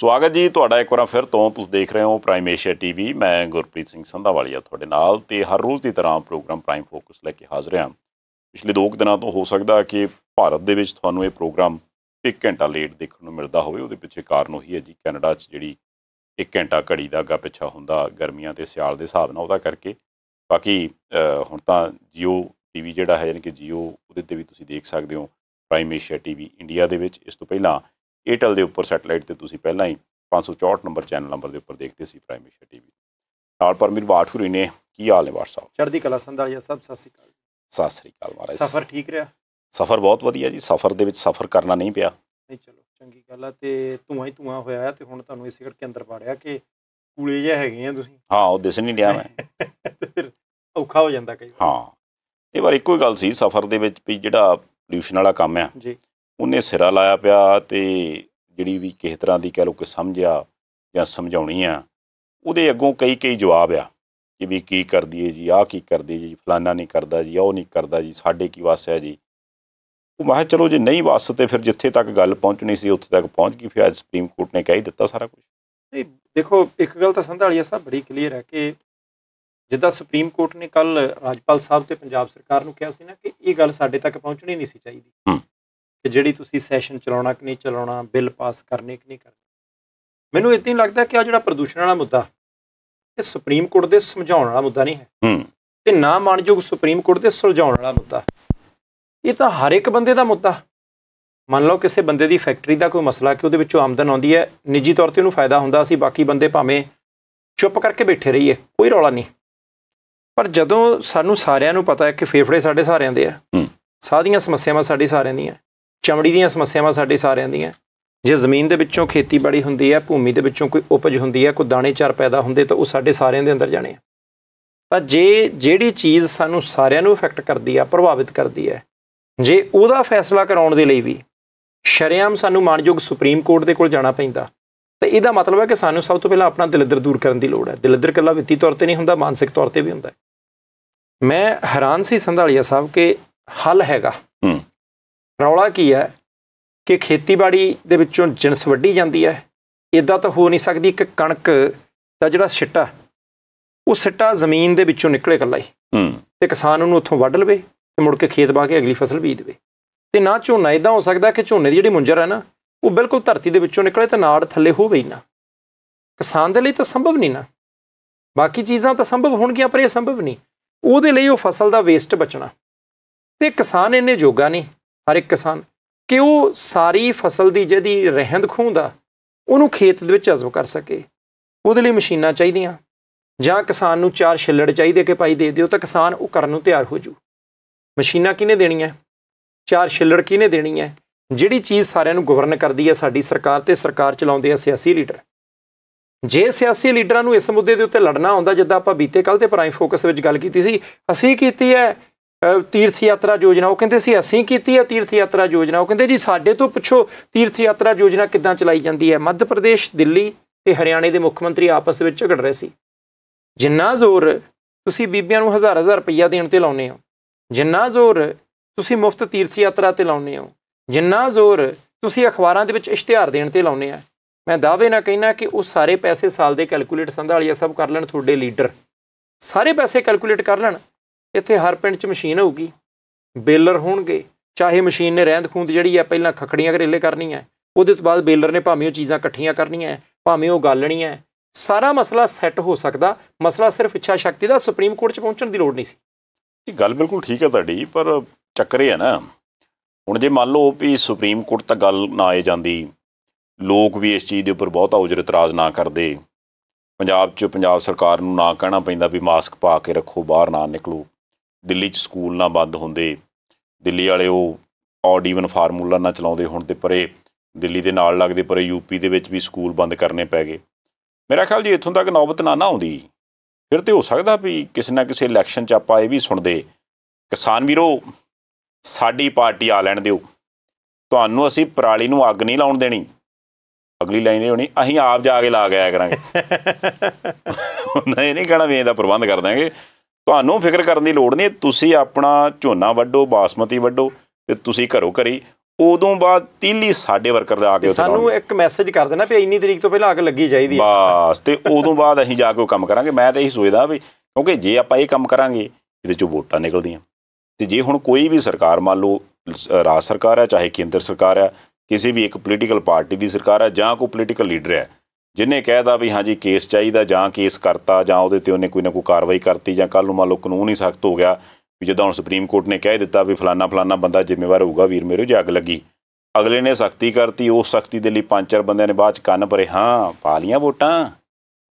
ਸਵਾਗਤ ਜੀ ਤੁਹਾਡਾ ਇੱਕ ਵਾਰ ਫਿਰ ਤੋਂ ਤੁਸੀਂ ਦੇਖ ਰਹੇ ਹੋ ਪ੍ਰਾਈਮ ਏਸ਼ੀਆ ਟੀਵੀ ਮੈਂ ਗੁਰਪ੍ਰੀਤ ਸਿੰਘ ਸੰਧਾਵਾਲੀਆ ਤੁਹਾਡੇ ਨਾਲ ਤੇ ਹਰ ਰੋਜ਼ ਦੀ ਤਰ੍ਹਾਂ ਪ੍ਰੋਗਰਾਮ ਪ੍ਰਾਈਮ ਫੋਕਸ ਲੈ ਕੇ ਹਾਜ਼ਰ ਹਾਂ ਪਿਛਲੇ 2 ਦਿਨਾਂ ਤੋਂ ਹੋ ਸਕਦਾ ਕਿ ਭਾਰਤ ਦੇ ਵਿੱਚ ਤੁਹਾਨੂੰ ਇਹ ਪ੍ਰੋਗਰਾਮ 1 ਘੰਟਾ ਲੇਟ ਦੇਖਣ ਨੂੰ ਮਿਲਦਾ ਹੋਵੇ ਉਹਦੇ ਪਿੱਛੇ ਕਾਰਨ ਉਹੀ ਹੈ ਜੀ ਕੈਨੇਡਾ 'ਚ ਜਿਹੜੀ 1 ਘੰਟਾ ਘੜੀ ਦਾ ਅੱਗਾ ਪਿੱਛਾ ਹੁੰਦਾ ਗਰਮੀਆਂ ਤੇ ਸਿਆਲ ਦੇ ਹਿਸਾਬ ਨਾਲ ਉਹਦਾ ਕਰਕੇ ਬਾਕੀ ਹੁਣ ਤਾਂ ਜੀਓ ਟੀਵੀ ਜਿਹੜਾ ਹੈ ਯਾਨੀ ਕਿ ਜੀਓ ਉਹਦੇ ਤੇ ਵੀ ਤੁਸੀਂ ਦੇਖ ਸਕਦੇ ਹੋ ਪ੍ਰਾਈਮ ਏਸ਼ੀਆ ਟੀਵੀ ਇੰਡੀਆ ਦੇ ਵਿੱਚ ਇਸ ਤੋਂ ਪਹਿਲਾਂ ਏਟਲ ਦੇ ਉੱਪਰ ਸੈਟਲਾਈਟ ਤੇ ਤੁਸੀਂ ਪਹਿਲਾਂ ਹੀ 564 ਨੰਬਰ ਚੈਨਲ ਨੰਬਰ ਦੇ ਉੱਪਰ ਦੇਖਦੇ ਸੀ ਪ੍ਰਾਈਮ ਏਸ਼ੀਆ ਟੀਵੀ ਨਾਲ ਪਰਮੀਰ ਬਾਠੂਰੀ ਨੇ ਕੀ ਹਾਲ ਨੇ ਵਾਟਸਐਪ ਚੜ੍ਹਦੀ ਕਲਾ ਸੰਧਾਲੀਆ ਸਭ ਸਤਿ ਸ੍ਰੀ ਅਕਾਲ ਸਤਿ ਸ੍ਰੀ ਅਕਾਲ ਮਹਾਰਾਜ ਸਫ਼ਰ ਠੀਕ ਰਿਹਾ ਸਫ਼ਰ ਬਹੁਤ ਵਧੀਆ ਜੀ ਸਫ਼ਰ ਦੇ ਵਿੱਚ ਸਫ਼ਰ ਕਰਨਾ ਨਹੀਂ ਪਿਆ ਨਹੀਂ ਚਲੋ ਚੰਗੀ ਗੱਲ ਆ ਤੇ ਧੂਆਂ ਹੀ ਧੂਆਂ ਹੋਇਆ ਆ ਤੇ ਹੁਣ ਤੁਹਾਨੂੰ ਇਸੇ ਕੇ ਅੰਦਰ ਪਾੜਿਆ ਕਿ ਕੂਲੇ ਜਿਹਾ ਹੈਗੇ ਆ ਤੁਸੀਂ ਹਾਂ ਉਹ ਦਿਸ ਨਹੀਂ ਰਿਹਾ ਮੈਂ ਫਿਰ ਔਖਾ ਹੋ ਜਾਂਦਾ ਕਈ ਹਾਂ ਇਹ ਵਾਰ ਇੱਕੋ ਹੀ ਗੱਲ ਸੀ ਸਫ਼ਰ ਦੇ ਵਿੱਚ ਵੀ ਜਿਹੜਾ ਪੋਲੂਸ਼ਨ ਵਾਲਾ ਕੰਮ ਆ ਜੀ ਉਹਨੇ ਸਿਰਾ ਲਾਇਆ ਪਿਆ ਤੇ ਜਿਹੜੀ ਵੀ ਕਿਸੇ ਤਰ੍ਹਾਂ ਦੀ ਕਹਿ ਲੋ ਕਿ ਸਮਝਿਆ ਜਾਂ ਸਮਝਾਉਣੀ ਆ ਉਹਦੇ ਅੱਗੋਂ ਕਈ ਕਈ ਜਵਾਬ ਆ ਕਿ ਵੀ ਕੀ ਕਰਦੀ ਏ ਜੀ ਆਹ ਕੀ ਕਰਦੀ ਜੀ ਫਲਾਨਾ ਨਹੀਂ ਕਰਦਾ ਜੀ ਉਹ ਨਹੀਂ ਕਰਦਾ ਜੀ ਸਾਡੇ ਕੀ ਵਾਸਿਆ ਜੀ ਉਹ ਮੈਂ ਚਲੋ ਜੇ ਨਹੀਂ ਵਾਸਤੇ ਫਿਰ ਜਿੱਥੇ ਤੱਕ ਗੱਲ ਪਹੁੰਚਣੀ ਸੀ ਉੱਥੇ ਤੱਕ ਪਹੁੰਚ ਗਈ ਫਿਰ ਅੱਜ ਸੁਪਰੀਮ ਕੋਰਟ ਨੇ ਕਹਿ ਦਿੱਤਾ ਸਾਰਾ ਕੁਝ ਨਹੀਂ ਦੇਖੋ ਇੱਕ ਗੱਲ ਤਾਂ ਸੰਧਾਲੀਆ ਸਾਹਿਬ ਬੜੀ ਕਲੀਅਰ ਹੈ ਕਿ ਜਿੱਦਾਂ ਸੁਪਰੀਮ ਕੋਰਟ ਨੇ ਕੱਲ ਰਾਜਪਾਲ ਸਾਹਿਬ ਤੇ ਪੰਜਾਬ ਸਰਕਾਰ ਨੂੰ ਕਿਹਾ ਸੀ ਨਾ ਕਿ ਇਹ ਗੱਲ ਸਾਡੇ ਤੱਕ ਪਹੁੰਚਣੀ ਨਹੀਂ ਸੀ ਚਾਹੀਦੀ ਕਿ ਜਿਹੜੀ ਤੁਸੀਂ ਸੈਸ਼ਨ ਚਲਾਉਣਾ ਕਿ ਨਹੀਂ ਚਲਾਉਣਾ ਬਿੱਲ ਪਾਸ ਕਰਨੇ ਕਿ ਨਹੀਂ ਕਰਨੇ ਮੈਨੂੰ ਇਦਾਂ ਲੱਗਦਾ ਕਿ ਆ ਜਿਹੜਾ ਪ੍ਰਦੂਸ਼ਣ ਵਾਲਾ ਮੁੱਦਾ ਇਹ ਸੁਪਰੀਮ ਕੋਰਟ ਦੇ ਸਮਝਾਉਣ ਵਾਲਾ ਮੁੱਦਾ ਨਹੀਂ ਹੈ ਹੂੰ ਤੇ ਨਾ ਮਾਨਯੋਗ ਸੁਪਰੀਮ ਕੋਰਟ ਦੇ ਸੁਲਝਾਉਣ ਵਾਲਾ ਮੁੱਦਾ ਇਹ ਤਾਂ ਹਰ ਇੱਕ ਬੰਦੇ ਦਾ ਮੁੱਦਾ ਮੰਨ ਲਓ ਕਿਸੇ ਬੰਦੇ ਦੀ ਫੈਕਟਰੀ ਦਾ ਕੋਈ ਮਸਲਾ ਕਿ ਉਹਦੇ ਵਿੱਚੋਂ ਆਮਦਨ ਆਉਂਦੀ ਹੈ ਨਿੱਜੀ ਤੌਰ ਤੇ ਉਹਨੂੰ ਫਾਇਦਾ ਹੁੰਦਾ ਸੀ ਬਾਕੀ ਬੰਦੇ ਭਾਵੇਂ ਚੁੱਪ ਕਰਕੇ ਬੈਠੇ ਰਹੀਏ ਕੋਈ ਰੌਲਾ ਨਹੀਂ ਪਰ ਜਦੋਂ ਸਾਨੂੰ ਸਾਰਿਆਂ ਨੂੰ ਪਤਾ ਹੈ ਕਿ ਫੇਫੜੇ ਸਾਡੇ ਸਾਰਿਆਂ ਦੇ ਆ ਸਾਧੀਆਂ ਸਮੱਸਿਆਵਾਂ ਸਾਡੀ ਸਾਰਿਆਂ ਦੀਆਂ ਚਮੜੀ ਦੀਆਂ ਸਮੱਸਿਆਵਾਂ ਸਾਡੇ ਸਾਰਿਆਂ ਦੀਆਂ ਜੇ ਜ਼ਮੀਨ ਦੇ ਵਿੱਚੋਂ ਖੇਤੀਬਾੜੀ ਹੁੰਦੀ ਹੈ ਭੂਮੀ ਦੇ ਵਿੱਚੋਂ ਕੋਈ ਉਪਜ ਹੁੰਦੀ ਹੈ ਕੋਈ ਦਾਣੇ ਚਾਰ ਪੈਦਾ ਹੁੰਦੇ ਤਾਂ ਉਹ ਸਾਡੇ ਸਾਰਿਆਂ ਦੇ ਅੰਦਰ ਜਾਣੇ ਆ ਤਾਂ ਜੇ ਜਿਹੜੀ ਚੀਜ਼ ਸਾਨੂੰ ਸਾਰਿਆਂ ਨੂੰ ਇਫੈਕਟ ਕਰਦੀ ਆ ਪ੍ਰਭਾਵਿਤ ਕਰਦੀ ਹੈ ਜੇ ਉਹਦਾ ਫੈਸਲਾ ਕਰਾਉਣ ਦੇ ਲਈ ਵੀ ਸ਼ਰਿਆਮ ਸਾਨੂੰ ਮਾਨਯੋਗ ਸੁਪਰੀਮ ਕੋਰਟ ਦੇ ਕੋਲ ਜਾਣਾ ਪੈਂਦਾ ਤੇ ਇਹਦਾ ਮਤਲਬ ਹੈ ਕਿ ਸਾਨੂੰ ਸਭ ਤੋਂ ਪਹਿਲਾਂ ਆਪਣਾ ਦਿਲਦਰ ਦੂਰ ਕਰਨ ਦੀ ਲੋੜ ਹੈ ਦਿਲਦਰ ਕੱਲਾ ਵਿੱਤੀ ਤੌਰ ਤੇ ਨਹੀਂ ਹੁੰਦਾ ਮਾਨਸਿਕ ਤੌਰ ਤੇ ਵੀ ਹੁੰਦਾ ਮੈਂ ਹੈਰਾਨ ਸੀ ਸੰਧਾਲੀਆ ਸਾਹਿਬ ਕਿ ਹੱਲ ਹੈਗਾ ਰੌਲਾ ਕੀ ਹੈ ਕਿ ਖੇਤੀਬਾੜੀ ਦੇ ਵਿੱਚੋਂ ਜਿੰਸ ਵੱਢੀ ਜਾਂਦੀ ਹੈ ਇਦਾਂ ਤਾਂ ਹੋ ਨਹੀਂ ਸਕਦੀ ਇੱਕ ਕਣਕ ਦਾ ਜਿਹੜਾ ਸਿੱਟਾ ਉਹ ਸਿੱਟਾ ਜ਼ਮੀਨ ਦੇ ਵਿੱਚੋਂ ਨਿਕਲੇ ਕੱਲਾ ਹੀ ਤੇ ਕਿਸਾਨ ਉਹਨੂੰ ਉੱਥੋਂ ਵੱਢ ਲਵੇ ਤੇ ਮੁੜ ਕੇ ਖੇਤ ਬਾ ਕੇ ਅਗਲੀ ਫਸਲ ਬੀਜ ਦੇਵੇ ਤੇ ਨਾ ਝੋਨਾ ਇਦਾਂ ਹੋ ਸਕਦਾ ਕਿ ਝੋਨੇ ਦੀ ਜਿਹੜੀ ਮੁੰਜਰ ਹੈ ਨਾ ਉਹ ਬਿਲਕੁਲ ਧਰਤੀ ਦੇ ਵਿੱਚੋਂ ਨਿਕਲੇ ਤੇ ਨਾੜ ਥੱਲੇ ਹੋਵੇ ਹੀ ਨਾ ਕਿਸਾਨ ਦੇ ਲਈ ਤਾਂ ਸੰਭਵ ਨਹੀਂ ਨਾ ਬਾਕੀ ਚੀਜ਼ਾਂ ਤਾਂ ਸੰਭਵ ਹੋਣਗੀਆਂ ਪਰ ਇਹ ਸੰਭਵ ਨਹੀਂ ਉਹਦੇ ਲਈ ਉਹ ਫਸਲ ਦਾ ਵੇਸਟ ਬਚਣਾ ਤੇ ਕਿਸਾਨ ਇਹਨੇ ਜੋਗਾ ਨਹੀਂ ਹਰ ਇੱਕ ਕਿਸਾਨ ਕਿ ਉਹ ਸਾਰੀ ਫਸਲ ਦੀ ਜਿਹਦੀ ਰਹਿੰਦ ਖੂੰਦ ਆ ਉਹਨੂੰ ਖੇਤ ਦੇ ਵਿੱਚ ਅਜ਼ਮ ਕਰ ਸਕੇ ਉਹਦੇ ਲਈ ਮਸ਼ੀਨਾਂ ਚਾਹੀਦੀਆਂ ਜਾਂ ਕਿਸਾਨ ਨੂੰ ਚਾਰ ਛਿੱਲੜ ਚਾਹੀਦੇ ਕਿ ਭਾਈ ਦੇ ਦਿਓ ਤਾਂ ਕਿਸਾਨ ਉਹ ਕਰਨ ਨੂੰ ਤਿਆਰ ਹੋ ਜੂ ਮਸ਼ੀਨਾਂ ਕਿਹਨੇ ਦੇਣੀਆਂ ਚਾਰ ਛਿੱਲੜ ਕਿਹਨੇ ਦੇਣੀਆਂ ਜਿਹੜੀ ਚੀਜ਼ ਸਾਰਿਆਂ ਨੂੰ ਗਵਰਨ ਕਰਦੀ ਹੈ ਸਾਡੀ ਸਰਕਾਰ ਤੇ ਸਰਕਾਰ ਚਲਾਉਂਦੇ ਆ ਸਿਆਸੀ ਲੀਡਰ ਜੇ ਸਿਆਸੀ ਲੀਡਰਾਂ ਨੂੰ ਇਸ ਮੁੱਦੇ ਦੇ ਉੱਤੇ ਲੜਨਾ ਆਉਂਦਾ ਜਿੱਦਾਂ ਆਪਾਂ ਬੀਤੇ ਕੱਲ ਤੇ ਪ੍ਰਾਈਮ ਫੋਕਸ ਵਿੱਚ ਗੱਲ ਕੀਤੀ ਸੀ ਅਸੀਂ ਕੀਤੀ ਹੈ ਤੀਰਥ ਯਾਤਰਾ ਯੋਜਨਾ ਉਹ ਕਹਿੰਦੇ ਸੀ ਅਸੀਂ ਕੀਤੀ ਹੈ ਤੀਰਥ ਯਾਤਰਾ ਯੋਜਨਾ ਉਹ ਕਹਿੰਦੇ ਜੀ ਸਾਡੇ ਤੋਂ ਪੁੱਛੋ ਤੀਰਥ ਯਾਤਰਾ ਯੋਜਨਾ ਕਿੱਦਾਂ ਚਲਾਈ ਜਾਂਦੀ ਹੈ ਮੱਧ ਪ੍ਰਦੇਸ਼ ਦਿੱਲੀ ਤੇ ਹਰਿਆਣੇ ਦੇ ਮੁੱਖ ਮੰਤਰੀ ਆਪਸ ਵਿੱਚ ਝਗੜ ਰਹੇ ਸੀ ਜਿੰਨਾ ਜ਼ੋਰ ਤੁਸੀਂ ਬੀਬੀਆਂ ਨੂੰ ਹਜ਼ਾਰ ਹਜ਼ਾਰ ਰੁਪਈਆ ਦੇਣ ਤੇ ਲਾਉਨੇ ਹੋ ਜਿੰਨਾ ਜ਼ੋਰ ਤੁਸੀਂ ਮੁਫਤ ਤੀਰਥ ਯਾਤਰਾ ਤੇ ਲਾਉਨੇ ਹੋ ਜਿੰਨਾ ਜ਼ੋਰ ਤੁਸੀਂ ਅਖਬਾਰਾਂ ਦੇ ਵਿੱਚ ਇਸ਼ਤਿਹਾਰ ਦੇਣ ਤੇ ਲਾਉਨੇ ਆ ਮੈਂ ਦਾਅਵੇ ਨਾਲ ਕਹਿਣਾ ਕਿ ਉਹ ਸਾਰੇ ਪੈਸੇ ਸਾਲ ਦੇ ਕੈਲਕੂਲੇਟ ਸੰਧਾਲੀਆ ਸਭ ਕਰ ਲੈਣ ਤੁਹਾਡੇ ਲੀਡਰ ਸਾਰੇ ਪੈਸੇ ਕੈਲਕੂਲੇਟ ਕਰ ਲੈਣ ਇੱਥੇ ਹਰ ਪਿੰਡ 'ਚ ਮਸ਼ੀਨ ਹੋਊਗੀ ਬੇਲਰ ਹੋਣਗੇ ਚਾਹੇ ਮਸ਼ੀਨ ਨੇ ਰਹਿੰਦ ਖੂੰਦ ਜਿਹੜੀ ਆ ਪਹਿਲਾਂ ਖਖੜੀਆਂ ਘਰੇਲੇ ਕਰਨੀਆਂ ਉਹਦੇ ਤੋਂ ਬਾਅਦ ਬੇਲਰ ਨੇ ਭਾਵੇਂ ਉਹ ਚੀਜ਼ਾਂ ਇਕੱਠੀਆਂ ਕਰਨੀਆਂ ਭਾਵੇਂ ਉਹ ਗਾਲਣੀਆਂ ਸਾਰਾ ਮਸਲਾ ਸੈੱਟ ਹੋ ਸਕਦਾ ਮਸਲਾ ਸਿਰਫ ਇੱਛਾ ਸ਼ਕਤੀ ਦਾ ਸੁਪਰੀਮ ਕੋਰਟ 'ਚ ਪਹੁੰਚਣ ਦੀ ਲੋੜ ਨਹੀਂ ਸੀ ਇਹ ਗੱਲ ਬਿਲਕੁਲ ਠੀਕ ਹੈ ਤੁਹਾਡੀ ਪਰ ਚੱਕਰੇ ਆ ਨਾ ਹੁਣ ਜੇ ਮੰਨ ਲਓ ਵੀ ਸੁਪਰੀਮ ਕੋਰਟ ਤੱਕ ਗੱਲ ਨਾ ਆਏ ਜਾਂਦੀ ਲੋਕ ਵੀ ਇਸ ਚੀਜ਼ ਦੇ ਉੱਪਰ ਬਹੁਤਾ ਉਜਰ ਇਤਰਾਜ਼ ਨਾ ਕਰਦੇ ਪੰਜਾਬ 'ਚ ਪੰਜਾਬ ਸਰਕਾਰ ਨੂੰ ਨਾ ਕਹਿਣਾ ਪੈਂਦਾ ਵੀ ਮਾਸਕ ਪਾ ਕੇ ਰੱਖੋ ਬਾਹਰ ਨਾ ਨਿਕਲੋ ਦਿੱਲੀ 'ਚ ਸਕੂਲ ਨਾ ਬੰਦ ਹੁੰਦੇ ਦਿੱਲੀ ਵਾਲੇ ਉਹ ਆਡ ਇਵਨ ਫਾਰਮੂਲਾ ਨਾ ਚਲਾਉਂਦੇ ਹੁਣ ਤੇ ਪਰੇ ਦਿੱਲੀ ਦੇ ਨਾਲ ਲੱਗਦੇ ਪਰੇ ਯੂਪੀ ਦੇ ਵਿੱਚ ਵੀ ਸਕੂਲ ਬੰਦ ਕਰਨੇ ਪੈ ਗਏ ਮੇਰਾ ਖਿਆਲ ਜੀ ਇੱਥੋਂ ਤੱਕ ਨੌਬਤ ਨਾ ਨਾ ਆਉਂਦੀ ਫਿਰ ਤੇ ਹੋ ਸਕਦਾ ਵੀ ਕਿਸੇ ਨਾ ਕਿਸੇ ਇਲੈਕਸ਼ਨ 'ਚ ਆਪਾਂ ਇਹ ਵੀ ਸੁਣਦੇ ਕਿਸਾਨ ਵੀਰੋ ਸਾਡੀ ਪਾਰਟੀ ਆ ਲੈਣ ਦਿਓ ਤੁਹਾਨੂੰ ਅਸੀਂ ਪਰਾਲੀ ਨੂੰ ਅੱਗ ਨਹੀਂ ਲਾਉਣ ਦੇਣੀ ਅਗਲੀ ਲਾਈਨ ਇਹ ਹੋਣੀ ਅਸੀਂ ਆਪ ਜਾ ਕੇ ਲਾ ਗਿਆ ਕਰਾਂਗੇ ਨਹੀਂ ਨਹੀਂ ਕਹਣਾ ਵੀ ਇਹਦਾ ਪ੍ਰਬੰਧ ਕਰ ਦਾਂਗੇ ਤੁਹਾਨੂੰ ਫਿਕਰ ਕਰਨ ਦੀ ਲੋੜ ਨਹੀਂ ਤੁਸੀਂ ਆਪਣਾ ਝੋਨਾ ਵੱਡੋ ਬਾਸਮਤੀ ਵੱਡੋ ਤੇ ਤੁਸੀਂ ਘਰੋਂ ਘਰੀ ਉਦੋਂ ਬਾਅਦ ਤੀਲੀ ਸਾਡੇ ਵਰਕਰ ਆ ਕੇ ਸਾਨੂੰ ਇੱਕ ਮੈਸੇਜ ਕਰ ਦੇਣਾ ਵੀ ਇੰਨੀ ਤਰੀਕ ਤੋਂ ਪਹਿਲਾਂ ਅੱਗ ਲੱਗੀ ਚਾਹੀਦੀ ਹੈ ਬਸ ਤੇ ਉਦੋਂ ਬਾਅਦ ਅਸੀਂ ਜਾ ਕੇ ਉਹ ਕੰਮ ਕਰਾਂਗੇ ਮੈਂ ਤਾਂ ਇਹੀ ਸੋਚਦਾ ਵੀ ਕਿਉਂਕਿ ਜੇ ਆਪਾਂ ਇਹ ਕੰਮ ਕਰਾਂਗੇ ਇਹਦੇ ਚੋਂ ਵੋਟਾਂ ਨਿਕਲਦੀਆਂ ਤੇ ਜੇ ਹੁਣ ਕੋਈ ਵੀ ਸਰਕਾਰ ਮੰਨ ਲਓ ਰਾਜ ਸਰਕਾਰ ਹੈ ਚਾਹੇ ਕੇਂਦਰ ਸਰਕਾਰ ਹੈ ਕਿਸੇ ਵੀ ਇੱਕ ਪੋਲੀਟੀਕਲ ਪਾਰਟੀ ਦੀ ਸਰਕਾਰ ਹੈ ਜਾਂ ਕੋਈ ਪੋਲੀਟੀਕਲ ਲੀਡਰ ਹੈ ਜਿਨੇ ਕਹਿਦਾ ਵੀ ਹਾਂਜੀ ਕੇਸ ਚਾਹੀਦਾ ਜਾਂ ਕੇਸ ਕਰਤਾ ਜਾਂ ਉਹਦੇ ਤੇ ਉਹਨੇ ਕੋਈ ਨਾ ਕੋਈ ਕਾਰਵਾਈ ਕਰਤੀ ਜਾਂ ਕੱਲ ਨੂੰ ਮੰਨ ਲਓ ਕਾਨੂੰਨ ਹੀ ਸਖਤ ਹੋ ਗਿਆ ਵੀ ਜਦੋਂ ਹੁਣ ਸੁਪਰੀਮ ਕੋਰਟ ਨੇ ਕਹਿ ਦਿੱਤਾ ਵੀ ਫਲਾਨਾ ਫਲਾਨਾ ਬੰਦਾ ਜ਼ਿੰਮੇਵਾਰ ਹੋਊਗਾ ਵੀਰ ਮੇਰੇ ਜੱਗ ਲੱਗੀ ਅਗਲੇ ਨੇ ਸਖਤੀ ਕਰਤੀ ਉਸ ਸਖਤੀ ਦੇ ਲਈ ਪੰਜ ਚਾਰ ਬੰਦਿਆਂ ਨੇ ਬਾਅਦ ਚ ਕੰਨ ਭਰੇ ਹਾਂ ਪਾ ਲੀਆਂ ਵੋਟਾਂ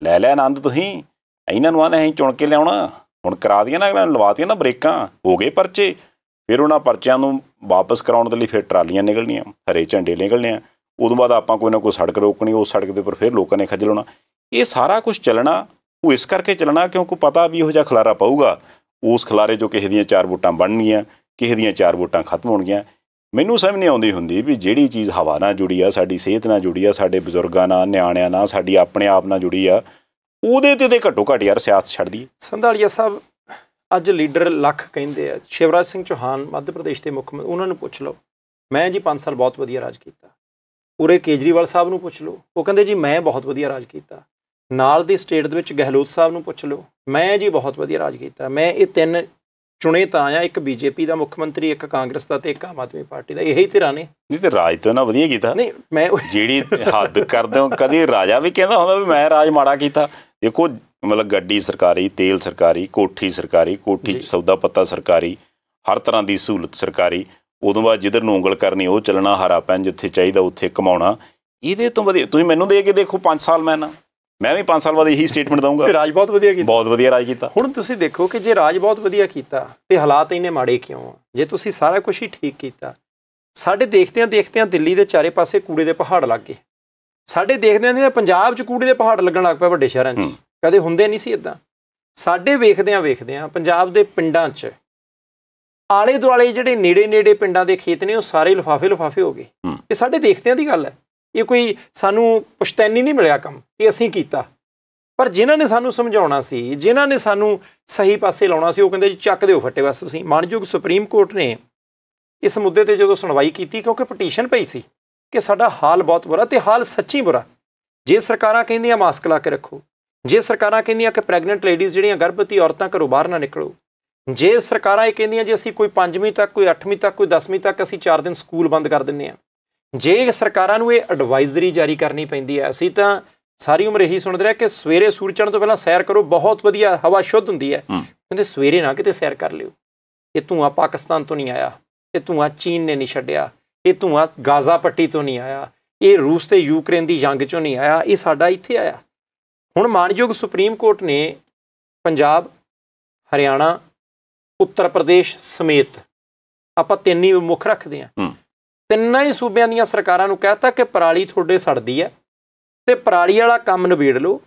ਲੈ ਲੈ ਆਨੰਦ ਤੁਸੀਂ ਇਹਨਾਂ ਨੂੰ ਆਨੇ ਅਸੀਂ ਚੁਣ ਕੇ ਲਿਆਉਣਾ ਹੁਣ ਕਰਾ ਦਿਆਂ ਨਾ ਇਹਨਾਂ ਲਵਾ ਲਵਾਤੀਆਂ ਨਾ ਬ੍ਰੇਕਾਂ ਹੋ ਗਏ ਪਰਚੇ ਫਿਰ ਉਹਨਾਂ ਪਰਚਿਆਂ ਨੂੰ ਵਾਪਸ ਕਰਾਉਣ ਦੇ ਲਈ ਫਿਰ ਟਰਾਲੀਆਂ ਨਿਕਲਣੀਆਂ ਹਰੇ ਝੰਡੇ ਨਿਕਲਣੇ ਆ ਉਦੋਂ ਬਾਅਦ ਆਪਾਂ ਕੋਈ ਨਾ ਕੋਈ ਸੜਕ ਰੋਕਣੀ ਉਹ ਸੜਕ ਦੇ ਉੱਪਰ ਫਿਰ ਲੋਕਾਂ ਨੇ ਖੱਜਲ ਹੋਣਾ ਇਹ ਸਾਰਾ ਕੁਝ ਚੱਲਣਾ ਉਹ ਇਸ ਕਰਕੇ ਚੱਲਣਾ ਕਿਉਂਕਿ ਪਤਾ ਵੀ ਇਹੋ ਜਿਹਾ ਖਲਾਰਾ ਪਾਊਗਾ ਉਸ ਖਲਾਰੇ ਜੋ ਕਿਸੇ ਦੀਆਂ ਚਾਰ ਵੋਟਾਂ ਬਣਨੀਆਂ ਕਿਸੇ ਦੀਆਂ ਚਾਰ ਵੋਟਾਂ ਖਤਮ ਹੋਣਗੀਆਂ ਮੈਨੂੰ ਸਮਝ ਨਹੀਂ ਆਉਂਦੀ ਹੁੰਦੀ ਵੀ ਜਿਹੜੀ ਚੀਜ਼ ਹਵਾ ਨਾਲ ਜੁੜੀ ਆ ਸਾਡੀ ਸਿਹਤ ਨਾਲ ਜੁੜੀ ਆ ਸਾਡੇ ਬਜ਼ੁਰਗਾਂ ਨਾਲ ਨਿਆਣਿਆਂ ਨਾਲ ਸਾਡੀ ਆਪਣੇ ਆਪ ਨਾਲ ਜੁੜੀ ਆ ਉਹਦੇ ਤੇ ਤੇ ਘੱਟੋ ਘੱਟ ਯਾਰ ਸਿਆਸਤ ਛੱਡ ਦਈਏ ਸੰਧਾਲੀਆ ਸਾਹਿਬ ਅੱਜ ਲੀਡਰ ਲੱਖ ਕਹਿੰਦੇ ਆ ਸ਼ਿਵਰਾਜ ਸਿੰਘ ਚੌਹਾਨ ਮੱਧ ਪ੍ਰਦੇਸ਼ ਦੇ ਮੁੱਖ ਮੰਤਰੀ ਉਹਨਾਂ ਨੂੰ ਪੁੱਛ ਲਓ ਮੈਂ ਜੀ 5 ਸਾਲ ਬਹੁਤ ਵਧੀਆ ਰਾਜ ਕੀਤਾ ਉਰੇ ਕੇਜਰੀਵਾਲ ਸਾਹਿਬ ਨੂੰ ਪੁੱਛ ਲਓ ਉਹ ਕਹਿੰਦੇ ਜੀ ਮੈਂ ਬਹੁਤ ਵਧੀਆ ਰਾਜ ਕੀਤਾ ਨਾਲ ਦੀ ਸਟੇਟ ਦੇ ਵਿੱਚ ਗਹਿਲੋਤ ਸਾਹਿਬ ਨੂੰ ਪੁੱਛ ਲਓ ਮੈਂ ਜੀ ਬਹੁਤ ਵਧੀਆ ਰਾਜ ਕੀਤਾ ਮੈਂ ਇਹ ਤਿੰਨ ਚੁਣੇ ਤਾਂ ਆ ਇੱਕ ਬੀਜੇਪੀ ਦਾ ਮੁੱਖ ਮੰਤਰੀ ਇੱਕ ਕਾਂਗਰਸ ਦਾ ਤੇ ਇੱਕ ਆਮ ਆਦਮੀ ਪਾਰਟੀ ਦਾ ਇਹੀ ਧਿਰਾਂ ਨੇ ਨਹੀਂ ਤੇ ਰਾਜ ਤਾਂ ਨਾ ਵਧੀਆ ਕੀਤਾ ਨਹੀਂ ਮੈਂ ਜਿਹੜੀ ਹੱਦ ਕਰਦੇ ਹਾਂ ਕਦੀ ਰਾਜਾ ਵੀ ਕਹਿੰਦਾ ਹੁੰਦਾ ਵੀ ਮੈਂ ਰਾਜ ਮਾੜਾ ਕੀਤਾ ਦੇਖੋ ਮਤਲਬ ਗੱਡੀ ਸਰਕਾਰੀ ਤੇਲ ਸਰਕਾਰੀ ਕੋਠੀ ਸਰਕਾਰੀ ਕੋਠੀ ਚ ਸੌਦਾ ਪੱਤਾ ਸਰਕਾਰੀ ਹਰ ਤਰ੍ਹਾਂ ਦੀ ਸਹੂਲਤ ਸਰਕਾਰੀ ਉਦੋਂ ਬਾਅਦ ਜਿੱਧਰ ਨੂੰ ਉਂਗਲ ਕਰਨੀ ਉਹ ਚੱਲਣਾ ਹਰਾ ਪੈਣ ਜਿੱਥੇ ਚਾਹੀਦਾ ਉੱਥੇ ਕਮਾਉਣਾ ਇਹਦੇ ਤੋਂ ਵਧੀਆ ਤੁਸੀਂ ਮੈਨੂੰ ਦੇ ਕੇ ਦੇਖੋ 5 ਸਾਲ ਮੈਂ ਨਾ ਮੈਂ ਵੀ 5 ਸਾਲ ਬਾਅਦ ਇਹੀ ਸਟੇਟਮੈਂਟ ਦਊਂਗਾ ਤੇ ਰਾਜ ਬਹੁਤ ਵਧੀਆ ਕੀਤਾ ਬਹੁਤ ਵਧੀਆ ਰਾਜ ਕੀਤਾ ਹੁਣ ਤੁਸੀਂ ਦੇਖੋ ਕਿ ਜੇ ਰਾਜ ਬਹੁਤ ਵਧੀਆ ਕੀਤਾ ਤੇ ਹਾਲਾਤ ਇੰਨੇ ਮਾੜੇ ਕਿਉਂ ਆ ਜੇ ਤੁਸੀਂ ਸਾਰਾ ਕੁਝ ਹੀ ਠੀਕ ਕੀਤਾ ਸਾਡੇ ਦੇਖਦਿਆਂ ਦੇਖਦਿਆਂ ਦਿੱਲੀ ਦੇ ਚਾਰੇ ਪਾਸੇ ਕੂੜੇ ਦੇ ਪਹਾੜ ਲੱਗ ਗਏ ਸਾਡੇ ਦੇਖਦਿਆਂ ਦੇ ਪੰਜਾਬ 'ਚ ਕੂੜੇ ਦੇ ਪਹਾੜ ਲੱਗਣ ਲੱਗ ਪਏ ਵੱਡੇ ਸ਼ਹਿਰਾਂ 'ਚ ਕਦੇ ਹੁੰਦੇ ਨਹੀਂ ਸੀ ਇਦਾਂ ਸਾਡੇ ਵੇਖਦਿਆਂ ਵੇਖਦਿਆਂ ਪੰਜਾਬ ਦੇ ਪਿੰਡਾਂ 'ਚ ਆਲੇ ਦੁਆਲੇ ਜਿਹੜੇ ਨੇੜੇ ਨੇੜੇ ਪਿੰਡਾਂ ਦੇ ਖੇਤ ਨੇ ਉਹ ਸਾਰੇ ਲਫਾਫੇ ਲਫਾਫੇ ਹੋ ਗਏ ਇਹ ਸਾਡੇ ਦੇਖਤਿਆਂ ਦੀ ਗੱਲ ਹੈ ਇਹ ਕੋਈ ਸਾਨੂੰ ਪੁਸ਼ਤੈਨੀ ਨਹੀਂ ਮਿਲਿਆ ਕੰਮ ਇਹ ਅਸੀਂ ਕੀਤਾ ਪਰ ਜਿਨ੍ਹਾਂ ਨੇ ਸਾਨੂੰ ਸਮਝਾਉਣਾ ਸੀ ਜਿਨ੍ਹਾਂ ਨੇ ਸਾਨੂੰ ਸਹੀ ਪਾਸੇ ਲਾਉਣਾ ਸੀ ਉਹ ਕਹਿੰਦੇ ਜੀ ਚੱਕ ਦਿਓ ਫੱਟੇ ਬਸ ਤੁਸੀਂ ਮਾਨਯੋਗ ਸੁਪਰੀਮ ਕੋਰਟ ਨੇ ਇਸ ਮੁੱਦੇ ਤੇ ਜਦੋਂ ਸੁਣਵਾਈ ਕੀਤੀ ਕਿਉਂਕਿ ਪਟੀਸ਼ਨ ਪਈ ਸੀ ਕਿ ਸਾਡਾ ਹਾਲ ਬਹੁਤ ਬੁਰਾ ਤੇ ਹਾਲ ਸੱਚੀ ਬੁਰਾ ਜੇ ਸਰਕਾਰਾਂ ਕਹਿੰਦੀਆਂ ਮਾਸਕ ਲਾ ਕੇ ਰੱਖੋ ਜੇ ਸਰਕਾਰਾਂ ਕਹਿੰਦੀਆਂ ਕਿ ਪ੍ਰੈਗਨੈਂਟ ਲੇਡੀਜ਼ ਜਿਹੜੀਆਂ ਗਰਭਵਤੀ ਔਰਤਾਂ ਘਰੋਂ ਬਾਹਰ ਨਾ ਨਿਕਲੋ ਜੇ ਸਰਕਾਰਾਂ ਇਹ ਕਹਿੰਦੀਆਂ ਜੇ ਅਸੀਂ ਕੋਈ 5ਵੀਂ ਤੱਕ ਕੋਈ 8ਵੀਂ ਤੱਕ ਕੋਈ 10ਵੀਂ ਤੱਕ ਅਸੀਂ 4 ਦਿਨ ਸਕੂਲ ਬੰਦ ਕਰ ਦਿੰਨੇ ਆ ਜੇ ਸਰਕਾਰਾਂ ਨੂੰ ਇਹ ਐਡਵਾਈਜ਼ਰੀ ਜਾਰੀ ਕਰਨੀ ਪੈਂਦੀ ਹੈ ਅਸੀਂ ਤਾਂ ਸਾਰੀ ਉਮਰ ਇਹੀ ਸੁਣਦੇ ਰਹੇ ਕਿ ਸਵੇਰੇ ਸੂਰਜ ਚੜ੍ਹਨ ਤੋਂ ਪਹਿਲਾਂ ਸੈਰ ਕਰੋ ਬਹੁਤ ਵਧੀਆ ਹਵਾ ਸ਼ੁੱਧ ਹੁੰਦੀ ਹੈ ਕਹਿੰਦੇ ਸਵੇਰੇ ਨਾ ਕਿਤੇ ਸੈਰ ਕਰ ਲਿਓ ਇਹ ਧੂਆ ਪਾਕਿਸਤਾਨ ਤੋਂ ਨਹੀਂ ਆਇਆ ਇਹ ਧੂਆ ਚੀਨ ਨੇ ਨਹੀਂ ਛੱਡਿਆ ਇਹ ਧੂਆ ਗਾਜ਼ਾ ਪੱਟੀ ਤੋਂ ਨਹੀਂ ਆਇਆ ਇਹ ਰੂਸ ਤੇ ਯੂਕਰੇਨ ਦੀ ਜੰਗ ਚੋਂ ਨਹੀਂ ਆਇਆ ਇਹ ਸਾਡਾ ਇੱਥੇ ਆਇਆ ਹੁਣ ਮਾਨਯੋਗ ਸੁਪਰੀਮ ਕੋਰਟ ਨੇ ਪੰਜਾਬ ਹਰਿਆਣਾ ਉੱਤਰ ਪ੍ਰਦੇਸ਼ ਸਮੇਤ ਆਪਾਂ ਤਿੰਨ ਹੀ ਮੁੱਖ ਰੱਖਦੇ ਆ ਤਿੰਨਾਂ ਹੀ ਸੂਬਿਆਂ ਦੀਆਂ ਸਰਕਾਰਾਂ ਨੂੰ ਕਹਤਾ ਕਿ ਪਰਾਲੀ ਤੁਹਾਡੇ ਸੜਦੀ ਹੈ ਤੇ ਪਰਾਲੀ ਵਾਲਾ ਕੰਮ ਨਿਬੇੜ ਲਓ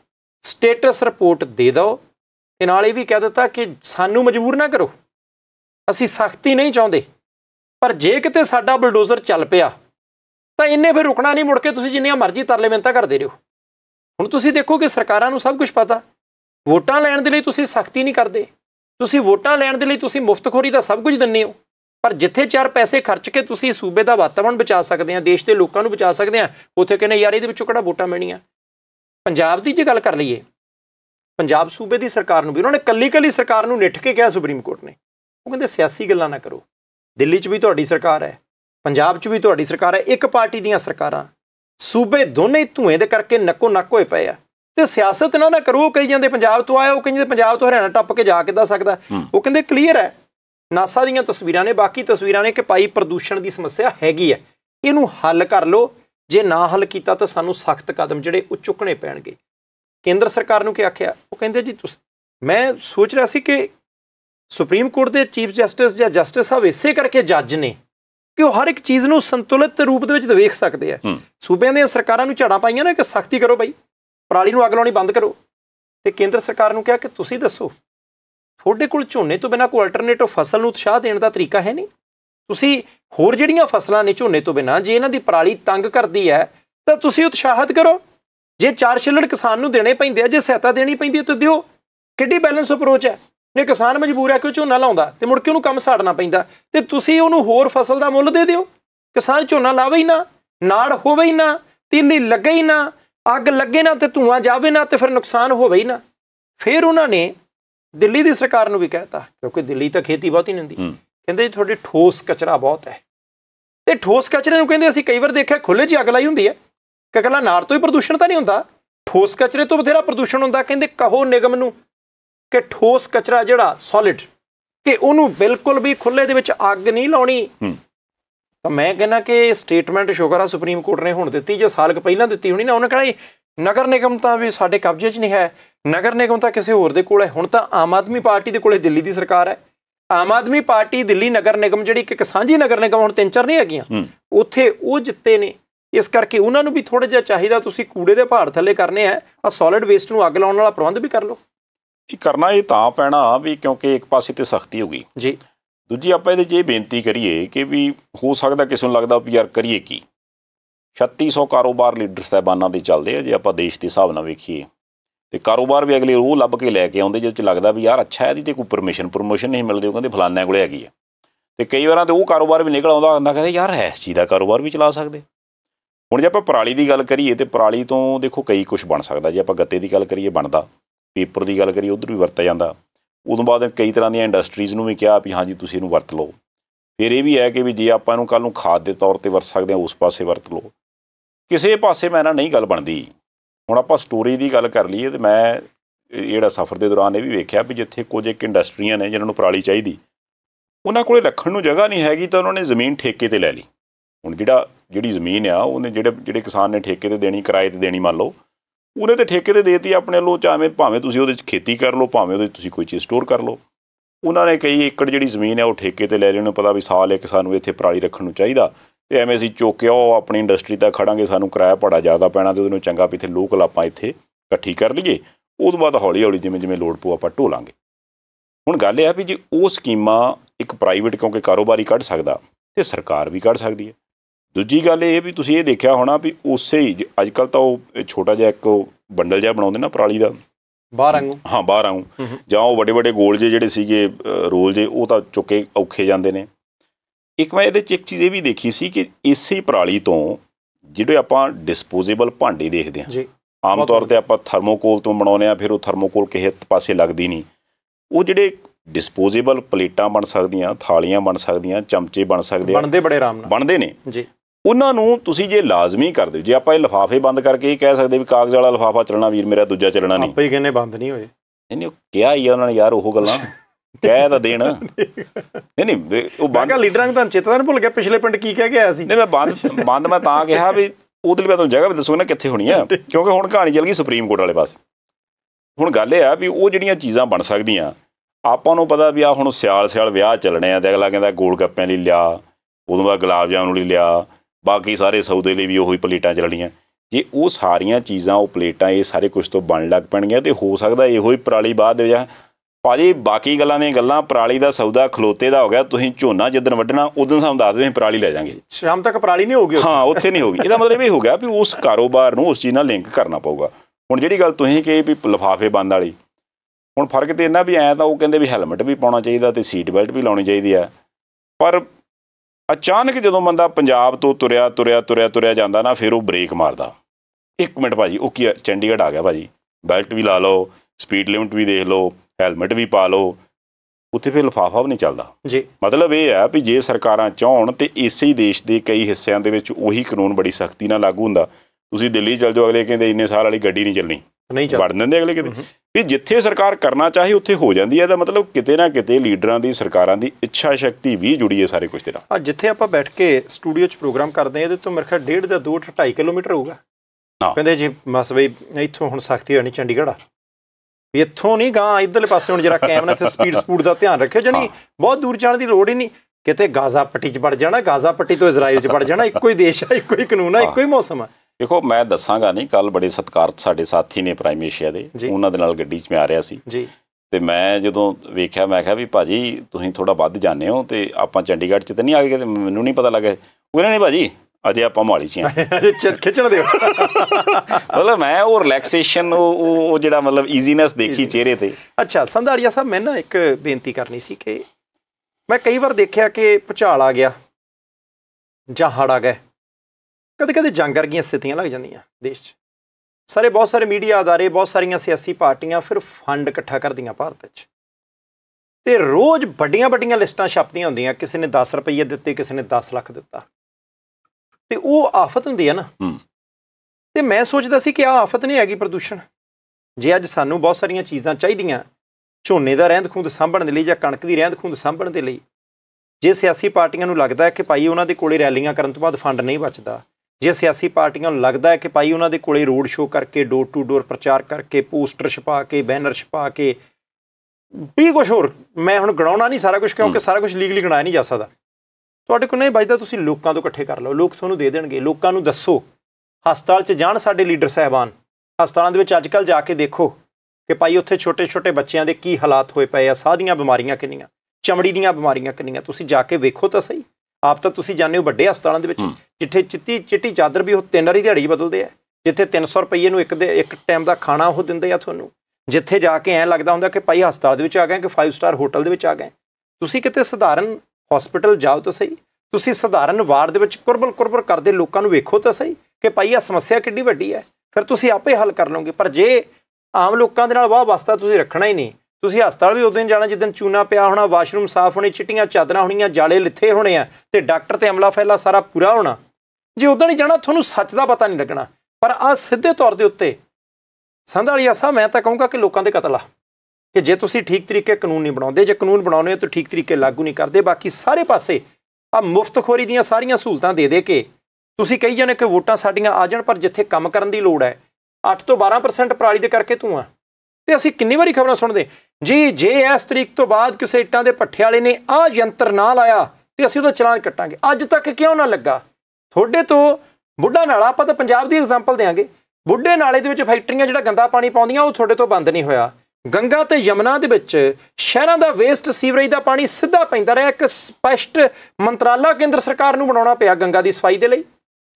ਸਟੇਟਸ ਰਿਪੋਰਟ ਦੇ ਦਿਓ ਤੇ ਨਾਲ ਇਹ ਵੀ ਕਹਿ ਦਿੱਤਾ ਕਿ ਸਾਨੂੰ ਮਜਬੂਰ ਨਾ ਕਰੋ ਅਸੀਂ ਸਖਤੀ ਨਹੀਂ ਚਾਹੁੰਦੇ ਪਰ ਜੇ ਕਿਤੇ ਸਾਡਾ ਬਲਡੋਜ਼ਰ ਚੱਲ ਪਿਆ ਤਾਂ ਇਹਨੇ ਫਿਰ ਰੁਕਣਾ ਨਹੀਂ ਮੁੜ ਕੇ ਤੁਸੀਂ ਜਿੰਨੀਆਂ ਮਰਜ਼ੀ ਤਰਲੇ ਮਿੰਤਾ ਕਰਦੇ ਰਹੋ ਹੁਣ ਤੁਸੀਂ ਦੇਖੋ ਕਿ ਸਰਕਾਰਾਂ ਨੂੰ ਸਭ ਕੁਝ ਪਤਾ ਵੋਟਾਂ ਲੈਣ ਦੇ ਲਈ ਤੁਸੀਂ ਸਖਤੀ ਨਹੀਂ ਕਰਦੇ ਤੁਸੀਂ ਵੋਟਾਂ ਲੈਣ ਦੇ ਲਈ ਤੁਸੀਂ ਮੁਫਤਖੋਰੀ ਦਾ ਸਭ ਕੁਝ ਦਿੰਨੇ ਹੋ ਪਰ ਜਿੱਥੇ ਚਾਰ ਪੈਸੇ ਖਰਚ ਕੇ ਤੁਸੀਂ ਸੂਬੇ ਦਾ ਵਾਤਾਵਰਣ ਬਚਾ ਸਕਦੇ ਆ ਦੇਸ਼ ਦੇ ਲੋਕਾਂ ਨੂੰ ਬਚਾ ਸਕਦੇ ਆ ਉੱਥੇ ਕਹਿੰਦੇ ਯਾਰ ਇਹਦੇ ਵਿੱਚੋਂ ਕਿਹੜਾ ਵੋਟਾਂ ਮਿਲਣੀਆਂ ਪੰਜਾਬ ਦੀ ਜੇ ਗੱਲ ਕਰ ਲਈਏ ਪੰਜਾਬ ਸੂਬੇ ਦੀ ਸਰਕਾਰ ਨੂੰ ਵੀ ਉਹਨਾਂ ਨੇ ਕੱਲੀ ਕੱਲੀ ਸਰਕਾਰ ਨੂੰ ਨਿੱਠ ਕੇ ਕਿਹਾ ਸੁਪਰੀਮ ਕੋਰਟ ਨੇ ਉਹ ਕਹਿੰਦੇ ਸਿਆਸੀ ਗੱਲਾਂ ਨਾ ਕਰੋ ਦਿੱਲੀ 'ਚ ਵੀ ਤੁਹਾਡੀ ਸਰਕਾਰ ਹੈ ਪੰਜਾਬ 'ਚ ਵੀ ਤੁਹਾਡੀ ਸਰਕਾਰ ਹੈ ਇੱਕ ਪਾਰਟੀ ਦੀਆਂ ਸਰਕਾਰਾਂ ਸੂਬੇ ਦੋਨੇ ਧੂਏ ਦੇ ਕਰਕੇ ਨੱਕੋ ਨੱਕ ਹੋਏ ਪਏ ਆ ਤੇ ਸਿਆਸਤ ਇਹਨਾਂ ਦਾ ਕਰੋ ਕਈ ਜਾਂਦੇ ਪੰਜਾਬ ਤੋਂ ਆਇਆ ਉਹ ਕਹਿੰਦੇ ਪੰਜਾਬ ਤੋਂ ਹਰਿਆਣਾ ਟੱਪ ਕੇ ਜਾ ਕਿੱਦਾਂ ਸਕਦਾ ਉਹ ਕਹਿੰਦੇ ਕਲੀਅਰ ਹੈ ਨਾਸਾ ਦੀਆਂ ਤਸਵੀਰਾਂ ਨੇ ਬਾਕੀ ਤਸਵੀਰਾਂ ਨੇ ਕਿ ਭਾਈ ਪ੍ਰਦੂਸ਼ਣ ਦੀ ਸਮੱਸਿਆ ਹੈਗੀ ਹੈ ਇਹਨੂੰ ਹੱਲ ਕਰ ਲਓ ਜੇ ਨਾ ਹੱਲ ਕੀਤਾ ਤਾਂ ਸਾਨੂੰ ਸਖਤ ਕਦਮ ਜਿਹੜੇ ਉਹ ਚੁੱਕਣੇ ਪੈਣਗੇ ਕੇਂਦਰ ਸਰਕਾਰ ਨੂੰ ਕੀ ਆਖਿਆ ਉਹ ਕਹਿੰਦੇ ਜੀ ਤੁਸੀਂ ਮੈਂ ਸੋਚ ਰਿਹਾ ਸੀ ਕਿ ਸੁਪਰੀਮ ਕੋਰਟ ਦੇ ਚੀਫ ਜਸਟਿਸ ਜਾਂ ਜਸਟਿਸ ਸਾਹਿਬ ਇਸੇ ਕਰਕੇ ਜੱਜ ਨੇ ਕਿ ਉਹ ਹਰ ਇੱਕ ਚੀਜ਼ ਨੂੰ ਸੰਤੁਲਿਤ ਰੂਪ ਦੇ ਵਿੱਚ ਦੇਖ ਸਕਦੇ ਆ ਸੂਬਿਆਂ ਦੀਆਂ ਸਰਕਾਰਾਂ ਨੂੰ ਝਾੜਾਂ ਪਾਈਆਂ ਨੇ ਕਿ ਸਖਤੀ ਕਰੋ ਭਾਈ ਪਰਾਲੀ ਨੂੰ ਅੱਗ ਲਾਉਣੀ ਬੰਦ ਕਰੋ ਤੇ ਕੇਂਦਰ ਸਰਕਾਰ ਨੂੰ ਕਿਹਾ ਕਿ ਤੁਸੀਂ ਦੱਸੋ ਤੁਹਾਡੇ ਕੋਲ ਝੋਨੇ ਤੋਂ ਬਿਨਾ ਕੋਈ ਅਲਟਰਨੇਟਿਵ ਫਸਲ ਨੂੰ ਉਤਸ਼ਾਹ ਦੇਣ ਦਾ ਤਰੀਕਾ ਹੈ ਨਹੀਂ ਤੁਸੀਂ ਹੋਰ ਜਿਹੜੀਆਂ ਫਸਲਾਂ ਨੇ ਝੋਨੇ ਤੋਂ ਬਿਨਾ ਜੇ ਇਹਨਾਂ ਦੀ ਪਰਾਲੀ ਤੰਗ ਕਰਦੀ ਹੈ ਤਾਂ ਤੁਸੀਂ ਉਤਸ਼ਾਹਿਤ ਕਰੋ ਜੇ ਚਾਰ ਛਿੱਲੜ ਕਿਸਾਨ ਨੂੰ ਦੇਣੇ ਪੈਂਦੇ ਆ ਜੇ ਸਹਾਇਤਾ ਦੇਣੀ ਪੈਂਦੀ ਹੈ ਤਾਂ ਦਿਓ ਕਿੱਡੀ ਬੈਲੈਂਸ ਅਪਰੋਚ ਹੈ ਜੇ ਕਿਸਾਨ ਮਜਬੂਰ ਹੈ ਕਿ ਉਹ ਝੋਨਾ ਲਾਉਂਦਾ ਤੇ ਮੁੜ ਕੇ ਉਹਨੂੰ ਕੰਮ ਸਾੜਨਾ ਪੈਂਦਾ ਤੇ ਤੁਸੀਂ ਉਹਨੂੰ ਹੋਰ ਫਸਲ ਦਾ ਮੁੱਲ ਦੇ ਦਿਓ ਕਿਸਾਨ ਝੋਨਾ ਲਾਵੇ ਹੀ ਨਾ ਨਾੜ ਹੋਵੇ ਹੀ ਨਾ ਤਿੰਨੀ ਲੱਗੇ ਹੀ ਨਾ ਅੱਗ ਲੱਗੇ ਨਾ ਤੇ ਧੂਆਂ ਜਾਵੇ ਨਾ ਤੇ ਫਿਰ ਨੁਕਸਾਨ ਹੋਵੇ ਹੀ ਨਾ ਫਿਰ ਉਹਨਾਂ ਨੇ ਦਿੱਲੀ ਦੀ ਸਰਕਾਰ ਨੂੰ ਵੀ ਕਹਿਤਾ ਕਿਉਂਕਿ ਦਿੱਲੀ ਤਾਂ ਖੇਤੀ ਬਹੁਤ ਹੀ ਨਹੀਂ ਹੁੰਦੀ ਕਹਿੰਦੇ ਜੀ ਤੁਹਾਡੇ ਠੋਸ ਕਚਰਾ ਬਹੁਤ ਹੈ ਤੇ ਠੋਸ ਕਚਰੇ ਨੂੰ ਕਹਿੰਦੇ ਅਸੀਂ ਕਈ ਵਾਰ ਦੇਖਿਆ ਖੁੱਲੇ ਜੀ ਅੱਗ ਲਾਈ ਹੁੰਦੀ ਹੈ ਕਕਲਾ ਨਾਰ ਤੋਂ ਹੀ ਪ੍ਰਦੂਸ਼ਣ ਤਾਂ ਨਹੀਂ ਹੁੰਦਾ ਠੋਸ ਕਚਰੇ ਤੋਂ ਬਥੇਰਾ ਪ੍ਰਦੂਸ਼ਣ ਹੁੰਦਾ ਕਹਿੰਦੇ ਕਹੋ ਨਿਗਮ ਨੂੰ ਕਿ ਠੋਸ ਕਚਰਾ ਜਿਹੜਾ ਸੋਲਿਡ ਕਿ ਉਹਨੂੰ ਬਿਲਕੁਲ ਵੀ ਖੁੱਲੇ ਦੇ ਵਿੱਚ ਅੱਗ ਨਹੀਂ ਲਾਉਣੀ ਤਾਂ ਮੈਂ ਕਹਿੰਦਾ ਕਿ ਸਟੇਟਮੈਂਟ ਸ਼ੁਕਰ ਆ ਸੁਪਰੀਮ ਕੋਰਟ ਨੇ ਹੁਣ ਦਿੱਤੀ ਜੇ ਸਾਲਕ ਪਹਿਲਾਂ ਦਿੱਤੀ ਹੋਣੀ ਨਾ ਉਹਨੇ ਕਹਿਣਾ ਨਗਰ ਨਿਗਮ ਤਾਂ ਵੀ ਸਾਡੇ ਕਬਜ਼ੇ 'ਚ ਨਹੀਂ ਹੈ ਨਗਰ ਨਿਗਮ ਤਾਂ ਕਿਸੇ ਹੋਰ ਦੇ ਕੋਲ ਹੈ ਹੁਣ ਤਾਂ ਆਮ ਆਦਮੀ ਪਾਰਟੀ ਦੇ ਕੋਲੇ ਦਿੱਲੀ ਦੀ ਸਰਕਾਰ ਹੈ ਆਮ ਆਦਮੀ ਪਾਰਟੀ ਦਿੱਲੀ ਨਗਰ ਨਿਗਮ ਜਿਹੜੀ ਇੱਕ ਸਾਂਝੀ ਨਗਰ ਨਿਗਮ ਹੁਣ ਤਿੰਨ ਚਾਰ ਨਹੀਂ ਹੈਗੀਆਂ ਉੱਥੇ ਉਹ ਜਿੱਤੇ ਨੇ ਇਸ ਕਰਕੇ ਉਹਨਾਂ ਨੂੰ ਵੀ ਥੋੜਾ ਜਿਹਾ ਚਾਹੀਦਾ ਤੁਸੀਂ ਕੂੜੇ ਦੇ ਪਹਾੜ ਥੱਲੇ ਕਰਨੇ ਆ ਆ ਸੋਲਿਡ ਵੇਸਟ ਨੂੰ ਅੱਗ ਲਾਉਣ ਵਾਲਾ ਪ੍ਰਬੰਧ ਵੀ ਕਰ ਲਓ ਇਹ ਕਰਨਾ ਇਹ ਤਾਂ ਪੈਣਾ ਵੀ ਕਿਉਂਕਿ ਇੱਕ ਪਾਸੇ ਤੇ ਸਖਤੀ ਹੋ ਗਈ ਜੀ ਦੂਜੀ ਆਪਾਂ ਇਹਦੇ 'ਚ ਇਹ ਬੇਨਤੀ ਕਰੀਏ ਕਿ ਵੀ ਹੋ ਸਕਦਾ ਕਿਸੇ ਨੂੰ ਲੱਗਦਾ ਵੀ ਯਾਰ ਕਰੀਏ ਕੀ 3600 ਕਾਰੋਬਾਰ ਲੀਡਰ ਸਹਿਬਾਨਾਂ ਦੇ ਚੱਲਦੇ ਆ ਜੇ ਆਪਾਂ ਦੇਸ਼ ਦੇ ਹਿਸਾਬ ਨਾਲ ਵੇਖੀਏ ਤੇ ਕਾਰੋਬਾਰ ਵੀ ਅਗਲੇ ਉਹ ਲੱਭ ਕੇ ਲੈ ਕੇ ਆਉਂਦੇ ਜਿਹਦੇ 'ਚ ਲੱਗਦਾ ਵੀ ਯਾਰ ਅੱਛਾ ਇਹਦੀ ਤੇ ਕੋਈ ਪਰਮਿਸ਼ਨ ਪ੍ਰੋਮੋਸ਼ਨ ਨਹੀਂ ਮਿਲਦੀ ਉਹ ਕਹਿੰਦੇ ਫਲਾਨਿਆਂ ਕੋਲੇ ਹੈਗੀ ਆ ਤੇ ਕਈ ਵਾਰਾਂ ਤੇ ਉਹ ਕਾਰੋਬਾਰ ਵੀ ਨਿਕਲ ਆਉਂਦਾ ਹੁੰਦਾ ਕਹਿੰਦੇ ਯਾਰ ਹੈ ਇਸ ਦਾ ਕਾਰੋਬਾਰ ਵੀ ਚਲਾ ਸਕਦੇ ਹੁਣ ਜੇ ਆਪਾਂ ਪਰਾਲੀ ਦੀ ਗੱਲ ਕਰੀਏ ਤੇ ਪਰਾਲੀ ਤੋਂ ਦੇਖੋ ਕਈ ਕੁਝ ਬਣ ਸਕਦਾ ਜੇ ਆਪਾਂ ਗੱਤੇ ਦੀ ਗੱਲ ਕਰੀਏ ਬਣਦਾ ਪੇਪਰ ਦੀ ਗੱਲ ਕਰੀਏ ਉਧਰ ਵੀ ਵਰਤਿਆ ਜਾਂਦਾ ਉਦੋਂ ਬਾਅਦ ਕਈ ਤਰ੍ਹਾਂ ਦੀਆਂ ਇੰਡਸਟਰੀਜ਼ ਨੂੰ ਵੀ ਕਿਹਾ ਵੀ ਹਾਂਜੀ ਤੁਸੀਂ ਇਹਨੂੰ ਵਰਤ ਲਓ ਫਿਰ ਇਹ ਵੀ ਹੈ ਕਿ ਵੀ ਜੇ ਆਪਾਂ ਇਹਨੂੰ ਕੱਲ ਨੂੰ ਖਾਦ ਦੇ ਤੌਰ ਤੇ ਵਰਤ ਸਕਦੇ ਹਾਂ ਉਸ ਪਾਸੇ ਵਰਤ ਲਓ ਕਿਸੇ ਪਾਸੇ ਮੈਂ ਨਾ ਨਹੀਂ ਗੱਲ ਬਣਦੀ ਹੁਣ ਆਪਾਂ ਸਟੋਰੀ ਦੀ ਗੱਲ ਕਰ ਲਈਏ ਤੇ ਮੈਂ ਜਿਹੜਾ ਸਫ਼ਰ ਦੇ ਦੌਰਾਨ ਇਹ ਵੀ ਵੇਖਿਆ ਵੀ ਜਿੱਥੇ ਕੁਝ ਇੱਕ ਇੰਡਸਟਰੀਆਂ ਨੇ ਜਿਨ੍ਹਾਂ ਨੂੰ ਪਰਾਲੀ ਚਾਹੀਦੀ ਉਹਨਾਂ ਕੋਲੇ ਰੱਖਣ ਨੂੰ ਜਗ੍ਹਾ ਨਹੀਂ ਹੈਗੀ ਤਾਂ ਉਹਨਾਂ ਨੇ ਜ਼ਮੀਨ ਠੇਕੇ ਤੇ ਲੈ ਲਈ ਹੁਣ ਜਿਹੜਾ ਜਿਹੜੀ ਜ਼ਮੀਨ ਆ ਉਹਨੇ ਜਿਹੜੇ ਜਿਹੜੇ ਕਿਸਾਨ ਨੇ ਠੇਕੇ ਤੇ ਦੇਣੀ ਕਿਰਾਏ ਤੇ ਦੇਣੀ ਮੰਨ ਲਓ ਉਹਨੇ ਤੇ ਠੇਕੇ ਤੇ ਦੇਤੀ ਆਪਣੇ ਲੋ ਚਾਵੇਂ ਭਾਵੇਂ ਤੁਸੀਂ ਉਹਦੇ ਵਿੱਚ ਖੇਤੀ ਕਰ ਲਓ ਭਾਵੇਂ ਉਹਦੇ ਤੁਸੀਂ ਕੋਈ ਚੀਜ਼ ਸਟੋਰ ਕਰ ਲਓ ਉਹਨਾਂ ਨੇ ਕਹੀ ਏਕੜ ਜਿਹੜੀ ਜ਼ਮੀਨ ਹੈ ਉਹ ਠੇਕੇ ਤੇ ਲੈ ਲੈਣ ਨੂੰ ਪਤਾ ਵੀ ਸਾਲ ਇੱਕ ਸਾਨੂੰ ਇੱਥੇ ਪਰਾਲੀ ਰੱਖਣ ਨੂੰ ਚਾਹੀਦਾ ਤੇ ਐਵੇਂ ਅਸੀਂ ਚੋਕਿਆ ਉਹ ਆਪਣੀ ਇੰਡਸਟਰੀ ਤਾਂ ਖੜਾਂਗੇ ਸਾਨੂੰ ਕਿਰਾਇਆ ਪੜਾ ਜ਼ਿਆਦਾ ਪੈਣਾ ਤੇ ਉਹਨੂੰ ਚੰਗਾ ਵੀ ਇੱਥੇ ਲੋਕਲ ਆਪਾਂ ਇੱਥੇ ਇਕੱਠੀ ਕਰ ਲਈਏ ਉਦੋਂ ਬਾਅਦ ਹੌਲੀ ਹੌਲੀ ਜਿਵੇਂ ਜਿਵੇਂ ਲੋਡ ਪੂ ਆਪਾਂ ਢੋਲਾਂਗੇ ਹੁਣ ਗੱਲ ਇਹ ਆ ਵੀ ਜੇ ਉਹ ਸਕੀਮਾਂ ਇੱਕ ਪ੍ਰਾਈਵੇਟ ਕਿਉਂਕਿ ਕਾਰੋਬਾਰੀ ਕੱਢ ਸਕਦਾ ਤੇ ਸਰਕਾਰ ਵੀ ਕੱਢ ਸਕਦੀ ਹੈ ਦੂਜੀ ਗੱਲ ਇਹ ਵੀ ਤੁਸੀਂ ਇਹ ਦੇਖਿਆ ਹੋਣਾ ਵੀ ਉਸੇ ਹੀ ਅੱਜ ਕੱਲ ਤਾਂ ਉਹ ਛੋਟਾ ਜਿਹਾ ਇੱਕ ਬੰਡਲ ਜਿਹਾ ਬਣਾਉਂਦੇ ਨਾ ਪਰਾਲੀ ਦਾ ਬਾਹਰ ਆਉਂ ਹਾਂ ਬਾਹਰ ਆਉਂ ਜਾਂ ਉਹ ਵੱਡੇ ਵੱਡੇ ਗੋਲ ਜਿਹੜੇ ਸੀਗੇ ਰੋਲ ਜੇ ਉਹ ਤਾਂ ਚੁੱਕੇ ਔਖੇ ਜਾਂਦੇ ਨੇ ਇੱਕ ਵਾਰ ਇਹਦੇ ਚ ਇੱਕ ਚੀਜ਼ ਇਹ ਵੀ ਦੇਖੀ ਸੀ ਕਿ ਇਸੇ ਪਰਾਲੀ ਤੋਂ ਜਿਹੜੇ ਆਪਾਂ ਡਿਸਪੋਜ਼ੇਬਲ ਭਾਂਡੇ ਦੇਖਦੇ ਆਂ ਜੀ ਆਮ ਤੌਰ ਤੇ ਆਪਾਂ ਥਰਮੋਕੋਲ ਤੋਂ ਬਣਾਉਨੇ ਆ ਫਿਰ ਉਹ ਥਰਮੋਕੋਲ ਕਿਸੇ ਪਾਸੇ ਲੱਗਦੀ ਨਹੀਂ ਉਹ ਜਿਹੜੇ ਡਿਸਪੋਜ਼ੇਬਲ ਪਲੇਟਾਂ ਬਣ ਸਕਦੀਆਂ ਥਾਲੀਆਂ ਬਣ ਸਕਦੀਆਂ ਚਮਚੇ ਬਣ ਸਕਦੇ ਆ ਬਣਦੇ ਬੜੇ ਆਰਾਮ ਨਾਲ ਬਣਦੇ ਨੇ ਜੀ ਉਹਨਾਂ ਨੂੰ ਤੁਸੀਂ ਜੇ ਲਾਜ਼ਮੀ ਕਰ ਦਿਓ ਜੇ ਆਪਾਂ ਇਹ ਲਫਾਫੇ ਬੰਦ ਕਰਕੇ ਇਹ ਕਹਿ ਸਕਦੇ ਵੀ ਕਾਗਜ਼ ਵਾਲਾ ਲਫਾਫਾ ਚੱਲਣਾ ਵੀਰ ਮੇਰਾ ਦੂਜਾ ਚੱਲਣਾ ਨਹੀਂ ਆਪੇ ਹੀ ਕਹਿੰਦੇ ਬੰਦ ਨਹੀਂ ਹੋਏ ਨਹੀਂ ਨਹੀਂ ਉਹ ਕਿਹਾ ਹੀ ਆ ਉਹਨਾਂ ਨੇ ਯਾਰ ਉਹ ਗੱਲਾਂ ਕਹਿ ਤਾਂ ਦੇਣ ਨਹੀਂ ਨਹੀਂ ਉਹ ਬੰਦ ਲੀਡਰਾਂ ਨੂੰ ਤਾਂ ਚੇਤਾ ਨਹੀਂ ਭੁੱਲ ਗਿਆ ਪਿਛਲੇ ਪਿੰਡ ਕੀ ਕਹਿ ਕੇ ਆਇਆ ਸੀ ਨਹੀਂ ਮੈਂ ਬੰਦ ਬੰਦ ਮੈਂ ਤਾਂ ਕਿਹਾ ਵੀ ਉਹਦੇ ਲਈ ਮੈਂ ਤੁਹਾਨੂੰ ਜਗ੍ਹਾ ਵੀ ਦੱਸੂਗਾ ਨਾ ਕਿੱਥੇ ਹੋਣੀ ਆ ਕਿਉਂਕਿ ਹੁਣ ਕਹਾਣੀ ਚੱਲ ਗਈ ਸੁਪਰੀਮ ਕੋਰਟ ਵਾਲੇ ਪਾਸੇ ਹੁਣ ਗੱਲ ਇਹ ਆ ਵੀ ਉਹ ਜਿਹੜੀਆਂ ਚੀਜ਼ਾਂ ਬਣ ਸਕਦੀਆਂ ਆਪਾਂ ਨੂੰ ਪਤਾ ਵੀ ਆ ਹੁਣ ਸਿਆਲ ਸਿਆਲ ਵਿਆਹ ਚੱਲਣੇ ਆ ਤੇ ਅਗਲਾ ਕਹਿੰਦਾ ਗੋਲ ਗੱਪਿਆਂ ਲਈ ਲਿਆ ਉਦੋਂ ਦਾ ਗੁਲਾਬ ਜਾਮਨ ਲਈ ਲਿਆ ਬਾਕੀ ਸਾਰੇ ਸੌਦੇ ਲਈ ਵੀ ਉਹੀ ਪਲੇਟਾਂ ਚੱਲਣੀਆਂ ਜੇ ਉਹ ਸਾਰੀਆਂ ਚੀਜ਼ਾਂ ਉਹ ਪਲੇਟਾਂ ਇਹ ਸਾਰੇ ਕੁਝ ਤੋਂ ਬਣ ਲੱਗ ਪੈਣਗੀਆਂ ਤੇ ਹੋ ਸਕਦਾ ਇਹੋ ਹੀ ਪਰਾਲੀ ਬਾਅਦ ਦੇ ਜਾ ਭਾਜੀ ਬਾਕੀ ਗੱਲਾਂ ਦੀਆਂ ਗੱਲਾਂ ਪਰਾਲੀ ਦਾ ਸੌਦਾ ਖਲੋਤੇ ਦਾ ਹੋ ਗਿਆ ਤੁਸੀਂ ਝੋਨਾ ਜਿੱਦਣ ਵੱਢਣਾ ਉਦੋਂ ਸਾਨੂੰ ਦੱਸ ਦਿਓ ਅਸੀਂ ਪਰਾਲੀ ਲੈ ਜਾਾਂਗੇ ਸ਼ਾਮ ਤੱਕ ਪਰਾਲੀ ਨਹੀਂ ਹੋਗੀ ਹਾਂ ਉੱਥੇ ਨਹੀਂ ਹੋਗੀ ਇਹਦਾ ਮਤਲਬ ਇਹ ਹੋ ਗਿਆ ਵੀ ਉਸ ਕਾਰੋਬਾਰ ਨੂੰ ਉਸ ਚੀਜ਼ ਨਾਲ ਲਿੰਕ ਕਰਨਾ ਪਊਗਾ ਹੁਣ ਜਿਹੜੀ ਗੱਲ ਤੁਸੀਂ ਕਹੀ ਵੀ ਲਫਾਫੇ ਬੰਦ ਵਾਲੀ ਹੁਣ ਫਰਕ ਤੇ ਇਹਨਾਂ ਵੀ ਐ ਤਾਂ ਉਹ ਕਹਿੰਦੇ ਵੀ ਹੈਲਮਟ ਵੀ ਪਾਉਣਾ ਚਾਹੀਦਾ ਤੇ ਸੀਟ ਬੈਲਟ ਵੀ ਲਾਉਣੀ ਚਾਹੀਦੀ ਆ ਪਰ ਅਚਾਨਕ ਜਦੋਂ ਬੰਦਾ ਪੰਜਾਬ ਤੋਂ ਤੁਰਿਆ ਤੁਰਿਆ ਤੁਰਿਆ ਤੁਰਿਆ ਜਾਂਦਾ ਨਾ ਫਿਰ ਉਹ ਬ੍ਰੇਕ ਮਾਰਦਾ ਇੱਕ ਮਿੰਟ ਭਾਜੀ ਉਹ ਕੀ ਚੰਡੀਗੜ੍ਹ ਆ ਗਿਆ ਭਾਜੀ ਬੈਲਟ ਵੀ ਲਾ ਲਓ ਸਪੀਡ ਲਿਮਟ ਵੀ ਦੇਖ ਲਓ ਹੈਲਮਟ ਵੀ ਪਾ ਲਓ ਉੱਥੇ ਫਿਰ ਲਫਾਫਾ ਵੀ ਨਹੀਂ ਚੱਲਦਾ ਜੀ ਮਤਲਬ ਇਹ ਆ ਵੀ ਜੇ ਸਰਕਾਰਾਂ ਚਾਹਣ ਤੇ ਇਸੇ ਹੀ ਦੇਸ਼ ਦੇ ਕਈ ਹਿੱਸਿਆਂ ਦੇ ਵਿੱਚ ਉਹੀ ਕਾਨੂੰਨ ਬੜੀ ਸਖਤੀ ਨਾਲ ਲਾਗੂ ਹੁੰਦਾ ਤੁਸੀਂ ਦਿੱਲੀ ਚਲ ਜਾਓ ਅਗਲੇ ਕਹਿੰਦੇ ਇੰਨੇ ਸਾਲ ਵਾਲੀ ਗੱਡੀ ਨਹੀਂ ਚੱਲਣੀ ਨਹੀਂ ਚੱਲ ਵੜ ਦਿੰਦੇ ਅਗਲੇ ਕਿਤੇ ਇਹ ਜਿੱਥੇ ਸਰਕਾਰ ਕਰਨਾ ਚਾਹੀ ਉੱਥੇ ਹੋ ਜਾਂਦੀ ਹੈ ਇਹਦਾ ਮਤਲਬ ਕਿਤੇ ਨਾ ਕਿਤੇ ਲੀਡਰਾਂ ਦੀ ਸਰਕਾਰਾਂ ਦੀ ਇੱਛਾ ਸ਼ਕਤੀ ਵੀ ਜੁੜੀ ਹੈ ਸਾਰੇ ਕੁਝ ਦੇ ਨਾਲ ਆ ਜਿੱਥੇ ਆਪਾਂ ਬੈਠ ਕੇ ਸਟੂਡੀਓ 'ਚ ਪ੍ਰੋਗਰਾਮ ਕਰਦੇ ਆ ਇਹਦੇ ਤੋਂ ਮੇਰੇ ਖਿਆਲ 1.5 ਦਾ 2 2.5 ਕਿਲੋਮੀਟਰ ਹੋਊਗਾ ਕਹਿੰਦੇ ਜੀ ਮਸ ਬਈ ਇੱਥੋਂ ਹੁਣ ਸਖਤੀ ਹੋਣੀ ਚੰਡੀਗੜ੍ਹ ਆ ਇੱਥੋਂ ਨਹੀਂ ਗਾਂ ਇਧਰਲੇ ਪਾਸੇ ਹੁਣ ਜਰਾ ਕੈਮਰਾ ਤੇ ਸਪੀਡ ਸਪੂਡ ਦਾ ਧਿਆਨ ਰੱਖਿਓ ਜਣੀ ਬਹੁਤ ਦੂਰ ਜਾਣ ਦੀ ਲੋੜ ਹੀ ਨਹੀਂ ਕਿਤੇ ਗਾਜ਼ਾ ਪੱਟੀ 'ਚ ਵੜ ਜਾਣਾ ਗਾਜ਼ਾ ਪੱਟੀ ਤੋਂ ਇਜ਼ਰਾਈਲ 'ਚ ਵੜ ਜਾਣਾ ਇੱਕੋ ਹੀ ਦੇਸ਼ ਆ ਇੱਕੋ ਹੀ ਕਾਨੂੰਨ ਹੈ ਇੱਕੋ ਹੀ ਮੌਸਮ ਹੈ ਦੇਖੋ ਮੈਂ ਦੱਸਾਂਗਾ ਨਹੀਂ ਕੱਲ ਬੜੇ ਸਤਕਾਰਤ ਸਾਡੇ ਸਾਥੀ ਨੇ ਪ੍ਰਾਈਮ ਏਸ਼ੀਆ ਦੇ ਉਹਨਾਂ ਦੇ ਨਾਲ ਗੱਡੀ 'ਚ ਮੈਂ ਆ ਰਿਹਾ ਸੀ ਜੀ ਤੇ ਮੈਂ ਜਦੋਂ ਵੇਖਿਆ ਮੈਂ ਕਿਹਾ ਵੀ ਭਾਜੀ ਤੁਸੀਂ ਥੋੜਾ ਵੱਧ ਜਾਣੇ ਹੋ ਤੇ ਆਪਾਂ ਚੰਡੀਗੜ੍ਹ 'ਚ ਤੇ ਨਹੀਂ ਆ ਗਏ ਤੇ ਮੈਨੂੰ ਨਹੀਂ ਪਤਾ ਲੱਗਾ ਉਹਨਾਂ ਨੇ ਭਾਜੀ ਅਜੇ ਆਪਾਂ ਮੋਹਾਲੀ 'ਚ ਆ ਖਿੱਚਣ ਦਿਓ ਮਤਲਬ ਮੈਂ ਉਹ ਰਿਲੈਕਸੇਸ਼ਨ ਉਹ ਉਹ ਜਿਹੜਾ ਮਤਲਬ ਈਜ਼ੀਨੈਸ ਦੇਖੀ ਚਿਹਰੇ ਤੇ ਅੱਛਾ ਸੰਧਾੜੀਆ ਸਾਹਿਬ ਮੈਂ ਨਾ ਇੱਕ ਬੇਨਤੀ ਕਰਨੀ ਸੀ ਕਿ ਮੈਂ ਕਈ ਵਾਰ ਦੇਖਿਆ ਕਿ ਭੁਚਾਲ ਆ ਗਿਆ ਜਾਂ ਹੜ ਆ ਗਿਆ ਕਦੇ ਕਦੇ ਜੰਗ ਵਰਗੀਆਂ ਸਥਿਤੀਆਂ ਲੱਗ ਜਾਂਦੀਆਂ ਦੇਸ਼ 'ਚ ਸਾਰੇ ਬਹੁਤ ਸਾਰੇ ਮੀਡੀਆ ਆਦਾਰੇ ਬਹੁਤ ਸਾਰੀਆਂ ਸਿਆਸੀ ਪਾਰਟੀਆਂ ਫਿਰ ਫੰਡ ਇਕੱਠਾ ਕਰਦੀਆਂ ਭਾਰਤ 'ਚ ਤੇ ਰੋਜ਼ ਵੱਡੀਆਂ-ਵੱਡੀਆਂ ਲਿਸਟਾਂ ਛਾਪਦੀਆਂ ਹੁੰਦੀਆਂ ਕਿਸੇ ਨੇ 10 ਰੁਪਏ ਦਿੱਤੇ ਕਿਸੇ ਨੇ 10 ਲੱਖ ਦਿੱਤਾ ਤੇ ਉਹ ਆਫਤ ਹੁੰਦੀ ਹੈ ਨਾ ਤੇ ਮੈਂ ਸੋਚਦਾ ਸੀ ਕਿ ਆ ਆਫਤ ਨਹੀਂ ਹੈਗੀ ਪ੍ਰਦੂਸ਼ਣ ਜੇ ਅੱਜ ਸਾਨੂੰ ਬਹੁਤ ਸਾਰੀਆਂ ਚੀਜ਼ਾਂ ਚਾਹੀਦੀਆਂ ਝੋਨੇ ਦਾ ਰਹਿੰਦ ਖੂੰਦ ਸਾਂਭਣ ਦੇ ਲਈ ਜਾਂ ਕਣਕ ਦੀ ਰਹਿੰਦ ਖੂੰਦ ਸਾਂਭਣ ਦੇ ਲਈ ਜੇ ਸਿਆਸੀ ਪਾਰਟੀਆਂ ਨੂੰ ਲੱਗਦਾ ਹੈ ਕਿ ਭਾਈ ਉਹਨਾਂ ਦੇ ਕੋਲੇ ਰੈਲੀਆਂ ਕਰਨ ਤੋਂ ਬਾਅਦ ਫੰਡ ਨਹੀਂ ਬਚਦਾ ਜੇ ਸਿਆਸੀ ਪਾਰਟੀਆਂ ਨੂੰ ਲੱਗਦਾ ਹੈ ਕਿ ਭਾਈ ਉਹਨਾਂ ਦੇ ਕੋਲੇ ਰੋਡ ਸ਼ੋਅ ਕਰਕੇ ਡੋਰ ਟੂ ਡੋਰ ਪ੍ਰਚਾਰ ਕਰਕੇ ਪੋਸਟਰ ਛਪਾ ਕੇ ਬੈਨਰ ਛਪਾ ਕੇ ਵੀ ਕੁਝ ਹੋਰ ਮੈਂ ਹੁਣ ਗਣਾਉਣਾ ਨਹੀਂ ਸਾਰਾ ਕੁਝ ਕਿਉਂਕਿ ਸਾਰਾ ਕੁਝ ਲੀਗਲੀ ਗਣਾਇਆ ਨਹੀਂ ਜਾ ਸਕਦਾ ਤੁਹਾਡੇ ਕੋਲ ਨਹੀਂ ਬਚਦਾ ਤੁਸੀਂ ਲੋਕਾਂ ਤੋਂ ਇਕੱਠੇ ਕਰ ਲਓ ਲੋਕ ਤੁਹਾਨੂੰ ਦੇ ਦੇਣਗੇ ਲੋਕਾਂ ਨੂੰ ਦੱਸੋ ਹਸਪਤਾਲ 'ਚ ਜਾਣ ਸਾਡੇ ਲੀਡਰ ਸਹਿਬਾਨ ਹਸਪਤਾਲਾਂ ਦੇ ਵਿੱਚ ਅੱਜ ਕੱਲ ਜਾ ਕੇ ਦੇਖੋ ਕਿ ਭਾਈ ਉੱਥੇ ਛੋਟੇ-ਛੋਟੇ ਬੱਚਿਆਂ ਦੇ ਕੀ ਹਾਲਾਤ ਹੋਏ ਪਏ ਆ ਸਾਹ ਦੀਆਂ ਬਿਮਾਰੀਆਂ ਕਿੰਨੀਆਂ ਚਮੜੀ ਦੀਆਂ ਬਿਮਾਰੀਆਂ ਕਿੰਨੀਆਂ ਤੁਸੀਂ ਜਾ ਕੇ ਵੇਖੋ ਤਾਂ ਸਹੀ ਆਪ ਤਾਂ ਤੁਸੀਂ ਜਾਣਦੇ ਹੋ ਵੱਡੇ ਹਸਪਤਾਲਾਂ ਦੇ ਵਿੱਚ ਜਿੱਥੇ ਚਿੱਤੀ ਚਿੱਟੀ ਚਾਦਰ ਵੀ ਉਹ ਤਿੰਨ ਵਾਰੀ ਦਿਹਾੜੀ ਬਦਲਦੇ ਆ ਜਿੱਥੇ 300 ਰੁਪਏ ਨੂੰ ਇੱਕ ਦੇ ਇੱਕ ਟਾਈਮ ਦਾ ਖਾਣਾ ਉਹ ਦਿੰਦੇ ਆ ਤੁਹਾਨੂੰ ਜਿੱਥੇ ਜਾ ਕੇ ਐ ਲੱਗਦਾ ਹੁੰਦਾ ਕਿ ਭਾਈ ਹਸਪਤਾਲ ਦੇ ਵਿੱਚ ਆ ਗਏ ਕਿ 5 ਸਟਾਰ ਹੋਟਲ ਦੇ ਵਿੱਚ ਆ ਗਏ ਤੁਸੀਂ ਕਿਤੇ ਸਧਾਰਨ ਹਸਪੀਟਲ ਜਾਓ ਤਾਂ ਸਹੀ ਤੁਸੀਂ ਸਧਾਰਨ ਵਾਰ ਦੇ ਵਿੱਚ ਕੁਰਬਲ ਕੁਰਬਰ ਕਰਦੇ ਲੋਕਾਂ ਨੂੰ ਵੇਖੋ ਤਾਂ ਸਹੀ ਕਿ ਭਾਈ ਆ ਸਮੱਸਿਆ ਕਿੰਨੀ ਵੱਡੀ ਹੈ ਫਿਰ ਤੁਸੀਂ ਆਪੇ ਹੱਲ ਕਰ ਲਓਗੇ ਪਰ ਜੇ ਆਮ ਲੋਕਾਂ ਦੇ ਨਾਲ ਵਾਹ ਵਾਸਤਾ ਤੁਸੀਂ ਰੱਖਣਾ ਹੀ ਨਹੀਂ ਤੁਸੀਂ ਹਸਪਤਾਲ ਵੀ ਉਦੋਂ ਜਾਣਾ ਜਿੱਦਨ ਚੂਨਾ ਪਿਆ ਹੋਣਾ ਵਾਸ਼ਰੂਮ ਸਾਫ਼ ਹੋਣੇ ਚਿੱਟੀਆਂ ਚਾਦਰਾਂ ਹੋਣੀਆਂ ਜਾਲੇ ਲਿੱਥੇ ਹੋਣੇ ਆ ਤੇ ਡਾਕਟਰ ਤੇ ਅਮਲਾ ਫੈਲਾ ਸਾਰਾ ਪੂਰਾ ਹੋਣਾ ਜੇ ਉਦੋਂ ਹੀ ਜਾਣਾ ਤੁਹਾਨੂੰ ਸੱਚ ਦਾ ਪਤਾ ਨਹੀਂ ਲੱਗਣਾ ਪਰ ਆ ਸਿੱਧੇ ਤੌਰ ਦੇ ਉੱਤੇ ਸੰਧਾਲੀਆ ਸਾਹਿਬ ਮੈਂ ਤਾਂ ਕਹੂੰਗਾ ਕਿ ਲੋਕਾਂ ਦੇ ਕਤਲ ਆ ਕਿ ਜੇ ਤੁਸੀਂ ਠੀਕ ਤਰੀਕੇ ਕਾਨੂੰਨ ਨਹੀਂ ਬਣਾਉਂਦੇ ਜੇ ਕਾਨੂੰਨ ਬਣਾਉਣੇ ਤਾਂ ਠੀਕ ਤਰੀਕੇ ਲਾਗੂ ਨਹੀਂ ਕਰਦੇ ਬਾਕੀ ਸਾਰੇ ਪਾਸੇ ਆ ਮੁਫਤਖੋਰੀ ਦੀਆਂ ਸਾਰੀਆਂ ਸਹੂਲਤਾਂ ਦੇ ਦੇ ਕੇ ਤੁਸੀਂ ਕਹੀ ਜਾਂਦੇ ਕਿ ਵੋਟਾਂ ਸਾਡੀਆਂ ਆ ਜਾਣ ਪਰ ਜਿੱਥੇ ਕੰਮ ਕਰਨ ਦੀ ਲੋੜ ਹੈ 8 ਤੋਂ 12% ਪ੍ਰਾਲੀ ਦੇ ਕਰਕੇ ਤੂੰ ਆ ਤੇ ਅਸੀਂ ਕਿੰਨੀ ਵਾਰੀ ਖਬਰਾਂ ਸੁਣਦੇ ਜੀ ਜੇ ਇਸ ਤਰੀਕ ਤੋਂ ਬਾਅਦ ਕਿਸੇ ਇੱਟਾਂ ਦੇ ਪੱਠੇ ਵਾਲੇ ਨੇ ਆਹ ਯੰਤਰ ਨਾ ਲਾਇਆ ਤੇ ਅਸੀਂ ਉਹਦਾ ਚਲਾਨ ਕੱਟਾਂਗੇ ਅੱਜ ਤੱਕ ਕਿਉਂ ਨਾ ਲੱਗਾ ਤੁਹਾਡੇ ਤੋਂ ਬੁੱਢਾ ਨਾਲਾ ਆਪਾਂ ਤਾਂ ਪੰਜਾਬ ਦੀ ਐਗਜ਼ਾਮਪਲ ਦੇਾਂਗੇ ਬੁੱਢੇ ਨਾਲੇ ਦੇ ਵਿੱਚ ਫੈਕਟਰੀਆਂ ਜਿਹੜਾ ਗੰਦਾ ਪਾਣੀ ਪਾਉਂਦੀਆਂ ਉਹ ਤੁਹਾਡੇ ਤੋਂ ਬੰਦ ਨਹੀਂ ਹੋਇਆ ਗੰਗਾ ਤੇ ਯਮਨਾ ਦੇ ਵਿੱਚ ਸ਼ਹਿਰਾਂ ਦਾ ਵੇਸਟ ਸੀਵਰੇਜ ਦਾ ਪਾਣੀ ਸਿੱਧਾ ਪੈਂਦਾ ਰਿਹਾ ਇੱਕ ਸਪਸ਼ਟ ਮੰਤਰਾਲਾ ਕੇਂਦਰ ਸਰਕਾਰ ਨੂੰ ਬਣਾਉਣਾ ਪਿਆ ਗੰਗਾ ਦੀ ਸਫਾਈ ਦੇ ਲਈ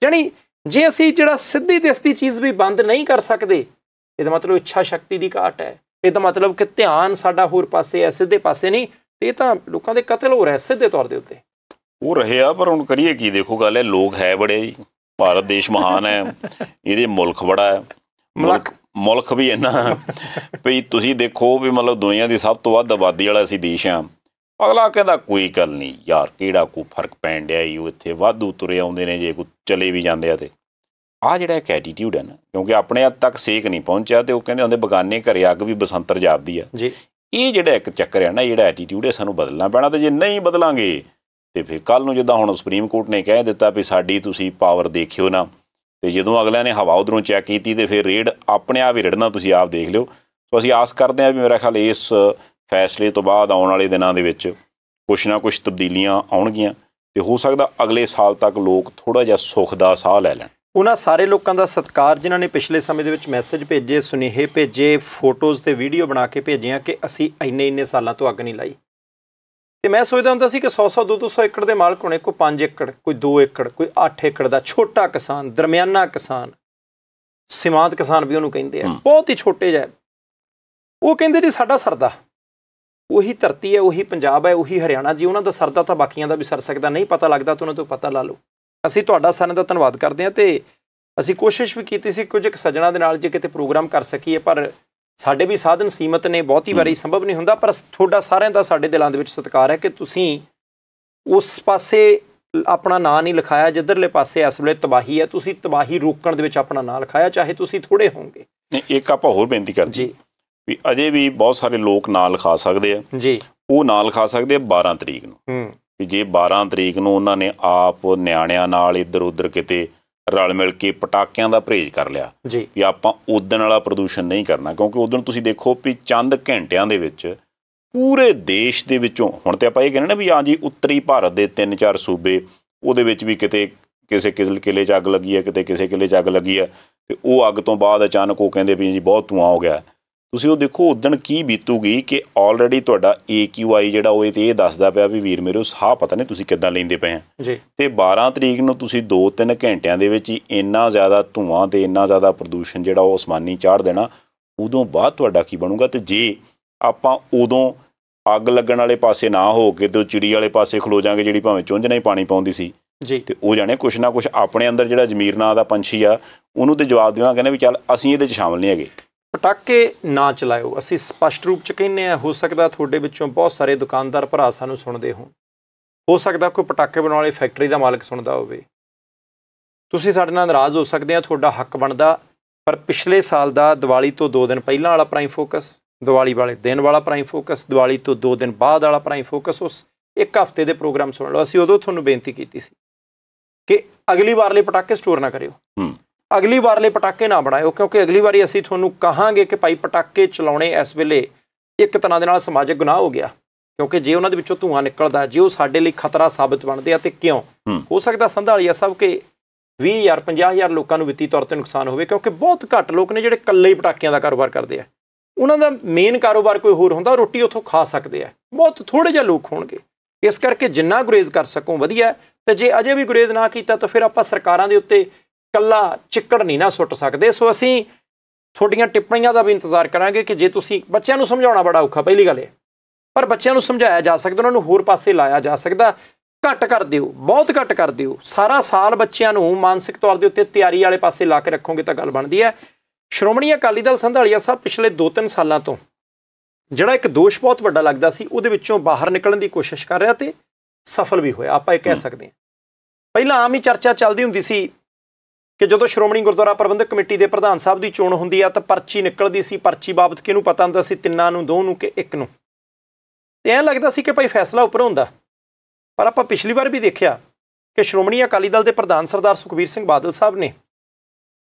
ਜਣੀ ਜੇ ਅਸੀਂ ਜਿਹੜਾ ਸਿੱਧੀ ਦਿਸਦੀ ਚੀਜ਼ ਵੀ ਬੰਦ ਨਹੀਂ ਕਰ ਸਕਦੇ ਇਹਦਾ ਮਤਲਬ ਇੱਛਾ ਸ਼ਕਤੀ ਦੀ ਘਾਟ ਹੈ ਇਹਦਾ ਮਤਲਬ ਕਿ ਧਿਆਨ ਸਾਡਾ ਹੋਰ ਪਾਸੇ ਐ ਸਿੱਧੇ ਪਾਸੇ ਨਹੀਂ ਇਹ ਤਾਂ ਲੋਕਾਂ ਦੇ ਕਤਲ ਹੋ ਰਿਹਾ ਸਿੱਧੇ ਤੌਰ ਦੇ ਉੱਤੇ ਉਹ ਆ ਪਰ ਹੁਣ ਕਰੀਏ ਕੀ ਦੇਖੋ ਗੱਲ ਹੈ ਲੋਕ ਹੈ ਬੜੇ ਜੀ ਭਾਰਤ ਦੇਸ਼ ਮਹਾਨ ਹੈ ਇਹਦੇ ਮੁਲਕ ਬੜਾ ਹੈ ਮੁਲਕ ਮੁਲਕ ਵੀ ਇੰਨਾ ਵੀ ਤੁਸੀਂ ਦੇਖੋ ਵੀ ਮਤਲਬ ਦੁਨੀਆ ਦੀ ਸਭ ਤੋਂ ਵੱਧ ਆਬਾਦੀ ਵਾਲਾ ਅਸੀਂ ਦੇਸ਼ ਆ ਅਗਲਾ ਕਹਿੰਦਾ ਕੋਈ ਗੱਲ ਨਹੀਂ ਯਾਰ ਕਿਹੜਾ ਕੋ ਫਰਕ ਪੈਣ ਡਿਆ ਇਹ ਉੱਥੇ ਇੱਥੇ ਵਾਧੂ ਤੁਰੇ ਆਉਂਦੇ ਨੇ ਜੇ ਕੋ ਚਲੇ ਵੀ ਜਾਂਦੇ ਆ ਤੇ ਆ ਜਿਹੜਾ ਇੱਕ ਐਟੀਟਿਊਡ ਹੈ ਨਾ ਕਿਉਂਕਿ ਆਪਣੇ ਹੱਦ ਤੱਕ ਸੇਕ ਨਹੀਂ ਪਹੁੰਚਿਆ ਤੇ ਉਹ ਕਹਿੰਦੇ ਹੁੰਦੇ ਬਗਾਨੇ ਘਰੇ ਅੱਗ ਵੀ ਬਸੰਤਰ ਜਾਪਦੀ ਆ ਜੀ ਇਹ ਜਿਹੜਾ ਇੱਕ ਚੱਕਰ ਹੈ ਨਾ ਜਿਹੜਾ ਐਟੀਟਿਊਡ ਹੈ ਸਾਨੂੰ ਬਦਲਣਾ ਪੈਣਾ ਤੇ ਜੇ ਨਹੀਂ ਬਦਲਾਂਗੇ ਤੇ ਫਿਰ ਕੱਲ ਨੂੰ ਜਿੱਦਾਂ ਹੁਣ ਸੁਪਰੀਮ ਕੋਰਟ ਨੇ ਕਹਿ ਦਿੱਤਾ ਵੀ ਸਾਡੀ ਤੁਸੀਂ ਪਾਵਰ ਦੇਖਿਓ ਨਾ ਤੇ ਜਦੋਂ ਅਗਲਿਆਂ ਨੇ ਹਵਾ ਉਧਰੋਂ ਚੈੱਕ ਕੀਤੀ ਤੇ ਫਿਰ ਰੇਡ ਆਪਣੇ ਆਪ ਹੀ ਰੜਨਾ ਤੁਸੀਂ ਆਪ ਦੇਖ ਲਿਓ ਸੋ ਅਸੀਂ ਆਸ ਕਰਦੇ ਹਾਂ ਵੀ ਮੇਰਾ ਖਿਆਲ ਇਸ ਫੈਸਲੇ ਤੋਂ ਬਾਅਦ ਆਉਣ ਵਾਲੇ ਦਿਨਾਂ ਦੇ ਵਿੱਚ ਕੁਝ ਨਾ ਕੁਝ ਤਬਦੀਲੀਆਂ ਆਉਣਗੀਆਂ ਤੇ ਹੋ ਸਕਦਾ ਅਗਲੇ ਸਾਲ ਤੱਕ ਲੋਕ ਥੋੜਾ ਜਿਹਾ ਸੁੱਖ ਦਾ ਸਾਹ ਲੈ ਲੈਣ ਉਹਨਾਂ ਸਾਰੇ ਲੋਕਾਂ ਦਾ ਸਤਿਕਾਰ ਜਿਨ੍ਹਾਂ ਨੇ ਪਿਛਲੇ ਸਮੇਂ ਦੇ ਵਿੱਚ ਮੈਸੇਜ ਭੇਜੇ ਸੁਨੇਹੇ ਭੇਜੇ ਫੋਟੋਜ਼ ਤੇ ਵੀਡੀਓ ਬਣਾ ਕੇ ਭੇਜਿਆ ਕਿ ਅਸੀਂ ਇੰਨੇ ਇੰਨੇ ਸਾਲਾਂ ਤੋਂ ਅੱਗ ਨਹੀਂ ਲਾਈ ਤੇ ਮੈਂ ਸੋਚਦਾ ਹੁੰਦਾ ਸੀ ਕਿ 100 100 200 ਏਕੜ ਦੇ ਮਾਲਕ ਹੋਣੇ ਕੋਈ 5 ਏਕੜ ਕੋਈ 2 ਏਕੜ ਕੋਈ 8 ਏਕੜ ਦਾ ਛੋਟਾ ਕਿਸਾਨ ਦਰਮਿਆਨਾ ਕਿਸਾਨ ਸੀਮਾਂਤ ਕਿਸਾਨ ਵੀ ਉਹਨੂੰ ਕਹਿੰਦੇ ਆ ਬਹੁਤ ਹੀ ਛੋਟੇ ਜਿਹੇ ਉਹ ਕਹਿੰਦੇ ਜੀ ਸਾਡਾ ਸਰਦਾ ਉਹੀ ਧਰਤੀ ਹੈ ਉਹੀ ਪੰਜਾਬ ਹੈ ਉਹੀ ਹਰਿਆਣਾ ਜੀ ਉਹਨਾਂ ਦਾ ਸਰਦਾ ਤਾਂ ਬਾਕੀਆਂ ਦਾ ਵੀ ਸਰ ਸਕਦਾ ਨਹੀਂ ਪਤਾ ਲੱਗਦਾ ਤਾਂ ਉਹਨਾਂ ਤੋਂ ਪਤਾ ਲਾ ਲਓ ਅਸੀਂ ਤੁਹਾਡਾ ਸਾਰਿਆਂ ਦਾ ਧੰਨਵਾਦ ਕਰਦੇ ਹਾਂ ਤੇ ਅਸੀਂ ਕੋਸ਼ਿਸ਼ ਵੀ ਕੀਤੀ ਸੀ ਕੁਝ ਇੱਕ ਸਜਣਾ ਦੇ ਨਾਲ ਜੇ ਕਿਤੇ ਪ੍ਰੋਗਰਾਮ ਕਰ ਸਕੀਏ ਪਰ ਸਾਡੇ ਵੀ ਸਾਧਨ ਸੀਮਤ ਨੇ ਬਹੁਤੀ ਵਾਰੀ ਸੰਭਵ ਨਹੀਂ ਹੁੰਦਾ ਪਰ ਤੁਹਾਡਾ ਸਾਰਿਆਂ ਦਾ ਸਾਡੇ ਦਿਲਾਂ ਦੇ ਵਿੱਚ ਸਤਿਕਾਰ ਹੈ ਕਿ ਤੁਸੀਂ ਉਸ ਪਾਸੇ ਆਪਣਾ ਨਾਂ ਨਹੀਂ ਲਿਖਾਇਆ ਜਿੱਧਰਲੇ ਪਾਸੇ ਇਸ ਵੇਲੇ ਤਬਾਹੀ ਹੈ ਤੁਸੀਂ ਤਬਾਹੀ ਰੋਕਣ ਦੇ ਵਿੱਚ ਆਪਣਾ ਨਾਂ ਲਿਖਾਇਆ ਚਾਹੇ ਤੁਸੀਂ ਥੋੜੇ ਹੋਵੋਗੇ ਇੱਕ ਆਪਾਂ ਹੋਰ ਬੇਨਤੀ ਕਰਦੇ ਜੀ ਵੀ ਅਜੇ ਵੀ ਬਹੁਤ ਸਾਰੇ ਲੋਕ ਨਾਂ ਲਿਖਾ ਸਕਦੇ ਆ ਜੀ ਉਹ ਨਾਂ ਲਿਖਾ ਸਕਦੇ ਆ 12 ਤਰੀਕ ਨੂੰ ਹੂੰ ਵੀ ਜੇ 12 ਤਰੀਕ ਨੂੰ ਉਹਨਾਂ ਨੇ ਆਪ ਨਿਆਣਿਆਂ ਨਾਲ ਇੱਧਰ ਉੱਧਰ ਕਿਤੇ ਰਲ ਮਿਲ ਕੇ ਪਟਾਕਿਆਂ ਦਾ ਪ੍ਰੇਜ ਕਰ ਲਿਆ ਜੀ ਵੀ ਆਪਾਂ ਉਦਣ ਵਾਲਾ ਪ੍ਰਦੂਸ਼ਣ ਨਹੀਂ ਕਰਨਾ ਕਿਉਂਕਿ ਉਦੋਂ ਤੁਸੀਂ ਦੇਖੋ ਵੀ ਚੰਦ ਘੰਟਿਆਂ ਦੇ ਵਿੱਚ ਪੂਰੇ ਦੇਸ਼ ਦੇ ਵਿੱਚੋਂ ਹੁਣ ਤੇ ਆਪਾਂ ਇਹ ਕਹਿੰਦੇ ਨੇ ਵੀ ਹਾਂ ਜੀ ਉੱਤਰੀ ਭਾਰਤ ਦੇ ਤਿੰਨ ਚਾਰ ਸੂਬੇ ਉਹਦੇ ਵਿੱਚ ਵੀ ਕਿਤੇ ਕਿਸੇ ਕਿਸੇ ਕਿਲੇ 'ਚ ਅੱਗ ਲੱਗੀ ਹੈ ਕਿਤੇ ਕਿਸੇ ਕਿਲੇ 'ਚ ਅੱਗ ਲੱਗੀ ਹੈ ਤੇ ਉਹ ਅੱਗ ਤੋਂ ਬਾਅਦ ਅਚਾਨਕ ਉਹ ਕਹਿੰਦੇ ਵੀ ਜੀ ਬਹੁਤ ਧੂਆਂ ਹੋ ਗਿਆ ਤੁਸੀਂ ਉਹ ਦੇਖੋ ਉਦਣ ਕੀ ਬੀਤੂਗੀ ਕਿ ਆਲਰੇਡੀ ਤੁਹਾਡਾ AQI ਜਿਹੜਾ ਉਹ ਇਹ ਦੱਸਦਾ ਪਿਆ ਵੀ ਵੀਰ ਮੇਰੇ ਸਾਹ ਪਤਾ ਨਹੀਂ ਤੁਸੀਂ ਕਿੱਦਾਂ ਲੈਂਦੇ ਪਏ ਆ ਜੀ ਤੇ 12 ਤਰੀਕ ਨੂੰ ਤੁਸੀਂ 2-3 ਘੰਟਿਆਂ ਦੇ ਵਿੱਚ ਹੀ ਇੰਨਾ ਜ਼ਿਆਦਾ ਧੂਆਂ ਤੇ ਇੰਨਾ ਜ਼ਿਆਦਾ ਪ੍ਰਦੂਸ਼ਣ ਜਿਹੜਾ ਉਹ ਅਸਮਾਨੀ ਚਾੜ ਦੇਣਾ ਉਦੋਂ ਬਾਅਦ ਤੁਹਾਡਾ ਕੀ ਬਣੂਗਾ ਤੇ ਜੇ ਆਪਾਂ ਉਦੋਂ ਅੱਗ ਲੱਗਣ ਵਾਲੇ ਪਾਸੇ ਨਾ ਹੋ ਕੇ ਤੇ ਚਿੜੀ ਵਾਲੇ ਪਾਸੇ ਖਲੋ ਜਾਾਂਗੇ ਜਿਹੜੀ ਭਾਵੇਂ ਚੁੰਝ ਨਹੀਂ ਪਾਣੀ ਪਾਉਂਦੀ ਸੀ ਜੀ ਤੇ ਉਹ ਜਾਣੇ ਕੁਛ ਨਾ ਕੁਛ ਆਪਣੇ ਅੰਦਰ ਜਿਹੜਾ ਜ਼ਮੀਰ ਨਾ ਦਾ ਪੰਛੀ ਆ ਉਹਨੂੰ ਤੇ ਜਵਾਬ ਦੇਵਾਂਗੇ ਕਹਿੰਦੇ ਵੀ ਚੱਲ ਅਸੀਂ ਇਹਦੇ ਚ ਸ਼ਾਮਲ ਨਹੀਂ ਹੈਗੇ ਪਟਾਕੇ ਨਾ ਚਲਾਇਓ ਅਸੀਂ ਸਪਸ਼ਟ ਰੂਪ ਚ ਕਹਿੰਨੇ ਆ ਹੋ ਸਕਦਾ ਤੁਹਾਡੇ ਵਿੱਚੋਂ ਬਹੁਤ ਸਾਰੇ ਦੁਕਾਨਦਾਰ ਭਰਾ ਸਾਨੂੰ ਸੁਣਦੇ ਹੋ ਹੋ ਸਕਦਾ ਕੋਈ ਪਟਾਕੇ ਬਣਾਉਣ ਵਾਲੀ ਫੈਕਟਰੀ ਦਾ ਮਾਲਕ ਸੁਣਦਾ ਹੋਵੇ ਤੁਸੀਂ ਸਾਡੇ ਨਾਲ ਨਾਰਾਜ਼ ਹੋ ਸਕਦੇ ਆ ਤੁਹਾਡਾ ਹੱਕ ਬਣਦਾ ਪਰ ਪਿਛਲੇ ਸਾਲ ਦਾ ਦੀਵਾਲੀ ਤੋਂ 2 ਦਿਨ ਪਹਿਲਾਂ ਵਾਲਾ ਪ੍ਰਾਈਮ ਫੋਕਸ ਦੀਵਾਲੀ ਵਾਲੇ ਦਿਨ ਵਾਲਾ ਪ੍ਰਾਈਮ ਫੋਕਸ ਦੀਵਾਲੀ ਤੋਂ 2 ਦਿਨ ਬਾਅਦ ਵਾਲਾ ਪ੍ਰਾਈਮ ਫੋਕਸ ਉਸ ਇੱਕ ਹਫ਼ਤੇ ਦੇ ਪ੍ਰੋਗਰਾਮ ਸੁਣ ਲਓ ਅਸੀਂ ਉਦੋਂ ਤੁਹਾਨੂੰ ਬੇਨਤੀ ਕੀਤੀ ਸੀ ਕਿ ਅਗਲੀ ਵਾਰ ਲਈ ਪਟਾਕੇ ਸਟੋਰ ਨਾ ਕਰਿਓ ਹੂੰ ਅਗਲੀ ਵਾਰ ਲਈ ਪਟਾਕੇ ਨਾ ਬਣਾਇਓ ਕਿਉਂਕਿ ਅਗਲੀ ਵਾਰੀ ਅਸੀਂ ਤੁਹਾਨੂੰ ਕਹਾਂਗੇ ਕਿ ਭਾਈ ਪਟਾਕੇ ਚਲਾਉਣੇ ਇਸ ਵੇਲੇ ਇੱਕ ਤਰ੍ਹਾਂ ਦੇ ਨਾਲ ਸਮਾਜਿਕ ਗੁਨਾਹ ਹੋ ਗਿਆ ਕਿਉਂਕਿ ਜੇ ਉਹਨਾਂ ਦੇ ਵਿੱਚੋਂ ਧੂਆਂ ਨਿਕਲਦਾ ਜੇ ਉਹ ਸਾਡੇ ਲਈ ਖਤਰਾ ਸਾਬਤ ਬਣਦੇ ਆ ਤੇ ਕਿਉਂ ਹੋ ਸਕਦਾ ਸੰਧਾਲੀਆ ਸਭ ਕੇ 20000 50000 ਲੋਕਾਂ ਨੂੰ ਵਿੱਤੀ ਤੌਰ ਤੇ ਨੁਕਸਾਨ ਹੋਵੇ ਕਿਉਂਕਿ ਬਹੁਤ ਘੱਟ ਲੋਕ ਨੇ ਜਿਹੜੇ ਇਕੱਲੇ ਹੀ ਪਟਾਕਿਆਂ ਦਾ ਕਾਰੋਬਾਰ ਕਰਦੇ ਆ ਉਹਨਾਂ ਦਾ ਮੇਨ ਕਾਰੋਬਾਰ ਕੋਈ ਹੋਰ ਹੁੰਦਾ ਰੋਟੀ ਉੱਥੋਂ ਖਾ ਸਕਦੇ ਆ ਬਹੁਤ ਥੋੜੇ ਜਿਹਾ ਲੋਕ ਹੋਣਗੇ ਇਸ ਕਰਕੇ ਜਿੰਨਾ ਗੁਰੇਜ਼ ਕਰ ਸਕੋ ਵਧੀਆ ਤੇ ਜੇ ਅਜੇ ਵੀ ਗੁਰੇਜ਼ ਨਾ ਕੀਤਾ ਤਾਂ ਫਿਰ ਆਪਾਂ ਸਰਕਾਰਾਂ ਦੇ ਉੱਤੇ ਕੱਲਾ ਚਿੱਕੜ ਨਹੀਂ ਨਾ ਸੁੱਟ ਸਕਦੇ ਸੋ ਅਸੀਂ ਤੁਹਾਡੀਆਂ ਟਿੱਪਣੀਆਂ ਦਾ ਵੀ ਇੰਤਜ਼ਾਰ ਕਰਾਂਗੇ ਕਿ ਜੇ ਤੁਸੀਂ ਬੱਚਿਆਂ ਨੂੰ ਸਮਝਾਉਣਾ ਬੜਾ ਔਖਾ ਪਹਿਲੀ ਗੱਲ ਇਹ ਪਰ ਬੱਚਿਆਂ ਨੂੰ ਸਮਝਾਇਆ ਜਾ ਸਕਦਾ ਉਹਨਾਂ ਨੂੰ ਹੋਰ ਪਾਸੇ ਲਾਇਆ ਜਾ ਸਕਦਾ ਘੱਟ ਕਰ ਦਿਓ ਬਹੁਤ ਘੱਟ ਕਰ ਦਿਓ ਸਾਰਾ ਸਾਲ ਬੱਚਿਆਂ ਨੂੰ ਮਾਨਸਿਕ ਤੌਰ ਦੇ ਉੱਤੇ ਤਿਆਰੀ ਵਾਲੇ ਪਾਸੇ ਲਾ ਕੇ ਰੱਖੋਗੇ ਤਾਂ ਗੱਲ ਬਣਦੀ ਹੈ ਸ਼੍ਰੋਮਣੀ ਅਕਾਲੀ ਦਲ ਸੰਧਾਲੀਆ ਸਾਹਿਬ ਪਿਛਲੇ 2-3 ਸਾਲਾਂ ਤੋਂ ਜਿਹੜਾ ਇੱਕ ਦੋਸ਼ ਬਹੁਤ ਵੱਡਾ ਲੱਗਦਾ ਸੀ ਉਹਦੇ ਵਿੱਚੋਂ ਬਾਹਰ ਨਿਕਲਣ ਦੀ ਕੋਸ਼ਿਸ਼ ਕਰ ਰਿਹਾ ਤੇ ਸਫਲ ਵੀ ਹੋਇਆ ਆਪਾਂ ਇਹ ਕਹਿ ਸਕਦੇ ਹਾਂ ਪਹਿਲਾਂ ਆਮ ਹੀ ਚਰਚਾ ਚੱਲਦੀ ਹੁੰਦੀ ਸੀ ਕਿ ਜਦੋਂ ਸ਼੍ਰੋਮਣੀ ਗੁਰਦੁਆਰਾ ਪ੍ਰਬੰਧਕ ਕਮੇਟੀ ਦੇ ਪ੍ਰਧਾਨ ਸਾਹਿਬ ਦੀ ਚੋਣ ਹੁੰਦੀ ਆ ਤਾਂ ਪਰਚੀ ਨਿਕਲਦੀ ਸੀ ਪਰਚੀ ਬਾਬਤ ਕਿਹਨੂੰ ਪਤਾ ਹੁੰਦਾ ਸੀ ਤਿੰਨਾਂ ਨੂੰ ਦੋ ਨੂੰ ਕਿ ਇੱਕ ਨੂੰ ਤੇ ਐਂ ਲੱਗਦਾ ਸੀ ਕਿ ਭਾਈ ਫੈਸਲਾ ਉੱਪਰ ਹੁੰਦਾ ਪਰ ਆਪਾਂ ਪਿਛਲੀ ਵਾਰ ਵੀ ਦੇਖਿਆ ਕਿ ਸ਼੍ਰੋਮਣੀ ਅਕਾਲੀ ਦਲ ਦੇ ਪ੍ਰਧਾਨ ਸਰਦਾਰ ਸੁਖਵੀਰ ਸਿੰਘ ਬਾਦਲ ਸਾਹਿਬ ਨੇ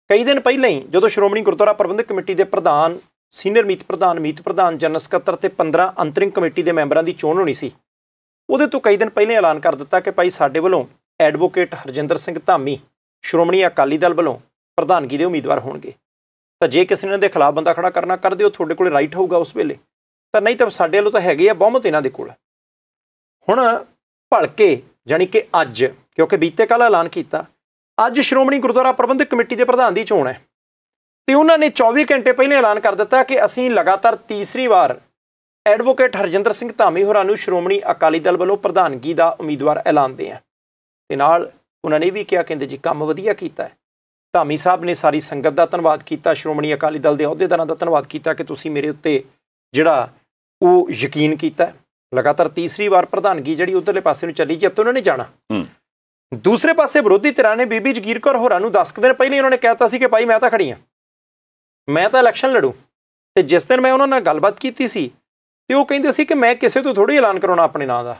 ਕਈ ਦਿਨ ਪਹਿਲਾਂ ਹੀ ਜਦੋਂ ਸ਼੍ਰੋਮਣੀ ਗੁਰਦੁਆਰਾ ਪ੍ਰਬੰਧਕ ਕਮੇਟੀ ਦੇ ਪ੍ਰਧਾਨ ਸੀਨੀਅਰ ਮੀਤ ਪ੍ਰਧਾਨ ਮੀਤ ਪ੍ਰਧਾਨ ਜਨਰਲ ਸਕੱਤਰ ਤੇ 15 ਅੰਤਰਿੰਗ ਕਮੇਟੀ ਦੇ ਮੈਂਬਰਾਂ ਦੀ ਚੋਣ ਹੋਣੀ ਸੀ ਉਹਦੇ ਤੋਂ ਕਈ ਦਿਨ ਪਹਿਲਾਂ ਐਲਾਨ ਕਰ ਦਿੱਤਾ ਕਿ ਭਾਈ ਸਾਡੇ ਵੱਲੋਂ ਐਡਵੋਕੇਟ ਹਰਜਿੰਦਰ ਸਿੰਘ ਧਾਮੀ ਸ਼੍ਰੋਮਣੀ ਅਕਾਲੀ ਦਲ ਵੱਲੋਂ ਪ੍ਰਧਾਨਗੀ ਦੇ ਉਮੀਦਵਾਰ ਹੋਣਗੇ ਤਾਂ ਜੇ ਕਿਸੇ ਨੇ ਦੇ ਖਿਲਾਫ ਬੰਦਾ ਖੜਾ ਕਰਨਾ ਕਰ ਦਿਓ ਤੁਹਾਡੇ ਕੋਲ ਰਾਈਟ ਹੋਊਗਾ ਉਸ ਵੇਲੇ ਤਾਂ ਨਹੀਂ ਤਾਂ ਸਾਡੇ ਵੱਲੋਂ ਤਾਂ ਹੈਗੇ ਆ ਬਹੁਮਤ ਇਹਨਾਂ ਦੇ ਕੋਲ ਹੁਣ ਭਲਕੇ ਜਾਨੀ ਕਿ ਅੱਜ ਕਿਉਂਕਿ ਬੀਤੇ ਕੱਲ ਐਲਾਨ ਕੀਤਾ ਅੱਜ ਸ਼੍ਰੋਮਣੀ ਗੁਰਦੁਆਰਾ ਪ੍ਰਬੰਧਕ ਕਮੇਟੀ ਦੇ ਪ੍ਰਧਾਨ ਦੀ ਚੋਣ ਹੈ ਤੇ ਉਹਨਾਂ ਨੇ 24 ਘੰਟੇ ਪਹਿਲਾਂ ਐਲਾਨ ਕਰ ਦਿੱਤਾ ਕਿ ਅਸੀਂ ਲਗਾਤਾਰ ਤੀਸਰੀ ਵਾਰ ਐਡਵੋਕੇਟ ਹਰਜਿੰਦਰ ਸਿੰਘ ਧਾਮੀ ਹੋਰਾਂ ਨੂੰ ਸ਼੍ਰੋਮਣੀ ਅਕਾਲੀ ਦਲ ਵੱਲੋਂ ਪ੍ਰਧਾਨਗੀ ਦਾ ਉਮੀਦਵਾਰ ਐਲਾਨਦੇ ਆ ਤੇ ਨਾਲ ਉਹਨਾਂ ਨੇ ਵੀ ਕਿਹਾ ਕਹਿੰਦੇ ਜੀ ਕੰਮ ਵਧੀਆ ਕੀਤਾ ਹੈ ਧਾਮੀ ਸਾਹਿਬ ਨੇ ਸਾਰੀ ਸੰਗਤ ਦਾ ਧੰਨਵਾਦ ਕੀਤਾ ਸ਼੍ਰੋਮਣੀ ਅਕਾਲੀ ਦਲ ਦੇ ਅਹੁਦੇਦਾਰਾਂ ਦਾ ਧੰਨਵਾਦ ਕੀਤਾ ਕਿ ਤੁਸੀਂ ਮੇਰੇ ਉੱਤੇ ਜਿਹੜਾ ਉਹ ਯਕੀਨ ਕੀਤਾ ਲਗਾਤਾਰ ਤੀਸਰੀ ਵਾਰ ਪ੍ਰਧਾਨਗੀ ਜਿਹੜੀ ਉਧਰਲੇ ਪਾਸੇ ਨੂੰ ਚੱਲੀ ਜਿੱਤ ਉਹਨਾਂ ਨੇ ਜਾਣਾ ਦੂਸਰੇ ਪਾਸੇ ਵਿਰੋਧੀ ਧਿਰਾਂ ਨੇ ਬੀਬੀ ਜਗੀਰ ਕੌਰ ਹੋਰਾਂ ਨੂੰ 10 ਦਿਨ ਪਹਿਲਾਂ ਉਹਨਾਂ ਨੇ ਕਹਿਤਾ ਸੀ ਕਿ ਭਾਈ ਮੈਂ ਤਾਂ ਖੜੀ ਆ ਮੈਂ ਤਾਂ ਇਲੈਕਸ਼ਨ ਲੜੂ ਤੇ ਜਿਸ ਦਿਨ ਮੈਂ ਉਹਨਾਂ ਨਾਲ ਗੱਲਬਾਤ ਕੀਤੀ ਸੀ ਤੇ ਉਹ ਕਹਿੰਦੇ ਸੀ ਕਿ ਮੈਂ ਕਿਸੇ ਤੋਂ ਥੋੜੀ ਐਲਾਨ ਕਰਾਉਣਾ ਆਪਣੇ ਨਾਂ ਦਾ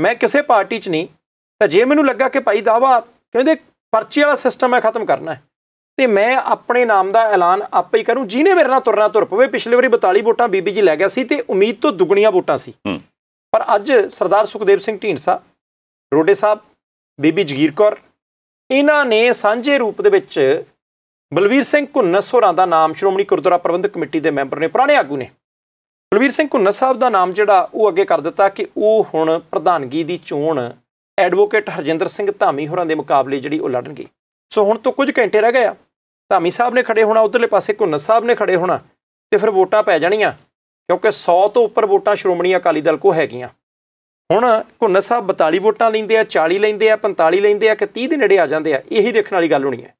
ਮੈਂ ਕਿਸੇ ਪਾਰਟੀ 'ਚ ਨਹੀਂ ਤਾਂ ਜੇ ਮੈਨੂੰ ਲੱਗਾ ਕਿ ਭਾਈ ਦਾਵਾ ਕਹਿੰਦੇ ਪਰਚੀ ਵਾਲਾ ਸਿਸਟਮ ਹੈ ਖਤਮ ਕਰਨਾ ਹੈ ਤੇ ਮੈਂ ਆਪਣੇ ਨਾਮ ਦਾ ਐਲਾਨ ਆਪੇ ਹੀ ਕਰੂੰ ਜਿਹਨੇ ਮੇਰੇ ਨਾਲ ਤੁਰਨਾ ਤੁਰ ਪਵੇ ਪਿਛਲੇ ਵਾਰੀ 42 ਵੋਟਾਂ ਬੀਬੀ ਜੀ ਲੈ ਗਿਆ ਸੀ ਤੇ ਉਮੀਦ ਤੋਂ ਦੁਗਣੀਆਂ ਵੋਟਾਂ ਸੀ ਪਰ ਅੱਜ ਸਰਦਾਰ ਸੁਖਦੇਵ ਸਿੰਘ ਢੀਂਡਸਾ ਰੋਡੇ ਸਾਹਿਬ ਬੀਬੀ ਜਗੀਰ ਕੌਰ ਇਹਨਾਂ ਨੇ ਸਾਂਝੇ ਰੂਪ ਦੇ ਵਿੱਚ ਬਲਵੀਰ ਸਿੰਘ ਘੁੰਨਸ ਹੋਰਾਂ ਦਾ ਨਾਮ ਸ਼੍ਰੋਮਣੀ ਗੁਰਦੁਆਰਾ ਪ੍ਰਬੰਧਕ ਕਮੇਟੀ ਦੇ ਮੈਂਬਰ ਨੇ ਪੁਰਾਣੇ ਆਗੂ ਨੇ ਬਲਵੀਰ ਸਿੰਘ ਘੁੰਨਸ ਸਾਹਿਬ ਦਾ ਨਾਮ ਜਿਹੜਾ ਉਹ ਅੱਗੇ ਕਰ ਦਿੱਤਾ ਕਿ ਉਹ ਹੁਣ ਪ੍ਰਧਾਨਗੀ ਦੀ ਚੋਣ ਐਡਵੋਕੇਟ ਹਰਜਿੰਦਰ ਸਿੰਘ ਧਾਮੀ ਹੋਰਾਂ ਦੇ ਮੁਕਾਬਲੇ ਜਿਹੜੀ ਉਹ ਲੜਨਗੇ ਸੋ ਹੁਣ ਤੋਂ ਕੁਝ ਘੰਟੇ ਰਹਿ ਗਏ ਆ ਧਾਮੀ ਸਾਹਿਬ ਨੇ ਖੜੇ ਹੋਣਾ ਉਧਰਲੇ ਪਾਸੇ ਘੁੰਨਤ ਸਾਹਿਬ ਨੇ ਖੜੇ ਹੋਣਾ ਤੇ ਫਿਰ ਵੋਟਾਂ ਪੈ ਜਾਣੀਆਂ ਕਿਉਂਕਿ 100 ਤੋਂ ਉੱਪਰ ਵੋਟਾਂ ਸ਼੍ਰੋਮਣੀ ਅਕਾਲੀ ਦਲ ਕੋ ਹੈਗੀਆਂ ਹੁਣ ਘੁੰਨਤ ਸਾਹਿਬ 42 ਵੋਟਾਂ ਲੈਂਦੇ ਆ 40 ਲੈਂਦੇ ਆ 45 ਲੈਂਦੇ ਆ ਕਿ 30 ਦੇ ਨੇੜੇ ਆ ਜਾਂਦੇ ਆ ਇਹੀ ਦੇਖਣ ਵਾਲੀ ਗੱਲ ਹੋਣੀ ਹੈ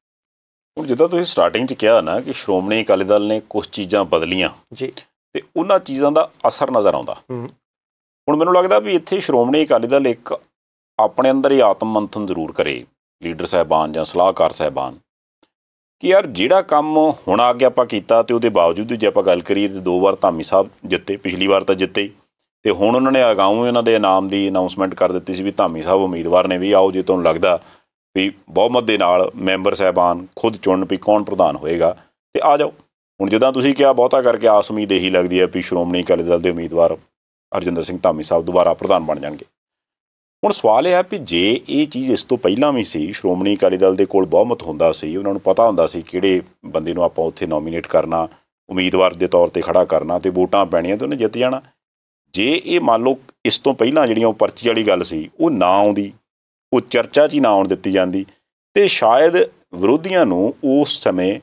ਹੁਣ ਜਿੱਦਾਂ ਤੁਸੀਂ ਸਟਾਰਟਿੰਗ 'ਚ ਕਿਹਾ ਨਾ ਕਿ ਸ਼੍ਰੋਮਣੀ ਅਕਾਲੀ ਦਲ ਨੇ ਕੁਝ ਚੀਜ਼ਾਂ ਬਦਲੀਆਂ ਜੀ ਤੇ ਉਹਨਾਂ ਚੀਜ਼ਾਂ ਦਾ ਅਸਰ ਨਜ਼ਰ ਆਉਂਦਾ ਹੁਣ ਮੈਨੂੰ ਲੱਗਦਾ ਵੀ ਇੱਥੇ ਸ਼੍ਰੋਮਣੀ ਅਕਾਲੀ ਦਲ ਇੱਕ ਆਪਣੇ ਅੰਦਰ ਹੀ ਆਤਮ ਮੰਥਨ ਜ਼ਰੂਰ ਕਰੇ ਲੀਡਰ ਸਹਿਬਾਨ ਜਾਂ ਸਲਾਹਕਾਰ ਸਹਿਬਾਨ ਕਿ ਯਾਰ ਜਿਹੜਾ ਕੰਮ ਹੁਣ ਆ ਗਿਆ ਆਪਾਂ ਕੀਤਾ ਤੇ ਉਹਦੇ ਬਾਵਜੂਦ ਜੇ ਆਪਾਂ ਗੱਲ ਕਰੀਏ ਤੇ ਦੋ ਵਾਰ ਧਾਮੀ ਸਾਹਿਬ ਜਿੱਤੇ ਪਿਛਲੀ ਵਾਰ ਤਾਂ ਜਿੱਤੇ ਤੇ ਹੁਣ ਉਹਨਾਂ ਨੇ ਅਗਾਉਂ ਇਹਨਾਂ ਦੇ ਇਨਾਮ ਦੀ ਅਨਾਉਂਸਮੈਂਟ ਕਰ ਦਿੱਤੀ ਸੀ ਵੀ ਧਾਮੀ ਸਾਹਿਬ ਉਮੀਦਵਾਰ ਨੇ ਵੀ ਆਓ ਜੇ ਤੁਹਾਨੂੰ ਲੱਗਦਾ ਵੀ ਬਹੁਮਤ ਦੇ ਨਾਲ ਮੈਂਬਰ ਸਹਿਬਾਨ ਖੁਦ ਚੁਣਨ ਵੀ ਕੌਣ ਪ੍ਰਧਾਨ ਹੋਏਗਾ ਤੇ ਆ ਜਾਓ ਹੁਣ ਜਦੋਂ ਤੁਸੀਂ ਕਿਹਾ ਬਹੁਤਾ ਕਰਕੇ ਆਸ ਉਮੀਦ ਇਹੀ ਲੱਗਦੀ ਹੈ ਵੀ ਸ਼੍ਰੋਮਣੀ ਅਕਾਲੀ ਦਲ ਦੇ ਉਮੀਦਵਾਰ ਅਰਜਿੰਦਰ ਸਿੰਘ ਧਾਮੀ ਸਾਹਿਬ ਦੁਬਾਰਾ ਪ੍ਰਧਾਨ ਬਣ ਜਾਣਗੇ ਹੁਣ ਸਵਾਲ ਇਹ ਹੈ ਕਿ ਜੇ ਇਹ ਚੀਜ਼ ਇਸ ਤੋਂ ਪਹਿਲਾਂ ਵੀ ਸੀ ਸ਼੍ਰੋਮਣੀ ਅਕਾਲੀ ਦਲ ਦੇ ਕੋਲ ਬਹੁਮਤ ਹੁੰਦਾ ਸੀ ਉਹਨਾਂ ਨੂੰ ਪਤਾ ਹੁੰਦਾ ਸੀ ਕਿਹੜੇ ਬੰਦੇ ਨੂੰ ਆਪਾਂ ਉੱਥੇ ਨਾਮਿਨੇਟ ਕਰਨਾ ਉਮੀਦਵਾਰ ਦੇ ਤੌਰ ਤੇ ਖੜਾ ਕਰਨਾ ਤੇ ਵੋਟਾਂ ਪੈਣੀਆਂ ਤੇ ਉਹਨੇ ਜਿੱਤ ਜਾਣਾ ਜੇ ਇਹ ਮੰਨ ਲਓ ਇਸ ਤੋਂ ਪਹਿਲਾਂ ਜਿਹੜੀਆਂ ਉਹ ਪਰਚੀ ਵਾਲੀ ਗੱਲ ਸੀ ਉਹ ਨਾ ਆਉਂਦੀ ਉਹ ਚਰਚਾ 'ਚ ਹੀ ਨਾ ਆਉਣ ਦਿੱਤੀ ਜਾਂਦੀ ਤੇ ਸ਼ਾਇਦ ਵਿਰੋਧੀਆਂ ਨੂੰ ਉਸ ਸਮੇਂ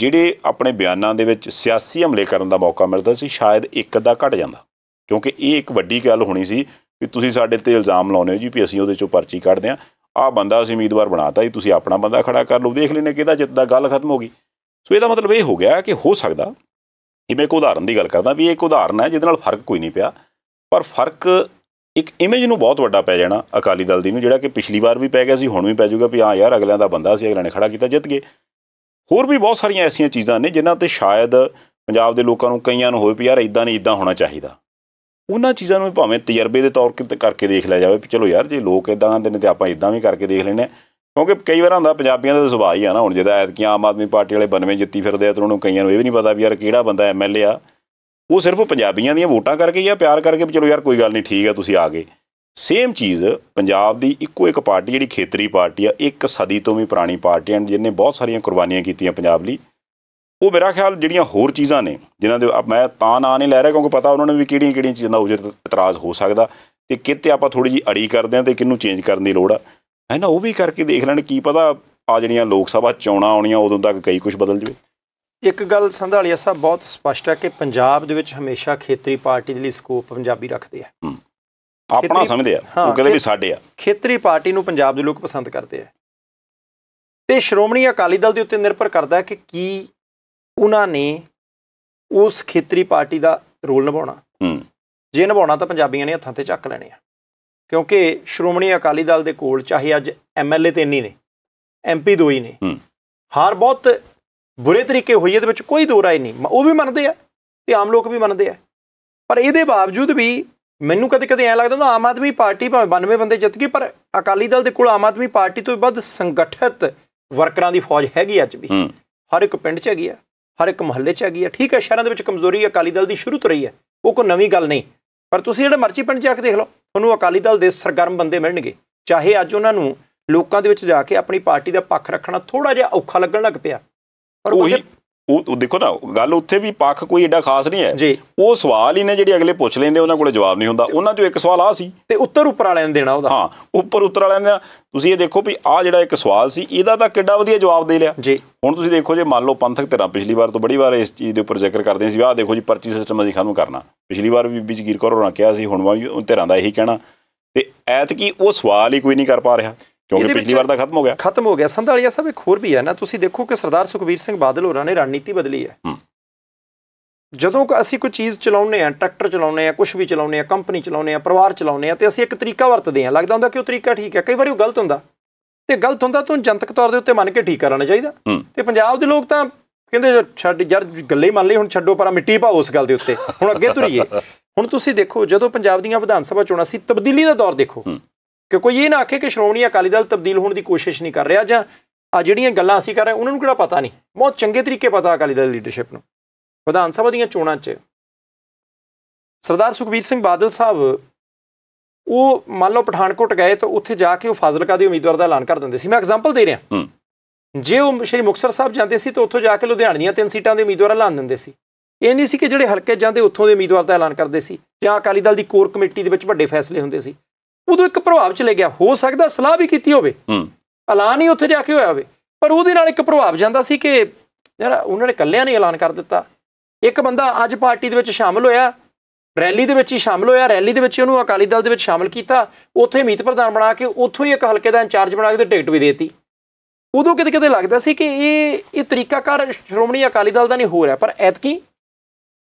ਜਿਹੜੇ ਆਪਣੇ ਬਿਆਨਾਂ ਦੇ ਵਿੱਚ ਸਿਆਸੀ ਹਮਲੇ ਕਰਨ ਦਾ ਮੌਕਾ ਮਿਲਦਾ ਸੀ ਸ਼ਾਇਦ ਇੱਕ ਅੱਧਾ ਘਟ ਜਾਂਦਾ ਕਿਉਂਕਿ ਇਹ ਇੱਕ ਵੱਡੀ ਗੱਲ ਹੋਣੀ ਸੀ ਵੀ ਤੁਸੀਂ ਸਾਡੇ ਤੇ ਇਲਜ਼ਾਮ ਲਾਉਨੇ ਹੋ ਜੀ ਵੀ ਅਸੀਂ ਉਹਦੇ ਚੋਂ ਪਰਚੀ ਕੱਢਦੇ ਆ ਆ ਬੰਦਾ ਅਸੀਂ ਉਮੀਦਵਾਰ ਬਣਾਤਾ ਜੀ ਤੁਸੀਂ ਆਪਣਾ ਬੰਦਾ ਖੜਾ ਕਰ ਲਓ ਦੇਖ ਲੈਨੇ ਕਿਹਦਾ ਜਿੱਤਦਾ ਗੱਲ ਖਤਮ ਹੋ ਗਈ ਸੋ ਇਹਦਾ ਮਤਲਬ ਇਹ ਹੋ ਗਿਆ ਕਿ ਹੋ ਸਕਦਾ ਇਹ ਮੈਂ ਕੋਈ ਉਦਾਹਰਨ ਦੀ ਗੱਲ ਕਰਦਾ ਵੀ ਇਹ ਇੱਕ ਉਦਾਹਰਨ ਹੈ ਜਿਹਦੇ ਨਾਲ ਫਰਕ ਕੋਈ ਨਹੀਂ ਪਿਆ ਪਰ ਫਰਕ ਇੱਕ ਇਮੇਜ ਨੂੰ ਬਹੁਤ ਵੱਡਾ ਪੈ ਜਾਣਾ ਅਕਾਲੀ ਦਲ ਦੀ ਨੂੰ ਜਿਹੜਾ ਕਿ ਪਿਛਲੀ ਵਾਰ ਵੀ ਪੈ ਗਿਆ ਸੀ ਹੁਣ ਵੀ ਪੈ ਜਾਊਗਾ ਵੀ ਹਾਂ ਯਾਰ ਅਗਲਿਆਂ ਦਾ ਬੰਦਾ ਸੀ ਅਗਲਿਆਂ ਨੇ ਖੜਾ ਕੀਤਾ ਜਿੱਤ ਗਏ ਹੋਰ ਵੀ ਬਹੁਤ ਸਾਰੀਆਂ ਐਸੀਆਂ ਚੀਜ਼ਾਂ ਨੇ ਜਿਨ੍ਹਾਂ ਤੇ ਸ਼ਾਇਦ ਪੰਜਾਬ ਦੇ ਲੋਕਾਂ ਨੂੰ ਕਈਆਂ ਨੂੰ ਹੋਵੇ ਵੀ ਯਾਰ ਇਦਾਂ ਨਹੀਂ ਇਦਾਂ ਹੋਣਾ ਚਾਹੀਦਾ ਉਹਨਾਂ ਚੀਜ਼ਾਂ ਨੂੰ ਭਾਵੇਂ ਤਜਰਬੇ ਦੇ ਤੌਰ ਤੇ ਕਰਕੇ ਦੇਖ ਲਿਆ ਜਾਵੇ ਵੀ ਚਲੋ ਯਾਰ ਜੇ ਲੋਕ ਇਦਾਂ ਆਂਦੇ ਨੇ ਤੇ ਆਪਾਂ ਇਦਾਂ ਵੀ ਕਰਕੇ ਦੇਖ ਲੈਣੇ ਕਿਉਂਕਿ ਕਈ ਵਾਰ ਹੁੰਦਾ ਪੰਜਾਬੀਆਂ ਦਾ ਸੁਭਾਅ ਹੀ ਆ ਨਾ ਹੁਣ ਜਿਹਦਾ ਐਤਕੀਆਂ ਆਮ ਆਦਮੀ ਪਾਰਟੀ ਵਾਲੇ ਬਨਵੇਂ ਜਿੱਤੀ ਫਿਰਦੇ ਆ ਤੇ ਉਹਨਾਂ ਨੂੰ ਕਈਆਂ ਨੂੰ ਇਹ ਵੀ ਨਹੀਂ ਪਤਾ ਵੀ ਯਾਰ ਕਿਹੜਾ ਬੰਦਾ ਐਮਐਲਏ ਆ ਉਹ ਸਿਰਫ ਪੰਜਾਬੀਆਂ ਦੀਆਂ ਵੋਟਾਂ ਕਰਕੇ ਜਾਂ ਪਿਆਰ ਕਰਕੇ ਵੀ ਚਲੋ ਯਾਰ ਕੋਈ ਗੱਲ ਨਹੀਂ ਠੀਕ ਆ ਤੁਸੀਂ ਆ ਗਏ ਸੇਮ ਚੀਜ਼ ਪੰਜਾਬ ਦੀ ਇੱਕੋ ਇੱਕ ਪਾਰਟੀ ਜਿਹੜੀ ਖੇਤਰੀ ਪਾਰਟੀ ਆ ਇੱਕ ਸਦੀ ਤੋਂ ਵੀ ਪੁਰਾਣੀ ਪਾਰਟੀ ਐ ਜਿਹਨੇ ਬਹੁਤ ਸਾਰੀਆਂ ਕੁਰਬਾਨੀਆਂ ਕੀਤੀਆਂ ਪੰਜਾਬ ਲਈ ਉਹ ਮੇਰਾ ਖਿਆਲ ਜਿਹੜੀਆਂ ਹੋਰ ਚੀਜ਼ਾਂ ਨੇ ਜਿਨ੍ਹਾਂ ਦੇ ਮੈਂ ਤਾਂ ਨਾਂ ਨਹੀਂ ਲੈ ਰਿਹਾ ਕਿਉਂਕਿ ਪਤਾ ਉਹਨਾਂ ਨੂੰ ਵੀ ਕਿਹੜੀਆਂ ਕਿਹੜੀਆਂ ਚੀਜ਼ਾਂ ਦਾ ਉਜਰ ਇਤਰਾਜ਼ ਹੋ ਸਕਦਾ ਤੇ ਕਿਤੇ ਆਪਾਂ ਥੋੜੀ ਜੀ ਅੜੀ ਕਰਦੇ ਆ ਤੇ ਕਿਹਨੂੰ ਚੇਂਜ ਕਰਨ ਦੀ ਲੋੜ ਆ ਹੈ ਨਾ ਉਹ ਵੀ ਕਰਕੇ ਦੇਖ ਲੈਣ ਕੀ ਪਤਾ ਆ ਜਿਹੜੀਆਂ ਲੋਕ ਸਭਾ ਚੋਣਾਂ ਆਉਣੀਆਂ ਉਦੋਂ ਤੱਕ ਕਈ ਕੁਝ ਬਦਲ ਜਵੇ ਇੱਕ ਗੱਲ ਸੰਧਾਲੀਆ ਸਾਹਿਬ ਬਹੁਤ ਸਪਸ਼ਟ ਹੈ ਕਿ ਪੰਜਾਬ ਦੇ ਵਿੱਚ ਹਮੇਸ਼ਾ ਖੇਤਰੀ ਪਾਰਟੀ ਦੇ ਲਈ ਸਕੋਪ ਪੰਜਾਬੀ ਰੱਖਦੇ ਆ ਆਪਣਾ ਸਮਝਦੇ ਆ ਉਹ ਕਹਿੰਦੇ ਵੀ ਸਾਡੇ ਆ ਖੇਤਰੀ ਪਾਰਟੀ ਨੂੰ ਪੰਜਾਬ ਦੇ ਲੋਕ ਪਸੰਦ ਕਰਦੇ ਆ ਤੇ ਸ਼੍ਰੋਮਣੀ ਅਕਾਲੀ ਦਲ ਦੇ ਉੱਤੇ ਨਿਰਭਰ ਕਰਦਾ ਹੈ ਕਿ ਕੀ ਉਹਨਾਂ ਨੇ ਉਸ ਖੇਤਰੀ ਪਾਰਟੀ ਦਾ ਰੋਲ ਨਿਭਾਉਣਾ ਜੇ ਨਿਭਾਉਣਾ ਤਾਂ ਪੰਜਾਬੀਆਂ ਨੇ ਹੱਥਾਂ ਤੇ ਚੱਕ ਲੈਣੇ ਆ ਕਿਉਂਕਿ ਸ਼੍ਰੋਮਣੀ ਅਕਾਲੀ ਦਲ ਦੇ ਕੋਲ ਚਾਹੇ ਅੱਜ ਐਮਐਲਏ ਤੇ ਇੰਨੀ ਨੇ ਐਮਪੀ ਦੋ ਹੀ ਨੇ ਹਾਰ ਬਹੁਤ ਬੁਰੇ ਤਰੀਕੇ ਹੋਈ ਇਹਦੇ ਵਿੱਚ ਕੋਈ ਦੋ ਰਾਏ ਨਹੀਂ ਉਹ ਵੀ ਮੰਨਦੇ ਆ ਤੇ ਆਮ ਲੋਕ ਵੀ ਮੰਨਦੇ ਆ ਪਰ ਇਹਦੇ ਬਾਵਜੂਦ ਵੀ ਮੈਨੂੰ ਕਦੇ ਕਦੇ ਐ ਲੱਗਦਾ ਹੁੰਦਾ ਆਮ ਆਦਮੀ ਪਾਰਟੀ ਭਾਵੇਂ 92 ਬੰਦੇ ਜਿੱਤ ਗਏ ਪਰ ਅਕਾਲੀ ਦਲ ਦੇ ਕੋਲ ਆਮ ਆਦਮੀ ਪਾਰਟੀ ਤੋਂ ਵੱਧ ਸੰਗਠਿਤ ਵਰਕਰਾਂ ਦੀ ਫੌਜ ਹੈਗੀ ਅੱਜ ਵੀ ਹਰ ਇੱਕ ਪਿੰਡ 'ਚ ਹੈਗੀ ਆ ਹਰ ਇੱਕ ਮਹੱਲੇ 'ਚ ਹੈਗੀ ਆ ਠੀਕ ਹੈ ਸ਼ਹਿਰਾਂ ਦੇ ਵਿੱਚ ਕਮਜ਼ੋਰੀ ਅਕਾਲੀ ਦਲ ਦੀ ਸ਼ੁਰੂ ਤੋਂ ਰਹੀ ਹੈ ਉਹ ਕੋਈ ਨਵੀਂ ਗੱਲ ਨਹੀਂ ਪਰ ਤੁਸੀਂ ਜਿਹੜੇ ਮਰਜ਼ੀ ਪਿੰਡ ਜਾ ਕੇ ਦੇਖ ਲਓ ਤੁਹਾਨੂੰ ਅਕਾਲੀ ਦਲ ਦੇ ਸਰਗਰਮ ਬੰਦੇ ਮਿਲਣਗੇ ਚਾਹੇ ਅੱਜ ਉਹਨਾਂ ਨੂੰ ਲੋਕਾਂ ਦੇ ਵਿੱਚ ਜਾ ਕੇ ਆਪਣੀ ਪਾਰਟੀ ਦਾ ਪੱਖ ਰੱਖਣਾ ਥੋੜਾ ਜਿਹਾ ਔਖਾ ਲੱਗਣ ਲੱਗ ਪਿਆ ਪਰ ਉਹੀ ਉਹ ਦੇਖੋ ਨਾ ਗੱਲ ਉੱਥੇ ਵੀ ਪੱਖ ਕੋਈ ਏਡਾ ਖਾਸ ਨਹੀਂ ਹੈ ਉਹ ਸਵਾਲ ਹੀ ਨੇ ਜਿਹੜੇ ਅਗਲੇ ਪੁੱਛ ਲੈਂਦੇ ਉਹਨਾਂ ਕੋਲੇ ਜਵਾਬ ਨਹੀਂ ਹੁੰਦਾ ਉਹਨਾਂ ਚੋਂ ਇੱਕ ਸਵਾਲ ਆ ਸੀ ਤੇ ਉੱਤਰ ਉੱਪਰ ਵਾਲਿਆਂ ਨੇ ਦੇਣਾ ਉਹਦਾ ਹਾਂ ਉੱਪਰ ਉੱਤਰ ਵਾਲਿਆਂ ਨੇ ਤੁਸੀਂ ਇਹ ਦੇਖੋ ਵੀ ਆ ਜਿਹੜਾ ਇੱਕ ਸਵਾਲ ਸੀ ਇਹਦਾ ਤਾਂ ਕਿੱਡਾ ਵਧੀਆ ਜਵਾਬ ਦੇ ਲਿਆ ਜੀ ਹੁਣ ਤੁਸੀਂ ਦੇਖੋ ਜੇ ਮੰਨ ਲਓ ਪੰਥਕ ਧਿਰਾਂ ਪਿਛਲੀ ਵਾਰ ਤੋਂ ਬੜੀ ਵਾਰ ਇਸ ਚੀਜ਼ ਦੇ ਉੱਪਰ ਜ਼ਿਕਰ ਕਰਦੇ ਸੀ ਆਹ ਦੇਖੋ ਜੀ ਪਰਚੀ ਸਿਸਟਮ ਅਸੀਂ ਖਤਮ ਕਰਨਾ ਪਿਛਲੀ ਵਾਰ ਵੀ ਬੀਜਗੀਰ ਕੌਰ ਹੋਣਾ ਕਿਹਾ ਸੀ ਹੁਣ ਵੀ ਧਿਰਾਂ ਦਾ ਇਹੀ ਕਹਿਣਾ ਤੇ ਐਤਕੀ ਉਹ ਸਵਾਲ ਹੀ ਕੋਈ ਨਹੀਂ ਕਰ ਪਾ ਰਿਹਾ ਕਿਉਂਕਿ ਪਿਛਲੀ ਵਾਰ ਤਾਂ ਖਤਮ ਹੋ ਗਿਆ ਖਤਮ ਹੋ ਗਿਆ ਸੰਧਾਲੀਆ ਸਾਹਿਬ ਇੱਕ ਹੋਰ ਵੀ ਹੈ ਨਾ ਤੁਸੀਂ ਦੇਖੋ ਕਿ ਸਰਦਾਰ ਸੁਖਬੀਰ ਸਿੰਘ ਬਾਦਲ ਹੋਰਾਂ ਨੇ ਰਣਨੀਤੀ ਬਦਲੀ ਹੈ ਜਦੋਂ ਅਸੀਂ ਕੋਈ ਚੀਜ਼ ਚਲਾਉਨੇ ਆ ਟਰੈਕਟਰ ਚਲਾਉਨੇ ਆ ਕੁਝ ਵੀ ਚਲਾਉਨੇ ਆ ਕੰਪਨੀ ਚਲਾਉਨੇ ਆ ਪਰਿਵਾਰ ਚਲਾਉਨੇ ਆ ਤੇ ਅਸੀਂ ਇੱਕ ਤਰੀਕਾ ਵਰਤਦੇ ਆ ਲੱਗਦਾ ਹੁੰਦਾ ਕਿ ਉਹ ਤਰੀਕਾ ਠੀਕ ਹੈ ਕਈ ਵਾਰੀ ਉਹ ਗਲਤ ਹੁੰਦਾ ਤੇ ਗਲਤ ਹੁੰਦਾ ਤਾਂ ਜਨਤਕ ਤੌਰ ਦੇ ਉੱਤੇ ਮੰਨ ਕੇ ਠੀਕ ਕਰਾਣਾ ਚਾਹੀਦਾ ਤੇ ਪੰਜਾਬ ਦੇ ਲੋਕ ਤਾਂ ਕਹਿੰਦੇ ਛੱਡ ਯਾਰ ਗੱਲੇ ਮੰਨ ਲਈ ਹੁਣ ਛੱਡੋ ਪਰ ਮਿੱਟੀ ਪਾਓ ਉਸ ਗੱਲ ਦੇ ਉੱਤੇ ਹੁਣ ਅੱਗੇ ਤੁਰੀਏ ਹੁਣ ਤੁਸੀਂ ਦੇਖੋ ਜਦੋਂ ਪੰਜਾਬ ਦੀਆਂ ਵਿਧਾਨ ਸਭਾ ਚੋਣਾਂ ਸੀ ਤਬਦੀਲੀ ਦਾ ਦੌਰ ਦੇਖੋ ਕਿ ਕੋਈ ਇਹ ਨਾ ਆਖੇ ਕਿ ਸ਼੍ਰੋਮਣੀ ਅਕਾਲੀ ਦਲ ਤਬਦੀਲ ਹੋਣ ਦੀ ਕੋਸ਼ਿਸ਼ ਨਹੀਂ ਕਰ ਰਿਹਾ ਜਾਂ ਆ ਜਿਹੜੀਆਂ ਗੱਲਾਂ ਅਸੀਂ ਕਰ ਰਹੇ ਉਹਨਾਂ ਨੂੰ ਕਿਹੜਾ ਪਤਾ ਨਹੀਂ ਬਹੁਤ ਚੰਗੇ ਤਰੀਕੇ ਪਤਾ ਅਕਾਲੀ ਦਲ ਲੀਡਰਸ਼ਿਪ ਨੂੰ ਵਿਧਾਨ ਸਭਾ ਦੀਆਂ ਚੋਣਾਂ 'ਚ ਸਰਦਾਰ ਸੁਖਬੀਰ ਸਿੰਘ ਬਾਦਲ ਸਾਹਿਬ ਉਹ ਮੰਨ ਲਓ ਪਠਾਨਕੋਟ ਗਏ ਤਾਂ ਉੱਥੇ ਜਾ ਕੇ ਉਹ ਫਾਜ਼ਿਲਕਾ ਦੇ ਉਮੀਦਵਾਰ ਦਾ ਐਲਾਨ ਕਰ ਦਿੰਦੇ ਸੀ ਮੈਂ ਐਗਜ਼ਾਮਪਲ ਦੇ ਰਿਹਾ ਜੇ ਉਹ ਸ਼੍ਰੀ ਮੁਖਸਰ ਸਾਹਿਬ ਜਾਂਦੇ ਸੀ ਤਾਂ ਉੱਥੋਂ ਜਾ ਕੇ ਲੁਧਿਆਣੀਆਂ ਦੀਆਂ ਤਿੰਨ ਸੀਟਾਂ ਦੇ ਉਮੀਦਵਾਰ ਐਲਾਨ ਦਿੰਦੇ ਸੀ ਇਹ ਨਹੀਂ ਸੀ ਕਿ ਜਿਹੜੇ ਹਲਕੇ ਜਾਂਦੇ ਉੱਥੋਂ ਦੇ ਉਮੀਦਵਾਰ ਦਾ ਐਲਾਨ ਕਰਦੇ ਸੀ ਜਾਂ ਅਕਾਲੀ ਦਲ ਦੀ ਕੋਰ ਕਮੇਟੀ ਦੇ ਵਿੱਚ ਵੱਡੇ ਫੈਸਲੇ ਹੁੰਦੇ ਸੀ ਉਦੋਂ ਇੱਕ ਪ੍ਰਭਾਵ ਚ ਲੈ ਗਿਆ ਹੋ ਸਕਦਾ ਸਲਾਹ ਵੀ ਕੀਤੀ ਹੋਵੇ ਐਲਾਨ ਹੀ ਉੱਥੇ ਜਾ ਕੇ ਹੋਇਆ ਹੋਵੇ ਪਰ ਉਹਦੇ ਨਾਲ ਇੱਕ ਪ੍ਰਭਾਵ ਜਾਂਦਾ ਸੀ ਕਿ ਯਾਰ ਉਹਨਾਂ ਨੇ ਕੱਲਿਆਂ ਨੇ ਐਲਾਨ ਕਰ ਦਿੱਤਾ ਇੱਕ ਬੰਦਾ ਅੱਜ ਪਾਰਟੀ ਦੇ ਵਿੱਚ ਸ਼ਾਮਲ ਹੋਇਆ ਰੈਲੀ ਦੇ ਵਿੱਚ ਹੀ ਸ਼ਾਮਲ ਹੋਇਆ ਰੈਲੀ ਦੇ ਵਿੱਚ ਉਹਨੂੰ ਅਕਾਲੀ ਦਲ ਦੇ ਵਿੱਚ ਸ਼ਾਮਲ ਕੀਤਾ ਉੱਥੇ ਮੀਤ ਪ੍ਰਧਾਨ ਬਣਾ ਕੇ ਉੱਥੋਂ ਹੀ ਇੱਕ ਹਲਕੇ ਦਾ ਇੰਚਾਰਜ ਬਣਾ ਕੇ ਤੇ ਟਿਕਟ ਵੀ ਦੇਤੀ ਉਦੋਂ ਕਿਤੇ ਕਿਤੇ ਲੱਗਦਾ ਸੀ ਕਿ ਇਹ ਇਹ ਤਰੀਕਾਕਾਰ ਸ਼੍ਰੋਮਣੀ ਅਕਾਲੀ ਦਲ ਦਾ ਨਹੀਂ ਹੋ ਰਿਹਾ ਪਰ ਐਤਕੀ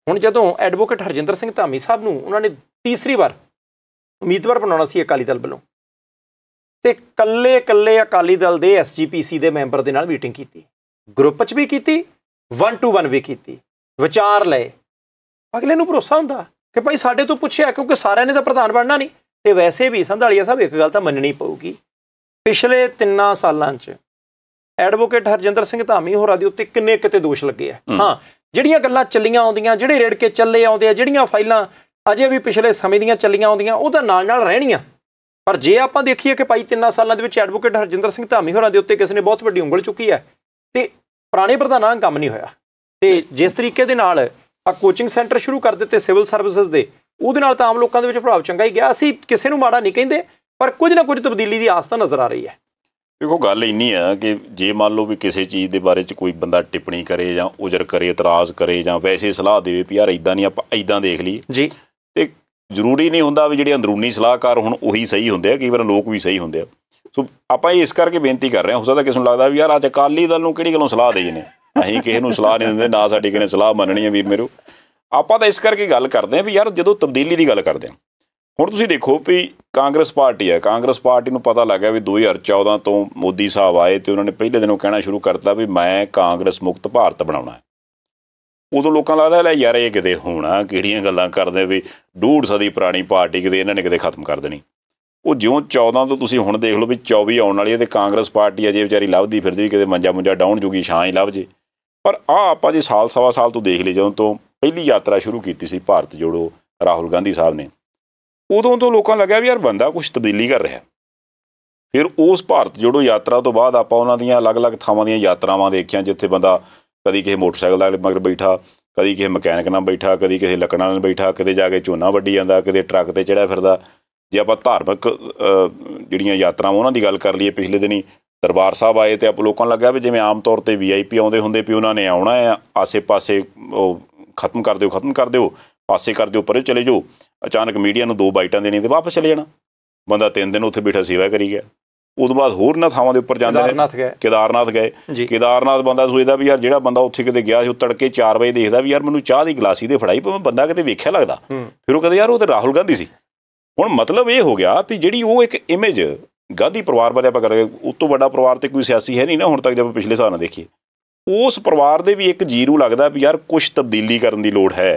ਹੁਣ ਜਦੋਂ ਐਡਵੋਕੇਟ ਹਰਜਿੰਦਰ ਸਿੰਘ ਧਾਮੀ ਸਾਹਿਬ ਨੂੰ ਉਹਨਾਂ ਨੇ ਤੀਸਰੀ ਵਾਰ ਉਮੀਦਵਾਰ ਬਣਾਉਣਾ ਸੀ ਅਕਾਲੀ ਦਲ ਵੱਲੋਂ ਤੇ ਕੱਲੇ ਕੱਲੇ ਅਕਾਲੀ ਦਲ ਦੇ ਐਸਜੀਪੀਸੀ ਦੇ ਮੈਂਬਰ ਦੇ ਨਾਲ ਮੀਟਿੰਗ ਕੀਤੀ ਗਰੁੱਪ 'ਚ ਵੀ ਕੀਤੀ 1 ਟੂ 1 ਵੀ ਕੀਤੀ ਵਿਚਾਰ ਲਏ ਅਗਲੇ ਨੂੰ ਭਰੋਸਾ ਹੁੰਦਾ ਕਿ ਭਾਈ ਸਾਡੇ ਤੋਂ ਪੁੱਛਿਆ ਕਿਉਂਕਿ ਸਾਰਿਆਂ ਨੇ ਤਾਂ ਪ੍ਰਧਾਨ ਬਣਨਾ ਨਹੀਂ ਤੇ ਵੈਸੇ ਵੀ ਸੰਧਾਲੀਆ ਸਾਹਿਬ ਇੱਕ ਗੱਲ ਤਾਂ ਮੰਨਣੀ ਪਊਗੀ ਪਿਛਲੇ 3 ਸਾਲਾਂ 'ਚ ਐਡਵੋਕੇਟ ਹਰਜਿੰਦਰ ਸਿੰਘ ਧਾਮੀ ਹੋਰਾਂ ਦੇ ਉੱਤੇ ਕਿੰਨੇ ਕਿਤੇ ਦੋਸ਼ ਲੱਗੇ ਆ ਹਾਂ ਜਿਹੜੀਆਂ ਗੱਲਾਂ ਚੱਲੀਆਂ ਆਉਂਦੀਆਂ ਜਿਹੜੇ ਰੇੜ ਕੇ ਚੱਲੇ ਆਉਂਦੇ ਆ ਜਿਹੜੀਆਂ ਫਾਈਲਾਂ ਅਜੇ ਵੀ ਪਿਛਲੇ ਸਮੇਂ ਦੀਆਂ ਚੱਲੀਆਂ ਆਉਂਦੀਆਂ ਉਹ ਤਾਂ ਨਾਲ-ਨਾਲ ਰਹਿਣੀਆਂ ਪਰ ਜੇ ਆਪਾਂ ਦੇਖੀਏ ਕਿ ਭਾਈ ਤਿੰਨਾਂ ਸਾਲਾਂ ਦੇ ਵਿੱਚ ਐਡਵੋਕੇਟ ਹਰਜਿੰਦਰ ਸਿੰਘ ਧਾਮੀ ਹੋਰਾਂ ਦੇ ਉੱਤੇ ਕਿਸੇ ਨੇ ਬਹੁਤ ਵੱਡੀ ਉਂਗਲ ਚੁੱਕੀ ਹੈ ਤੇ ਪੁਰਾਣੇ ਪ੍ਰਧਾਨਾਂ ਕੰਮ ਨਹੀਂ ਹੋਇਆ ਤੇ ਜਿਸ ਤਰੀਕੇ ਦੇ ਨਾਲ ਆ ਕੋਚਿੰਗ ਸੈਂਟਰ ਸ਼ੁਰੂ ਕਰ ਦਿੱਤੇ ਸਿਵਲ ਸਰਵਿਸਿਜ਼ ਦੇ ਉਹਦੇ ਨਾਲ ਤਾਂ ਆਮ ਲੋਕਾਂ ਦੇ ਵਿੱਚ ਪ੍ਰਭਾਵ ਚੰਗਾ ਹੀ ਗਿਆ ਅਸੀਂ ਕਿਸੇ ਨੂੰ ਮਾੜਾ ਨਹੀਂ ਕਹਿੰਦੇ ਪਰ ਕੁਝ ਨਾ ਕੁਝ ਤਬਦੀਲੀ ਦੀ ਆਸ ਤਾਂ ਨਜ਼ਰ ਆ ਰਹੀ ਹੈ ਦੇਖੋ ਗੱਲ ਇੰਨੀ ਆ ਕਿ ਜੇ ਮੰਨ ਲਓ ਵੀ ਕਿਸੇ ਚੀਜ਼ ਦੇ ਬਾਰੇ 'ਚ ਕੋਈ ਬੰਦਾ ਟਿੱਪਣੀ ਕਰੇ ਜਾਂ ਉਜਰ ਕਰੇ ਇਤਰਾਜ਼ ਕਰੇ ਜਾਂ ਵੈਸੇ ਸਲਾਹ ਦੇਵੇ ਪਿਆਰ ਇਦਾਂ ਨਹੀਂ ਆਪਾਂ ਇਦਾਂ ਦੇਖ ਲਈ ਜੀ ਜ਼ਰੂਰੀ ਨਹੀਂ ਹੁੰਦਾ ਵੀ ਜਿਹੜੇ ਅੰਦਰੂਨੀ ਸਲਾਹਕਾਰ ਹੁਣ ਉਹੀ ਸਹੀ ਹੁੰਦੇ ਆ ਕਈ ਵਾਰ ਲੋਕ ਵੀ ਸਹੀ ਹੁੰਦੇ ਆ ਸੋ ਆਪਾਂ ਇਸ ਕਰਕੇ ਬੇਨਤੀ ਕਰ ਰਹੇ ਹਾਂ ਹੋ ਸਕਦਾ ਕਿਸ ਨੂੰ ਲੱਗਦਾ ਵੀ ਯਾਰ ਅੱਜ ਅਕਾਲੀ ਦਲ ਨੂੰ ਕਿਹੜੀ ਗੱਲੋਂ ਸਲਾਹ ਦੇਈ ਨੇ ਅਸੀਂ ਕਿਸੇ ਨੂੰ ਸਲਾਹ ਨਹੀਂ ਦਿੰਦੇ ਨਾ ਸਾਡੀ ਕਿਨੇ ਸਲਾਹ ਮੰਨਣੀ ਹੈ ਵੀਰ ਮੇਰੋ ਆਪਾਂ ਤਾਂ ਇਸ ਕਰਕੇ ਗੱਲ ਕਰਦੇ ਆ ਵੀ ਯਾਰ ਜਦੋਂ ਤਬਦੀਲੀ ਦੀ ਗੱਲ ਕਰਦੇ ਆ ਹੁਣ ਤੁਸੀਂ ਦੇਖੋ ਵੀ ਕਾਂਗਰਸ ਪਾਰਟੀ ਹੈ ਕਾਂਗਰਸ ਪਾਰਟੀ ਨੂੰ ਪਤਾ ਲੱਗਿਆ ਵੀ 2014 ਤੋਂ ਮੋਦੀ ਸਾਹਿਬ ਆਏ ਤੇ ਉਹਨਾਂ ਨੇ ਪਹਿਲੇ ਦਿਨੋਂ ਕਹਿਣਾ ਸ਼ੁਰੂ ਕਰਤਾ ਵੀ ਮੈਂ ਕਾਂਗਰਸ ਮੁਕਤ ਭਾਰਤ ਬਣਾਉਣਾ ਹੈ ਉਦੋਂ ਲੋਕਾਂ ਲੱਗਦਾ ਲੈ ਯਾਰ ਇਹ ਕਿਤੇ ਹੋਣਾ ਕਿਹੜੀਆਂ ਗੱਲਾਂ ਕਰਦੇ ਵੀ ਡੂਢ ਸਦੀ ਪੁਰਾਣੀ ਪਾਰਟੀ ਕਿਤੇ ਇਹਨਾਂ ਨੇ ਕਿਤੇ ਖਤਮ ਕਰ ਦੇਣੀ ਉਹ ਜਿਉਂ 14 ਤੋਂ ਤੁਸੀਂ ਹੁਣ ਦੇਖ ਲਓ ਵੀ 24 ਆਉਣ ਵਾਲੀ ਹੈ ਤੇ ਕਾਂਗਰਸ ਪਾਰਟੀ ਅਜੇ ਵਿਚਾਰੀ ਲੱਭਦੀ ਫਿਰਦੀ ਕਿਤੇ ਮੰਜਾ ਮੁੰਜਾ ਡਾਊਨ ਜੂਗੀ ਛਾਂ ਹੀ ਲੱਭ ਜੇ ਪਰ ਆ ਆਪਾਂ ਜੇ ਸਾਲ ਸਵਾ ਸਾਲ ਤੋਂ ਦੇਖ ਲਈ ਜਦੋਂ ਤੋਂ ਪਹਿਲੀ ਯਾਤਰਾ ਸ਼ੁਰੂ ਕੀਤੀ ਸੀ ਭਾਰਤ ਜੋੜੋ ਰਾਹੁਲ ਗਾਂਧੀ ਸਾਹਿਬ ਨੇ ਉਦੋਂ ਤੋਂ ਲੋਕਾਂ ਲੱਗਿਆ ਵੀ ਯਾਰ ਬੰਦਾ ਕੁਝ ਤਬਦੀਲੀ ਕਰ ਰਿਹਾ ਫਿਰ ਉਸ ਭਾਰਤ ਜੋੜੋ ਯਾਤਰਾ ਤੋਂ ਬਾਅਦ ਆਪਾਂ ਉਹਨਾਂ ਦੀਆਂ ਅਲੱਗ-ਅਲੱਗ ਥਾਵਾਂ ਦੀਆਂ ਯਾਤਰਾਵਾਂ ਦੇਖੀਆਂ ਜਿੱਥੇ ਬੰਦਾ ਕਦੀ ਕਿਸੇ ਮੋਟਰਸਾਈਕਲ ਦਾ ਮਗਰ ਬੈਠਾ ਕਦੀ ਕਿਸੇ ਮਕੈਨਿਕ ਨਾਲ ਬੈਠਾ ਕਦੀ ਕਿਸੇ ਲੱਕੜਾਂ ਨਾਲ ਬੈਠਾ ਕਿਤੇ ਜਾ ਕੇ ਝੋਨਾ ਵੱਡੀ ਜਾਂਦਾ ਕਿਤੇ ਟਰੱਕ ਤੇ ਚੜਿਆ ਫਿਰਦਾ ਜੇ ਆਪਾਂ ਧਾਰਮਿਕ ਜਿਹੜੀਆਂ ਯਾਤਰਾਵਾਂ ਉਹਨਾਂ ਦੀ ਗੱਲ ਕਰ ਲਈਏ ਪਿਛਲੇ ਦਿਨੀ ਦਰਬਾਰ ਸਾਹਿਬ ਆਏ ਤੇ ਆਪ ਲੋਕਾਂ ਲੱਗਿਆ ਵੀ ਜਿਵੇਂ ਆਮ ਤੌਰ ਤੇ ਵੀਆਈਪੀ ਆਉਂਦੇ ਹੁੰਦੇ ਵੀ ਉਹਨਾਂ ਨੇ ਆਉਣਾ ਹੈ ਆਸੇ-ਪਾਸੇ ਉਹ ਖਤਮ ਕਰ ਦਿਓ ਖਤਮ ਕਰ ਦਿਓ ਪਾਸੇ ਕਰ ਦਿਓ ਪਰੇ ਚਲੇ ਜਾਓ ਅਚਾਨਕ ਮੀਡੀਆ ਨੂੰ ਦੋ ਬਾਈਟਾਂ ਦੇਣੀਆਂ ਤੇ ਵਾਪਸ ਚਲੇ ਜਾਣਾ ਬੰਦਾ 3 ਦਿਨ ਉੱਥੇ ਬੈਠਾ ਸੇਵਾ ਕਰੀ ਗਿਆ ਉਦੋਂ ਬਾਅਦ ਹੋਰ ਨਾ ਥਾਵਾਂ ਦੇ ਉੱਪਰ ਜਾਂਦੇ ਨੇ ਕੇਦਾਰਨਾਥ ਗਏ ਕੇਦਾਰਨਾਥ ਬੰਦਾ ਸੋਚਦਾ ਵੀ ਯਾਰ ਜਿਹੜਾ ਬੰਦਾ ਉੱਥੇ ਕਿਤੇ ਗਿਆ ਸੀ ਉਹ ਤੜਕੇ 4 ਵਜੇ ਦੇਖਦਾ ਵੀ ਯਾਰ ਮੈਨੂੰ ਚਾਹ ਦੀ ਗਲਾਸੀ ਦੇ ਫੜਾਈ ਪਰ ਬੰਦਾ ਕਿਤੇ ਵੇਖਿਆ ਲੱਗਦਾ ਫਿਰ ਉਹ ਕਹਿੰਦਾ ਯਾਰ ਉਹ ਤੇ ਰਾਹੁਲ ਗਾਂਧੀ ਸੀ ਹੁਣ ਮਤਲਬ ਇਹ ਹੋ ਗਿਆ ਵੀ ਜਿਹੜੀ ਉਹ ਇੱਕ ਇਮੇਜ ਗਾਂਧੀ ਪਰਿਵਾਰ ਬਾਰੇ ਆਪਾਂ ਕਰਾਂਗੇ ਉਸ ਤੋਂ ਵੱਡਾ ਪਰਿਵਾਰ ਤੇ ਕੋਈ ਸਿਆਸੀ ਹੈ ਨਹੀਂ ਨਾ ਹੁਣ ਤੱਕ ਜਦੋਂ ਪਿਛਲੇ ਸਾਲ ਨਾਲ ਦੇਖੀਏ ਉਸ ਪਰਿਵਾਰ ਦੇ ਵੀ ਇੱਕ ਜੀਰੂ ਲੱਗਦਾ ਵੀ ਯਾਰ ਕੁਝ ਤਬਦੀਲੀ ਕਰਨ ਦੀ ਲੋੜ ਹੈ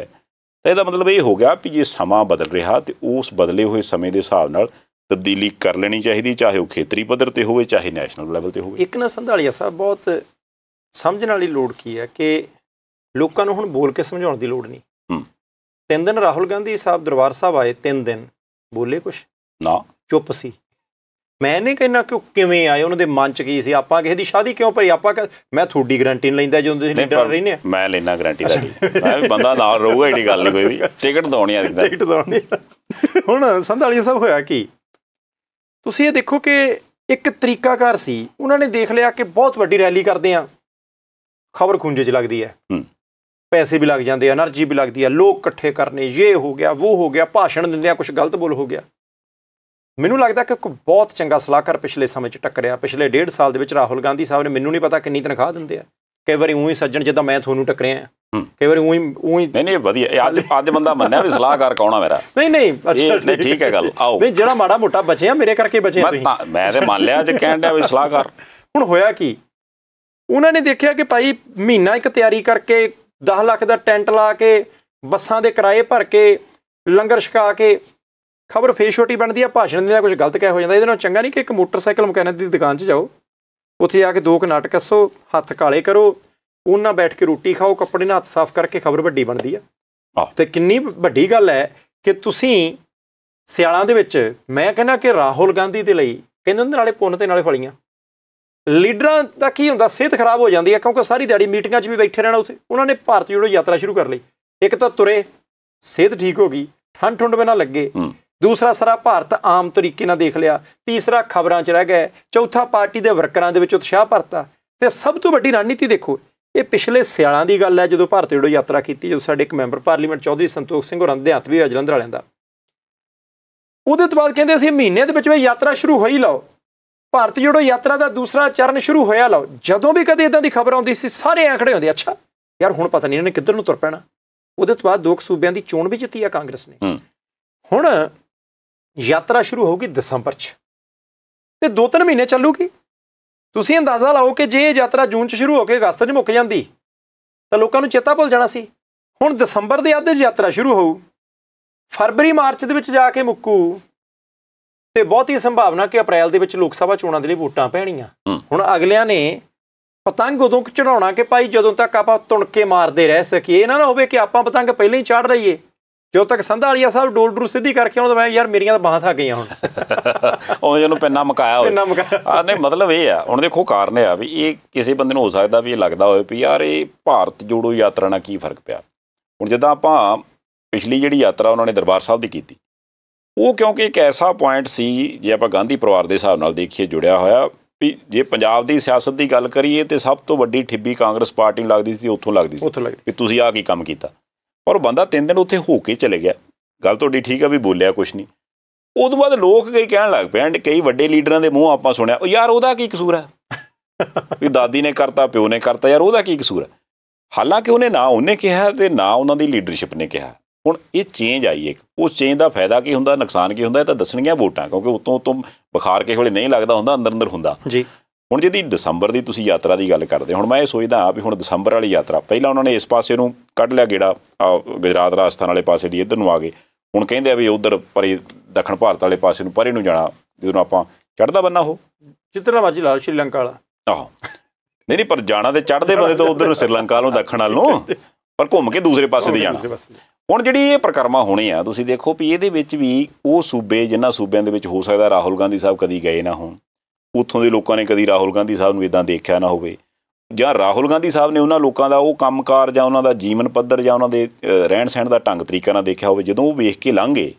ਤਾਂ ਇਹਦਾ ਮਤਲਬ ਇਹ ਹੋ ਗਿਆ ਵੀ ਜੇ ਸਮਾਂ ਬਦਲ ਰਿਹਾ ਤੇ ਉਸ ਬਦਲੇ ਹੋਏ ਸਮੇਂ ਦੇ ਹਿਸਾਬ ਨਾਲ ਤਬਦੀਲੀ ਕਰ ਲੈਣੀ ਚਾਹੀਦੀ ਚਾਹੇ ਉਹ ਖੇਤਰੀ ਪੱਧਰ ਤੇ ਹੋਵੇ ਚਾਹੇ ਨੈਸ਼ਨਲ ਲੈਵਲ ਤੇ ਹੋਵੇ ਇੱਕ ਨਾ ਸੰਧਾਲੀਆ ਸਾਹਿਬ ਬਹੁਤ ਸਮਝਣ ਵਾਲੀ ਲੋੜ ਕੀ ਹੈ ਕਿ ਲੋਕਾਂ ਨੂੰ ਹੁਣ ਬੋਲ ਕੇ ਸਮਝਾਉਣ ਦੀ ਲੋੜ ਨਹੀਂ ਹੂੰ ਤਿੰਨ ਦਿਨ ਰਾਹੁਲ ਗਾਂਧੀ ਸਾਹਿਬ ਦਰਬਾਰ ਸਾਹਿਬ ਆਏ ਤਿੰਨ ਦਿਨ ਬੋਲੇ ਕੁਛ ਨਾ ਚੁੱਪ ਸੀ ਮੈਂ ਨਹੀਂ ਕਹਿਣਾ ਕਿ ਉਹ ਕਿਵੇਂ ਆਏ ਉਹਨਾਂ ਦੇ ਮਨ ਚ ਕੀ ਸੀ ਆਪਾਂ ਕਿਸੇ ਦੀ ਸ਼ਾਦੀ ਕਿਉਂ ਭਰੀ ਆਪਾਂ ਮੈਂ ਤੁਹਾਡੀ ਗਰੰਟੀ ਨਹੀਂ ਲੈਂਦਾ ਜਦੋਂ ਤੁਸੀਂ ਲੀਡਰ ਰਹਿੰਦੇ ਆ ਮੈਂ ਲੈਣਾ ਗਰੰਟੀ ਦਾ ਮੈਂ ਬੰਦਾ ਨਾਲ ਰਹੂਗਾ ਇਹਦੀ ਗੱਲ ਨਹੀਂ ਕੋਈ ਵੀ ਟਿਕਟ ਦਵਾਉਣੀ ਆ ਟਿਕਟ ਦਵਾਉਣੀ ਹੁਣ ਸੰਧਾਲੀਆ ਸਭ ਹੋਇਆ ਕੀ ਤੁਸੀਂ ਇਹ ਦੇਖੋ ਕਿ ਇੱਕ ਤਰੀਕਾਕਾਰ ਸੀ ਉਹਨਾਂ ਨੇ ਦੇਖ ਲਿਆ ਕਿ ਬਹੁਤ ਵੱਡੀ ਰੈਲੀ ਕਰਦੇ ਆ ਖਬਰ ਖੁੰਝੇ 'ਚ ਲੱਗਦੀ ਹੈ ਪੈਸੇ ਵੀ ਲੱਗ ਜਾਂਦੇ ਆ એનર્ਜੀ ਵੀ ਲੱਗਦੀ ਆ ਲੋਕ ਇਕੱਠੇ ਕਰਨੇ ਇਹ ਹੋ ਗਿਆ ਉਹ ਹੋ ਗਿਆ ਭਾਸ਼ਣ ਦਿੰਦੇ ਆ ਕੁਝ ਗਲਤ ਬੋਲ ਹੋ ਗਿਆ ਮੈਨੂੰ ਲੱਗਦਾ ਕਿ ਕੋਈ ਬਹੁਤ ਚੰਗਾ ਸਲਾਹਕਾਰ ਪਿਛਲੇ ਸਮੇਂ 'ਚ ਟੱਕਰਿਆ ਪਿਛਲੇ ਡੇਢ ਸਾਲ ਦੇ ਵਿੱਚ ਰਾਹੁਲ ਗਾਂਧੀ ਸਾਹਿਬ ਨੇ ਮੈਨੂੰ ਨਹੀਂ ਪਤਾ ਕਿੰਨੀ ਤਨਖਾਹ ਦਿੰਦੇ ਆ ਕਈ ਵਾਰੀ ਉਹੀ ਸੱਜਣ ਜਿੱਦਾਂ ਮੈਂ ਤੁਹਾਨੂੰ ਟੱਕਰਿਆ ਕਈ ਵਾਰੀ ਉਹੀ ਉਹੀ ਨਹੀਂ ਨਹੀਂ ਵਧੀਆ ਅੱਜ ਅੱਜ ਬੰਦਾ ਮੰਨਿਆ ਵੀ ਸਲਾਹਕਾਰ ਕੌਣ ਆ ਮੇਰਾ ਨਹੀਂ ਨਹੀਂ ਅੱਛਾ ਨਹੀਂ ਠੀਕ ਹੈ ਗੱਲ ਆਓ ਨਹੀਂ ਜਿਹੜਾ ਮਾੜਾ ਮੋਟਾ ਬਚਿਆ ਮੇਰੇ ਕਰਕੇ ਬਚਿਆ ਤੁਸੀਂ ਮੈਂ ਤੇ ਮੰਨ ਲਿਆ ਅੱਜ ਕਹਿਣ ਦਾ ਵੀ ਸਲਾਹਕਾਰ ਹੁਣ ਹੋਇਆ ਕੀ ਉਹਨਾਂ ਨੇ ਦੇਖਿਆ ਕਿ ਭਾਈ ਮਹੀਨਾ ਇੱਕ ਤਿਆਰੀ ਕਰਕੇ 10 ਲੱਖ ਦਾ ਟੈਂਟ ਲਾ ਕੇ ਬੱਸਾਂ ਦੇ ਕਿਰਾਏ ਭਰ ਕੇ ਲੰਗਰ ਛਕਾ ਕੇ ਖਬਰ ਫੇਸ ਛੋਟੀ ਬਣਦੀ ਆ ਭਾਸ਼ਣ ਦੇ ਕੁਝ ਗਲਤ ਕਹਿ ਹੋ ਜਾਂਦਾ ਇਹਦੇ ਨਾਲ ਚੰਗਾ ਨਹੀਂ ਕਿ ਇੱਕ ਮੋਟਰਸਾਈਕਲ ਮਕੈਨਿਕ ਦੀ ਦੁਕਾਨ 'ਚ ਜਾਓ ਉੱਥੇ ਜਾ ਕੇ ਦੋ ਕਨਾਟਕ ਕੱਸੋ ਹੱਥ ਕਾਲੇ ਕਰੋ ਉਹਨਾਂ ਬੈਠ ਕੇ ਰੋਟੀ ਖਾਓ ਕੱਪੜੇ ਨਾਲ ਹੱਥ ਸਾਫ਼ ਕਰਕੇ ਖਬਰ ਵੱਡੀ ਬਣਦੀ ਆ ਤੇ ਕਿੰਨੀ ਵੱਡੀ ਗੱਲ ਹੈ ਕਿ ਤੁਸੀਂ ਸਿਆਲਾਂ ਦੇ ਵਿੱਚ ਮੈਂ ਕਹਿੰਦਾ ਕਿ ਰਾਹੁਲ ਗਾਂਧੀ ਦੇ ਲਈ ਕਹਿੰਦੇ ਉਹਨਾਂ ਨਾਲੇ ਪੁੰਨ ਤੇ ਨਾਲੇ ਫਲੀਆਂ ਲੀਡਰਾਂ ਦਾ ਕੀ ਹੁੰਦਾ ਸਿਹਤ ਖਰਾਬ ਹੋ ਜਾਂਦੀ ਹੈ ਕਿਉਂਕਿ ਸਾਰੀ ਦਿਹਾੜੀ ਮੀਟਿੰਗਾਂ 'ਚ ਵੀ ਬੈਠੇ ਰਹਿਣਾ ਉੱਥੇ ਉਹਨਾਂ ਨੇ ਭਾਰਤ ਜੋੜੋ ਯਾਤਰਾ ਸ਼ੁਰੂ ਕਰ ਲਈ ਇੱਕ ਤਾਂ ਤੁਰੇ ਸਿਹਤ ਠੀਕ ਹੋ ਗਈ ਠੰਡ ਠੁੰਡ ਬਿਨਾ ਲੱਗੇ ਦੂਸਰਾ ਸਾਰਾ ਭਾਰਤ ਆਮ ਤਰੀਕੇ ਨਾਲ ਦੇਖ ਲਿਆ ਤੀਸਰਾ ਖਬਰਾਂ 'ਚ ਰਹਿ ਗਏ ਚੌਥਾ ਪਾਰਟੀ ਦੇ ਵਰਕਰਾਂ ਦੇ ਵਿੱਚ ਉਤਸ਼ਾਹ ਭਰਤਾ ਤੇ ਸਭ ਤੋਂ ਵੱਡੀ ਰਣਨੀਤੀ ਦੇਖੋ ਇਹ ਪਿਛਲੇ ਸਿਆਲਾਂ ਦੀ ਗੱਲ ਹੈ ਜਦੋਂ ਭਾਰਤ ਜੋੜੋ ਯਾਤਰਾ ਕੀਤੀ ਜਦੋਂ ਸਾਡੇ ਇੱਕ ਮੈਂਬਰ ਪਾਰਲੀਮੈਂਟ ਚੌਧਰੀ ਸੰਤੋਖ ਸਿੰਘ ਹੋਰਾਂ ਦੇ ਹੱਥ ਵੀ ਹੋਇਆ ਜਲੰਧਰ ਵਾਲਿਆਂ ਦਾ ਉਹਦੇ ਤੋਂ ਬਾਅਦ ਕਹਿੰਦੇ ਅਸੀਂ ਮਹੀਨੇ ਦੇ ਵਿੱਚ ਵੀ ਯਾਤਰਾ ਸ਼ੁਰੂ ਹੋਈ ਲਓ ਭਾਰਤ ਜੋੜੋ ਯਾਤਰਾ ਦਾ ਦੂਸਰਾ ਚਰਨ ਸ਼ੁਰੂ ਹੋਇਆ ਲਓ ਜਦੋਂ ਵੀ ਕਦੇ ਇਦਾਂ ਦੀ ਖਬਰ ਆਉਂਦੀ ਸੀ ਸਾਰੇ ਆਂਕੜੇ ਹੁੰਦੇ ਅੱਛਾ ਯਾਰ ਹੁਣ ਪਤਾ ਨਹੀਂ ਇਹਨਾਂ ਨੇ ਕਿੱਧਰ ਨੂੰ ਤੁਰ ਪੈਣਾ ਉਹਦੇ ਤੋਂ ਬਾਅਦ ਦੋ ਸੂਬਿਆਂ ਦੀ ਚੋਣ ਵੀ ਜਿੱਤੀ ਆ ਕਾਂਗਰਸ ਨੇ ਹੁਣ ਯਾਤਰਾ ਸ਼ੁਰੂ ਹੋਊਗੀ ਦਸੰਬਰ 'ਚ ਤੇ 2-3 ਮਹੀਨੇ ਚੱਲੂਗੀ ਤੁਸੀਂ ਅੰਦਾਜ਼ਾ ਲਾਓ ਕਿ ਜੇ ਇਹ ਯਾਤਰਾ ਜੂਨ 'ਚ ਸ਼ੁਰੂ ਹੋ ਕੇ ਅਗਸਤ 'ਚ ਮੁੱਕ ਜਾਂਦੀ ਤਾਂ ਲੋਕਾਂ ਨੂੰ ਚੇਤਾ ਭੁੱਲ ਜਾਣਾ ਸੀ ਹੁਣ ਦਸੰਬਰ ਦੇ ਅੱਧੇ ਯਾਤਰਾ ਸ਼ੁਰੂ ਹੋਊ ਫਰਵਰੀ ਮਾਰਚ ਦੇ ਵਿੱਚ ਜਾ ਕੇ ਮੁੱਕੂ ਤੇ ਬਹੁਤੀ ਸੰਭਾਵਨਾ ਕਿ ਅਪ੍ਰੈਲ ਦੇ ਵਿੱਚ ਲੋਕ ਸਭਾ ਚੋਣਾਂ ਦੇ ਲਈ ਵੋਟਾਂ ਪੈਣੀਆਂ ਹੁਣ ਅਗਲਿਆਂ ਨੇ ਪਤੰਗ ਉਦੋਂ ਚੜਾਉਣਾ ਕਿ ਭਾਈ ਜਦੋਂ ਤੱਕ ਆਪਾਂ ਤੁਣਕੇ ਮਾਰਦੇ ਰਹਿ ਸਕੀਏ ਇਹ ਨਾ ਹੋਵੇ ਕਿ ਆਪਾਂ ਪਤੰਗ ਪਹਿਲਾਂ ਹੀ ਚੜ ਰਹੀਏ ਜਦੋਂ ਤੱਕ ਸੰਧਾ ਵਾਲੀਆ ਸਾਹਿਬ ਡੋਰ ਡਰੂ ਸਿੱਧੀ ਕਰਕੇ ਆਉਂਦਾ ਮੈਂ ਯਾਰ ਮੇਰੀਆਂ ਤਾਂ ਬਾਹਾਂ ਥੱਕ ਗਈਆਂ ਹੁਣ ਉਹ ਜਿਹਨੂੰ ਪੈਨਾ ਮਕਾਇਆ ਹੋਵੇ ਪੈਨਾ ਮਕਾਇਆ ਆ ਨਹੀਂ ਮਤਲਬ ਇਹ ਆ ਹੁਣ ਦੇਖੋ ਕਾਰਨ ਆ ਵੀ ਇਹ ਕਿਸੇ ਬੰਦੇ ਨੂੰ ਹੋ ਸਕਦਾ ਵੀ ਇਹ ਲੱਗਦਾ ਹੋਵੇ ਵੀ ਯਾਰ ਇਹ ਭਾਰਤ ਜੋੜੋ ਯਾਤਰਾ ਨਾਲ ਕੀ ਫਰਕ ਪਿਆ ਹੁਣ ਜਦੋਂ ਆਪਾਂ ਪਿਛਲੀ ਜਿਹੜੀ ਯਾਤਰਾ ਉਹਨਾਂ ਨੇ ਦਰਬਾਰ ਸਾਹਿਬ ਦੀ ਕੀਤੀ ਉਹ ਕਿਉਂਕਿ ਇੱਕ ਐਸਾ ਪੁਆਇੰਟ ਸੀ ਜੇ ਆਪਾਂ ਗਾਂਧੀ ਪਰਿਵਾਰ ਦੇ ਹਿਸਾਬ ਨਾਲ ਦੇਖੀਏ ਜੁੜਿਆ ਹੋਇਆ ਵੀ ਜੇ ਪੰਜਾਬ ਦੀ ਸਿਆਸਤ ਦੀ ਗੱਲ ਕਰੀਏ ਤੇ ਸਭ ਤੋਂ ਵੱਡੀ ਠਿੱਬੀ ਕਾਂਗਰਸ ਪਾਰਟੀ ਨੂੰ ਲੱਗਦੀ ਸੀ ਉੱਥੋਂ ਲੱਗਦੀ ਸੀ ਵੀ ਤੁਸੀਂ ਆ ਕੀ ਕੰਮ ਕੀਤਾ ਪਰ ਉਹ ਬੰਦਾ ਤਿੰਨ ਦਿਨ ਉੱਥੇ ਹੋ ਕੇ ਚਲੇ ਗਿਆ ਗੱਲ ਤੁਹਾਡੀ ਠੀਕ ਆ ਵੀ ਬੋਲਿਆ ਕੁਝ ਨਹੀਂ ਉਦੋਂ ਬਾਅਦ ਲੋਕ ਕਈ ਕਹਿਣ ਲੱਗ ਪਏ ਐਂਡ ਕਈ ਵੱਡੇ ਲੀਡਰਾਂ ਦੇ ਮੂੰਹ ਆਪਾਂ ਸੁਣਿਆ ਉਹ ਯਾਰ ਉਹਦਾ ਕੀ ਕਸੂਰ ਹੈ ਵੀ ਦਾਦੀ ਨੇ ਕਰਤਾ ਪਿਓ ਨੇ ਕਰਤਾ ਯਾਰ ਉਹਦਾ ਕੀ ਕਸੂਰ ਹੈ ਹਾਲਾਂਕਿ ਉਹਨੇ ਨਾ ਉਹਨੇ ਕਿਹਾ ਤੇ ਨਾ ਉਹਨਾਂ ਦੀ ਲੀਡਰਸ਼ਿਪ ਨੇ ਕਿਹਾ ਹੁਣ ਇਹ ਚੇਂਜ ਆਈ ਇੱਕ ਉਸ ਚੇਂਜ ਦਾ ਫਾਇਦਾ ਕੀ ਹੁੰਦਾ ਨੁਕਸਾਨ ਕੀ ਹੁੰਦਾ ਇਹ ਤਾਂ ਦੱਸਣੀਆਂ ਵੋਟਾਂ ਕਿਉਂਕਿ ਉਤੋਂ ਉਤੋਂ ਬੁਖਾਰ ਕੇ ਵੇਲੇ ਨਹੀਂ ਲੱਗਦਾ ਹੁੰਦਾ ਅੰਦਰ ਅੰਦਰ ਹੁੰਦਾ ਜੀ ਹੁਣ ਜੇ ਦੀ ਦਸੰਬਰ ਦੀ ਤੁਸੀਂ ਯਾਤਰਾ ਦੀ ਗੱਲ ਕਰਦੇ ਹੁਣ ਮੈਂ ਇਹ ਸੋਚਦਾ ਆ ਵੀ ਹੁਣ ਦਸੰਬਰ ਵਾਲੀ ਯਾਤਰਾ ਪਹਿਲਾਂ ਉਹਨਾਂ ਨੇ ਇਸ ਪਾਸੇ ਨੂੰ ਕੱਢ ਲਿਆ ਗੇੜਾ ਗੁਜਰਾਤ ਰਾਜਸਥਾਨ ਵਾਲੇ ਪਾਸੇ ਦੀ ਇੱਧਰ ਨੂੰ ਆ ਗਏ ਹੁਣ ਕਹਿੰਦੇ ਆ ਵੀ ਉਧਰ ਪਰੇ ਦੱਖਣ ਭਾਰਤ ਵਾਲੇ ਪਾਸੇ ਨੂੰ ਪਰੇ ਨੂੰ ਜਾਣਾ ਜਦੋਂ ਆਪਾਂ ਚੜਦਾ ਬੰਨਾ ਉਹ ਜਿੱਧਰ ਮਰਜੀ ਲਾਲ ਸ਼੍ਰੀਲੰਕਾ ਵਾਲਾ ਆਹੋ ਨਹੀਂ ਨਹੀਂ ਪਰ ਜਾਣਾ ਤੇ ਚੜਦੇ ਬੰਦੇ ਤੋਂ ਉਧਰ ਨੂੰ ਸ਼੍ਰੀਲੰਕਾ ਵਾਲੋਂ ਦੱਖਣ ਵਾਲ ਨੂੰ ਪਰ ਘੁੰਮ ਕੇ ਦੂਸਰੇ ਪਾਸੇ ਦੀ ਜਾਣਾ ਹੁਣ ਜਿਹੜੀ ਇਹ ਪ੍ਰਕਰਮਾ ਹੋਣੀ ਆ ਤੁਸੀਂ ਦੇਖੋ ਵੀ ਇਹਦੇ ਵਿੱਚ ਵੀ ਉਹ ਸੂਬੇ ਜਿਨ੍ਹਾਂ ਸੂਬਿਆਂ ਦੇ ਵਿੱਚ ਹੋ ਸਕਦਾ ਰਾਹੁਲ ਗਾਂਧੀ ਸਾਹਿਬ ਕਦੀ ਗਏ ਨਾ ਹੋਣ ਉੱਥੋਂ ਦੇ ਲੋਕਾਂ ਨੇ ਕਦੀ ਰਾਹੁਲ ਗਾਂਧੀ ਸਾਹਿਬ ਨੂੰ ਇਦਾਂ ਦੇਖਿਆ ਨਾ ਹੋਵੇ ਜਾਂ ਰਾਹੁਲ ਗਾਂਧੀ ਸਾਹਿਬ ਨੇ ਉਹਨਾਂ ਲੋਕਾਂ ਦਾ ਉਹ ਕੰਮਕਾਰ ਜਾਂ ਉਹਨਾਂ ਦਾ ਜੀਵਨ ਪੱਧਰ ਜਾਂ ਉਹਨਾਂ ਦੇ ਰਹਿਣ ਸਹਿਣ ਦਾ ਢੰਗ ਤਰੀਕਾ ਨਾ ਦੇਖਿਆ ਹੋਵੇ ਜਦੋਂ ਉਹ ਵੇਖ ਕੇ ਲੰਘੇ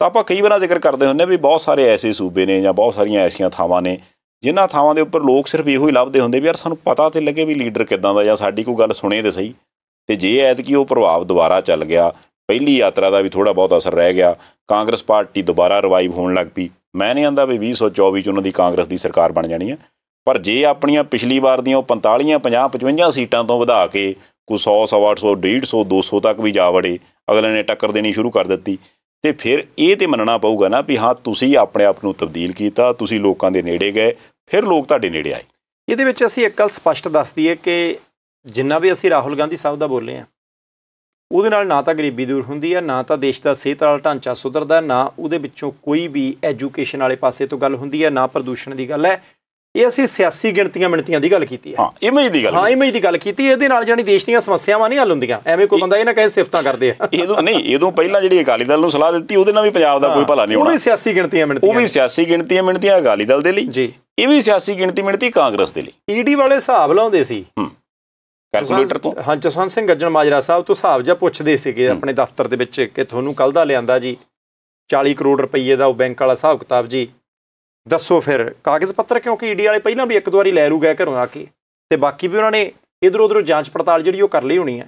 ਤਾਂ ਆਪਾਂ ਕਈ ਵਾਰਾਂ ਜ਼ਿਕਰ ਕਰਦੇ ਹੁੰਨੇ ਵੀ ਬਹੁਤ ਸਾਰੇ ਐਸੇ ਸੂਬੇ ਨੇ ਜਾਂ ਬਹੁਤ ਸਾਰੀਆਂ ਐਸੀਆਂ ਥਾਵਾਂ ਨੇ ਜਿਨ੍ਹਾਂ ਥਾਵਾਂ ਦੇ ਉੱਪਰ ਲੋਕ ਸਿਰਫ ਇਹੋ ਹੀ ਲੱਭਦੇ ਹੁੰਦੇ ਵੀ ਯਾਰ ਸਾਨੂੰ ਪਤਾ ਤੇ ਲੱਗੇ ਵੀ ਲੀਡਰ ਕਿਦਾਂ ਦਾ ਜਾਂ ਸਾਡੀ ਕੋਈ ਗੱਲ ਸੁਣੇ ਤੇ ਸਹੀ ਤੇ ਜੇ ਕੀ ਉਹ ਪ੍ਰਭਾਵ ਦੁਬਾਰਾ ਚੱਲ ਗਿਆ ਪਹਿਲੀ ਯਾਤਰਾ ਦਾ ਵੀ ਥੋੜਾ ਬਹੁਤ ਅਸਰ ਰਹਿ ਗਿਆ ਕਾਂਗਰਸ ਪਾਰਟੀ ਦੁਬਾਰਾ ਰਿਵਾਈਵ ਹੋਣ ਲੱਗ ਪਈ ਮੈਂ ਨਹੀਂ ਆਂਦਾ ਵੀ 2024 ਚ ਉਹਨਾਂ ਦੀ ਕਾਂਗਰਸ ਦੀ ਸਰਕਾਰ ਬਣ ਜਾਣੀ ਹੈ ਪਰ ਜੇ ਆਪਣੀਆਂ ਪਿਛਲੀ ਵਾਰ ਦੀਆਂ ਉਹ 45 50 55 ਸੀਟਾਂ ਤੋਂ ਵਧਾ ਕੇ ਕੋਈ 100 150 150 200 ਤੱਕ ਵੀ ਜਾ ਵੜੇ ਅਗਲੇ ਨੇ ਟੱਕਰ ਦੇਣੀ ਸ਼ੁਰੂ ਕਰ ਦਿੱਤੀ ਤੇ ਫਿਰ ਇਹ ਤੇ ਮੰਨਣਾ ਪਊਗਾ ਨਾ ਵੀ ਹਾਂ ਤੁਸੀਂ ਆਪਣੇ ਆਪ ਨੂੰ ਤਬਦੀਲ ਕੀਤਾ ਤੁਸੀਂ ਲੋਕਾਂ ਦੇ ਨੇੜੇ ਗਏ ਫਿਰ ਲੋਕ ਤੁਹਾਡੇ ਨੇੜੇ ਆਏ ਇਹਦੇ ਵਿੱਚ ਅਸੀਂ ਇੱਕ ਗੱਲ ਸਪਸ਼ਟ ਦੱਸਦੀ ਹੈ ਕਿ ਜਿੰਨਾ ਵੀ ਅਸੀਂ ਰਾਹੁਲ ਗਾਂਧੀ ਸਾਹਿਬ ਦਾ ਬੋਲੇ ਆ ਉਹਦੇ ਨਾਲ ਨਾ ਤਾਂ ਗਰੀਬੀ ਦੂਰ ਹੁੰਦੀ ਆ ਨਾ ਤਾਂ ਦੇਸ਼ ਦਾ ਸਿਹਤ ਵਾਲਾ ਢਾਂਚਾ ਸੁਧਰਦਾ ਨਾ ਉਹਦੇ ਵਿੱਚੋਂ ਕੋਈ ਵੀ ਐਜੂਕੇਸ਼ਨ ਵਾਲੇ ਪਾਸੇ ਤੋਂ ਗੱਲ ਹੁੰਦੀ ਆ ਨਾ ਪ੍ਰਦੂਸ਼ਣ ਦੀ ਗੱਲ ਹੈ ਇਹ ਅਸੀਂ ਸਿਆਸੀ ਗਿਣਤੀਆਂ ਮਿਣਤੀਆਂ ਦੀ ਗੱਲ ਕੀਤੀ ਆ ਹਾਂ ਇਮੇਜ ਦੀ ਗੱਲ ਹਾਂ ਇਮੇਜ ਦੀ ਗੱਲ ਕੀਤੀ ਇਹਦੇ ਨਾਲ ਜਾਨੀ ਦੇਸ਼ ਦੀਆਂ ਸਮੱਸਿਆਵਾਂ ਨਹੀਂ ਹੱਲ ਹੁੰਦੀਆਂ ਐਵੇਂ ਕੋਈ ਬੰਦਾ ਇਹ ਨਾ ਕਹੇ ਸਿਫਤਾਂ ਕਰਦੇ ਆ ਇਹਦੋਂ ਨਹੀਂ ਇਹਦੋਂ ਪਹਿਲਾਂ ਜਿਹੜੀ ਅਕਾਲੀ ਦਲ ਨੂੰ ਸਲਾਹ ਦਿੱਤੀ ਉਹਦੇ ਨਾਲ ਵੀ ਪੰਜਾਬ ਦਾ ਕੋਈ ਭਲਾ ਨਹੀਂ ਹੋਣਾ ਉਹ ਵੀ ਸਿਆਸੀ ਗਿਣਤੀਆਂ ਮਿਣਤੀਆਂ ਉਹ ਵੀ ਸਿਆਸੀ ਗਿਣਤੀਆਂ ਮਿਣਤੀਆਂ ਅਕਾਲੀ ਦਲ ਦੇ ਲਈ ਜੀ ਇਹ ਵੀ ਸਿਆਸੀ ਗਿਣਤੀ ਮਿਣਤੀ ਕਾਂਗਰਸ ਦੇ ਲਈ ਈਡੀ ਵਾਲੇ ਹਿਸਾਬ ਲਾਉਂਦੇ ਸੀ ਕੈਲਕੂਲੇਟਰ ਤੋਂ ਹਾਂ ਜਸਵੰਤ ਸਿੰਘ ਗੱਜਣ ਮਾਜਰਾ ਸਾਹਿਬ ਤੋਂ ਹਿਸਾਬ ਜਾ ਪੁੱਛਦੇ ਸੀਗੇ ਆਪਣੇ ਦਫ਼ਤਰ ਦੇ ਵਿੱਚ ਕਿ ਤੁਹਾਨੂੰ ਕੱਲ ਦਾ ਲਿਆਂਦਾ ਜੀ 40 ਕਰੋੜ ਰੁਪਏ ਦਾ ਉਹ ਬੈਂਕ ਵਾਲਾ ਹਿਸਾਬ ਕਿਤਾਬ ਜੀ ਦੱਸੋ ਫਿਰ ਕਾਗਜ਼ ਪੱਤਰ ਕਿਉਂਕਿ ਈਡੀ ਵਾਲੇ ਪਹਿਲਾਂ ਵੀ ਇੱਕ ਦੋ ਵਾਰੀ ਲੈ ਰੂ ਗਏ ਘਰੋਂ ਆ ਕੇ ਤੇ ਬਾਕੀ ਵੀ ਉਹਨਾਂ ਨੇ ਇਧਰ ਉਧਰ ਜਾਂਚ ਪੜਤਾਲ ਜਿਹੜੀ ਉਹ ਕਰ ਲਈ ਹੋਣੀ ਹੈ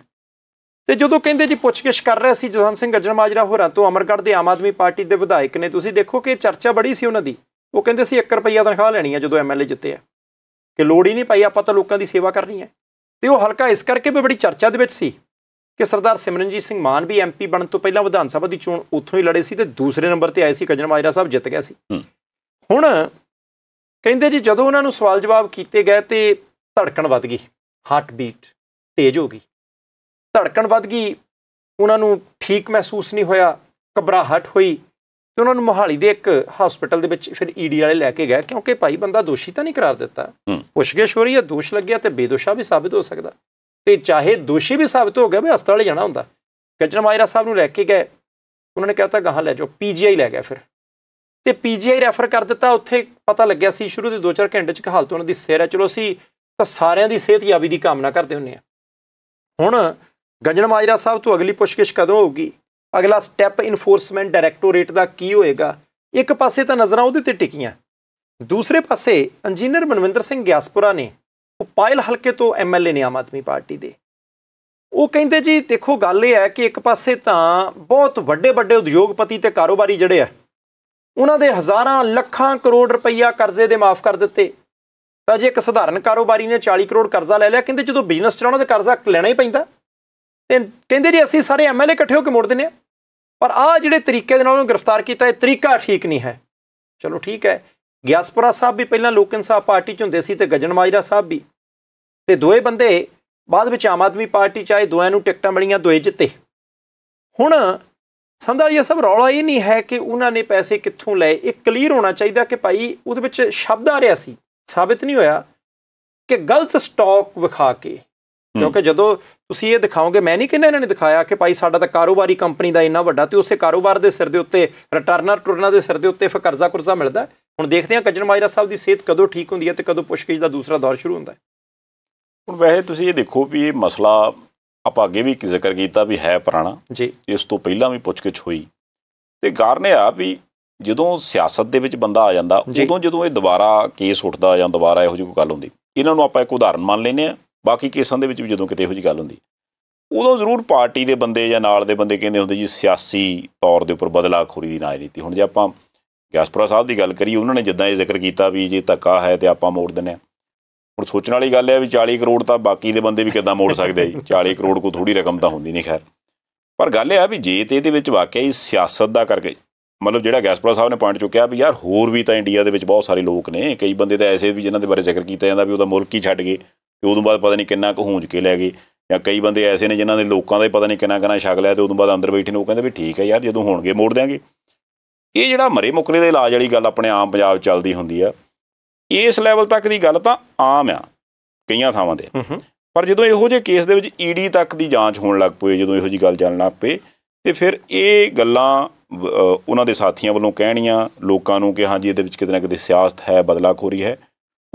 ਤੇ ਜਦੋਂ ਕਹਿੰਦੇ ਜੀ ਪੁੱਛਗਿਛ ਕਰ ਰਿਹਾ ਸੀ ਜਸਵੰਤ ਸਿੰਘ ਗੱਜਣ ਮਾਜਰਾ ਹੋਰਾਂ ਤੋਂ ਅਮਰਗੜ੍ਹ ਦੇ ਆਮ ਆਦਮੀ ਪਾਰਟੀ ਦੇ ਵਿਧਾਇਕ ਨੇ ਤੁਸੀਂ ਦੇਖੋ ਕਿ ਚਰਚਾ ਬੜੀ ਸੀ ਉਹਨਾਂ ਦੀ ਉਹ ਕਹਿੰਦੇ ਸੀ 1 ਰੁਪਈਆ ਤਨਖਾਹ ਲੈਣੀ ਹੈ ਜਦੋਂ ਐਮਐਲਏ ਜਿੱਤੇ ਆ ਕਿ ਲੋੜ ਹੀ ਨਹੀਂ ਪਈ ਆਪਾਂ ਤਾਂ ਲੋਕਾਂ ਦੀ ਸੇਵਾ ਕਰਨੀ ਹੈ ਤੇ ਉਹ ਹਲਕਾ ਇਸ ਕਰਕੇ ਵੀ ਬੜੀ ਚਰਚਾ ਦੇ ਵਿੱਚ ਸੀ ਕਿ ਸਰਦਾਰ ਸਿਮਰਨਜੀਤ ਸਿੰਘ ਮਾਨ ਵੀ ਐਮਪੀ ਬਣਨ ਤੋਂ ਪਹਿਲਾਂ ਵਿਧਾਨ ਸਭਾ ਦੀ ਚੋਣ ਉੱਥੋਂ ਹੀ ਲੜੇ ਸੀ ਤੇ ਦੂਸਰੇ ਨੰਬਰ ਤੇ ਆਏ ਸੀ ਕਜਨ ਮਾਜਰਾ ਸਾਹਿਬ ਜਿੱਤ ਗਿਆ ਸੀ ਹੁਣ ਕਹਿੰਦੇ ਜੀ ਜਦੋਂ ਉਹਨਾਂ ਨੂੰ ਸਵਾਲ ਜਵਾਬ ਕੀਤੇ ਗਏ ਤੇ ਧੜਕਣ ਵੱਧ ਗਈ ਹਾਰਟ ਬੀਟ ਤੇਜ਼ ਹੋ ਗਈ ਧੜਕਣ ਵੱਧ ਗਈ ਉਹਨਾਂ ਨੂੰ ਠੀਕ ਮਹਿਸੂਸ ਨਹੀਂ ਹੋਇਆ ਘਬਰਾਹਟ ਹੋਈ ਤੇ ਉਹਨਾਂ ਨੂੰ ਮੋਹਾਲੀ ਦੇ ਇੱਕ ਹਸਪੀਟਲ ਦੇ ਵਿੱਚ ਫਿਰ ਈਡੀ e ਵਾਲੇ ਲੈ ਕੇ ਗਏ ਕਿਉਂਕਿ ਭਾਈ ਬੰਦਾ ਦੋਸ਼ੀ ਤਾਂ ਨਹੀਂ ਕਰਾਰ ਦਿੱਤਾ ਪੁੱਛਗਿਛ ਹੋ ਰਹੀ ਹੈ ਦੋਸ਼ ਲੱਗਿਆ ਤੇ ਬੇਦੋਸ਼ਾ ਵੀ ਸਾਬਿਤ ਹੋ ਸਕਦਾ ਤੇ ਚਾਹੇ ਦੋਸ਼ੀ ਵੀ ਸਾਬਿਤ ਹੋ ਗਿਆ ਵੀ ਹਸਪਤਾਲ ਜਾਣਾ ਹੁੰਦਾ ਗੱਜਣ ਮਾਇਰਾ ਸਾਹਿਬ ਨੂੰ ਲੈ ਕੇ ਗਏ ਉਹਨਾਂ ਨੇ ਤਾਂ ਗਾਹਾਂ ਲੈ ਜਾਓ ਪੀਜੀਆਈ ਲੈ ਗਿਆ ਫਿਰ ਤੇ ਪੀਜੀਆਈ ਰੈਫਰ ਕਰ ਦਿੱਤਾ ਉੱਥੇ ਪਤਾ ਲੱਗਿਆ ਸੀ ਸ਼ੁਰੂ ਦੇ 2-4 ਘੰਟੇ ਚ ਹਾਲਤ ਉਹਨਾਂ ਦੀ ਸਥਿਰ ਹੈ ਚਲੋ ਸੀ ਤਾਂ ਸਾਰਿਆਂ ਦੀ ਸਿਹਤ ਯਾਬੀ ਦੀ ਕਾਮਨਾ ਕਰਦੇ ਹੁੰਨੇ ਆ ਹੁਣ ਗੰਜਨ ਮਾਇਰਾ ਸਾਹਿਬ ਤੋਂ ਅਗਲੀ ਪੁੱਛਗਿਛ ਕਦੋਂ ਹੋਊਗੀ ਅਗਲਾ ਸਟੈਪ ਇਨਫੋਰਸਮੈਂਟ ਡਾਇਰੈਕਟੋਰੇਟ ਦਾ ਕੀ ਹੋਏਗਾ ਇੱਕ ਪਾਸੇ ਤਾਂ ਨਜ਼ਰਾਂ ਉਹਦੇ ਤੇ ਟਿਕੀਆਂ ਦੂਸਰੇ ਪਾਸੇ ਇੰਜੀਨੀਅਰ ਮਨਵਿੰਦਰ ਸਿੰਘ ਗਿਆਸਪੁਰਾ ਨੇ ਉਹ ਪਾਇਲ ਹਲਕੇ ਤੋਂ ਐਮਐਲਏ ਨੇ ਆਮ ਆਦਮੀ ਪਾਰਟੀ ਦੇ ਉਹ ਕਹਿੰਦੇ ਜੀ ਦੇਖੋ ਗੱਲ ਇਹ ਹੈ ਕਿ ਇੱਕ ਪਾਸੇ ਤਾਂ ਬਹੁਤ ਵੱਡੇ ਵੱਡੇ ਉਦਯੋਗਪਤੀ ਤੇ ਕਾਰੋਬਾਰੀ ਜਿਹੜੇ ਆ ਉਹਨਾਂ ਦੇ ਹਜ਼ਾਰਾਂ ਲੱਖਾਂ ਕਰੋੜ ਰੁਪਈਆ ਕਰਜ਼ੇ ਦੇ ਮਾਫ ਕਰ ਦਿੱਤੇ ਤਾਂ ਜੇ ਇੱਕ ਸਧਾਰਨ ਕਾਰੋਬਾਰੀ ਨੇ 40 ਕਰੋੜ ਕਰਜ਼ਾ ਲੈ ਲਿਆ ਕਹਿੰਦੇ ਜਦੋਂ ਬਿਜ਼ਨਸ ਚਲਾਉਣਾ ਤੇ ਕਰਜ਼ਾ ਲੈਣਾ ਹੀ ਪੈਂਦਾ ਤੇ ਕਹਿੰਦੇ ਜੀ ਅਸੀਂ ਸਾਰੇ ਐਮਐਲਏ ਇਕੱਠੇ ਹੋ ਕੇ ਮੋੜ ਦਿੰਨੇ ਆ ਪਰ ਆ ਜਿਹੜੇ ਤਰੀਕੇ ਦੇ ਨਾਲ ਉਹਨੂੰ ਗ੍ਰਿਫਤਾਰ ਕੀਤਾ ਇਹ ਤਰੀਕਾ ਠੀਕ ਨਹੀਂ ਹੈ ਚਲੋ ਠੀਕ ਹੈ ਗਿਆਸਪੁਰਾ ਸਾਹਿਬ ਵੀ ਪਹਿਲਾਂ ਲੋਕ ਇਨਸਾਫ ਪਾਰਟੀ ਚ ਹੁੰਦੇ ਸੀ ਤੇ ਗਜਨ ਮਾਜਰਾ ਸਾਹਿਬ ਵੀ ਤੇ ਦੋਏ ਬੰਦੇ ਬਾਅਦ ਵਿੱਚ ਆਮ ਆਦਮੀ ਪਾਰਟੀ ਚ ਆਏ ਦੋਆਂ ਨੂੰ ਟਿਕਟਾਂ ਮਿਲੀਆਂ ਦੋਏ ਜਿੱਤੇ ਹੁਣ ਸੰਧਾਲੀਆ ਸਭ ਰੌਲਾ ਇਹ ਨਹੀਂ ਹੈ ਕਿ ਉਹਨਾਂ ਨੇ ਪੈਸੇ ਕਿੱਥੋਂ ਲਏ ਇਹ ਕਲੀਅਰ ਹੋਣਾ ਚਾਹੀਦਾ ਕਿ ਭਾਈ ਉਹਦੇ ਵਿੱਚ ਸ਼ਬਦ ਆ ਰਿਹਾ ਸੀ ਸਾਬਿਤ ਨਹੀਂ ਹੋਇਆ ਕਿ ਗਲਤ ਸਟਾਕ ਵਿਖਾ ਕੇ ਕਿਉਂਕਿ ਜਦੋਂ ਤੁਸੀਂ ਇਹ ਦਿਖਾਓਗੇ ਮੈਂ ਨਹੀਂ ਕਿੰਨਾ ਇਹਨਾਂ ਨੇ ਦਿਖਾਇਆ ਕਿ ਭਾਈ ਸਾਡਾ ਤਾਂ ਕਾਰੋਬਾਰੀ ਕੰਪਨੀ ਦਾ ਇੰਨਾ ਵੱਡਾ ਤੇ ਉਸੇ ਕਾਰੋਬਾਰ ਦੇ ਸਿਰ ਦੇ ਉੱਤੇ ਰਿਟਰਨਰ ਟੁਰਨਾ ਦੇ ਸਿਰ ਦੇ ਉੱਤੇ ਫਿਰ ਕਰਜ਼ਾ ਕੁਰਜ਼ਾ ਮਿਲਦਾ ਹੁਣ ਦੇਖਦੇ ਹਾਂ ਕੱਜਣ ਮਾਇਰਾ ਸਾਹਿਬ ਦੀ ਸਿਹਤ ਕਦੋਂ ਠੀਕ ਹੁੰਦੀ ਹੈ ਤੇ ਕਦੋਂ ਪੁਸ਼ਕਿਸ਼ ਦਾ ਦੂਸਰਾ ਦੌਰ ਸ਼ੁਰੂ ਹੁੰਦਾ ਹੈ ਹੁਣ ਵੈਸੇ ਤੁਸੀਂ ਇਹ ਦੇਖੋ ਵੀ ਇਹ ਮਸਲਾ ਆਪਾਂ ਅੱਗੇ ਵੀ ਜ਼ਿਕਰ ਕੀਤਾ ਵੀ ਹੈ ਪੁਰਾਣਾ ਜੀ ਇਸ ਤੋਂ ਪਹਿਲਾਂ ਵੀ ਪੁੱਛਗਿੱਛ ਹੋਈ ਤੇ ਕਾਰਨ ਇਹ ਆ ਵੀ ਜਦੋਂ ਸਿਆਸਤ ਦੇ ਵਿੱਚ ਬੰਦਾ ਆ ਜਾਂਦਾ ਉਦੋਂ ਜਦੋਂ ਇਹ ਦੁਬਾਰਾ ਕੇਸ ਉੱਠਦਾ ਜਾਂ ਦੁਬਾਰਾ ਇਹੋ ਜਿਹੀ ਕੋਈ ਗੱਲ ਹੁੰਦੀ ਇਹਨਾਂ ਨੂੰ ਆਪਾਂ ਇੱਕ ਉਦਾਹਰਨ ਮੰਨ ਲੈਨੇ ਆ ਬਾਕੀ ਕੇਸਾਂ ਦੇ ਵਿੱਚ ਵੀ ਜਦੋਂ ਕਿਤੇ ਇਹੋ ਜੀ ਗੱਲ ਹੁੰਦੀ ਉਦੋਂ ਜ਼ਰੂਰ ਪਾਰਟੀ ਦੇ ਬੰਦੇ ਜਾਂ ਨਾਲ ਦੇ ਬੰਦੇ ਕਹਿੰਦੇ ਹੁੰਦੇ ਜੀ ਸਿਆਸੀ ਤੌਰ ਦੇ ਉੱਪਰ ਬਦਲਾਖੋਰੀ ਦੀ ਰਾਜਨੀਤੀ ਹੁਣ ਜੇ ਆਪਾਂ ਗਿਆਸਪੁਰਾ ਸਾਹਿਬ ਦੀ ਗੱਲ ਕਰੀਏ ਉਹਨਾਂ ਨੇ ਜਿੱਦਾਂ ਇਹ ਜ਼ਿਕਰ ਕੀਤਾ ਵੀ ਜੇ ਤੱਕਾ ਹੈ ਤੇ ਆਪਾਂ ਮੋੜ ਦਿੰਨੇ ਆ ਹੁਣ ਸੋਚਣ ਵਾਲੀ ਗੱਲ ਹੈ ਵੀ 40 ਕਰੋੜ ਤਾਂ ਬਾਕੀ ਦੇ ਬੰਦੇ ਵੀ ਕਿੱਦਾਂ ਮੋੜ ਸਕਦੇ ਆ ਜੀ 40 ਕਰੋੜ ਕੋ ਥੋੜੀ ਰਕਮ ਤਾਂ ਹੁੰਦੀ ਨਹੀਂ ਖੈਰ ਪਰ ਗੱਲ ਇਹ ਆ ਵੀ ਜੇ ਤੇ ਇਹਦੇ ਵਿੱਚ ਵਾਕਿਆ ਹੀ ਸਿਆਸਤ ਦਾ ਕਰਕੇ ਮਤਲਬ ਜਿਹੜਾ ਗੈਸਪੁਰਾ ਸਾਹਿਬ ਨੇ ਪੁਆਇੰਟ ਚੁੱਕਿਆ ਵੀ ਯਾਰ ਹੋਰ ਵੀ ਤਾਂ ਇੰਡੀਆ ਦੇ ਵਿੱਚ ਬਹੁਤ ਸਾਰੇ ਲੋਕ ਨੇ ਕਈ ਬੰਦੇ ਤਾਂ ਐਸੇ ਵੀ ਜਿਨ੍ਹਾਂ ਦੇ ਬਾਰੇ ਜ਼ਿਕਰ ਕੀਤਾ ਜਾਂਦਾ ਵੀ ਉਹਦਾ ਮੁਲਕ ਹੀ ਛੱਡ ਗਏ ਤੇ ਉਦੋਂ ਬਾਅਦ ਪਤਾ ਨਹੀਂ ਕਿੰਨਾ ਕੁ ਹੂੰਜ ਕੇ ਲੈ ਗਏ ਜਾਂ ਕਈ ਬੰਦੇ ਐਸੇ ਨੇ ਜਿਨ੍ਹਾਂ ਦੇ ਲੋਕਾਂ ਦਾ ਹੀ ਪਤਾ ਨਹੀਂ ਕਿੰਨਾ ਕਿੰਨਾ ਛਕ ਲਿਆ ਤੇ ਉਦੋਂ ਬਾਅਦ ਅੰਦਰ ਬੈਠੇ ਨੇ ਉਹ ਕਹਿੰਦੇ ਵੀ ਠੀਕ ਹੈ ਯਾਰ ਜਦੋਂ ਹੋਣਗੇ ਮੋੜ ਦਿਆਂਗੇ ਇਹ ਜਿਹੜਾ ਮਰੇ ਮੁਕਰੇ ਦੇ ਇਲਾਜ ਵਾਲੀ ਗੱਲ ਆਪਣੇ ਆਮ ਪੰਜਾਬ ਚੱਲਦੀ ਹੁੰਦੀ ਆ ਇਸ ਲੈਵਲ ਤੱਕ ਦੀ ਗੱਲ ਤਾਂ ਆਮ ਆ ਕਈਆਂ ਥਾਵਾਂ ਤੇ ਪਰ ਜਦੋਂ ਇਹੋ ਜਿਹੇ ਕੇਸ ਦੇ ਵਿੱਚ ਈਡੀ e ਤੱਕ ਦੀ ਜਾਂਚ ਹੋਣ ਲੱਗ ਪਈ ਜਦੋਂ ਇਹੋ ਜੀ ਗੱਲ ਚੱਲਣ ਲੱਗ ਪਈ ਤੇ ਫਿਰ ਇਹ ਗੱਲਾਂ ਉਹਨਾਂ ਦੇ ਸਾਥੀਆਂ ਵੱਲੋਂ ਕਹਿਣੀਆਂ ਲੋਕਾਂ ਨੂੰ ਕਿ ਹਾਂਜੀ ਇਹਦੇ ਵਿੱਚ ਕਿਤੇ ਨਾ ਕਿਤੇ ਸਿਆਸਤ ਹੈ ਬਦਲਾਖੋਰੀ ਹੈ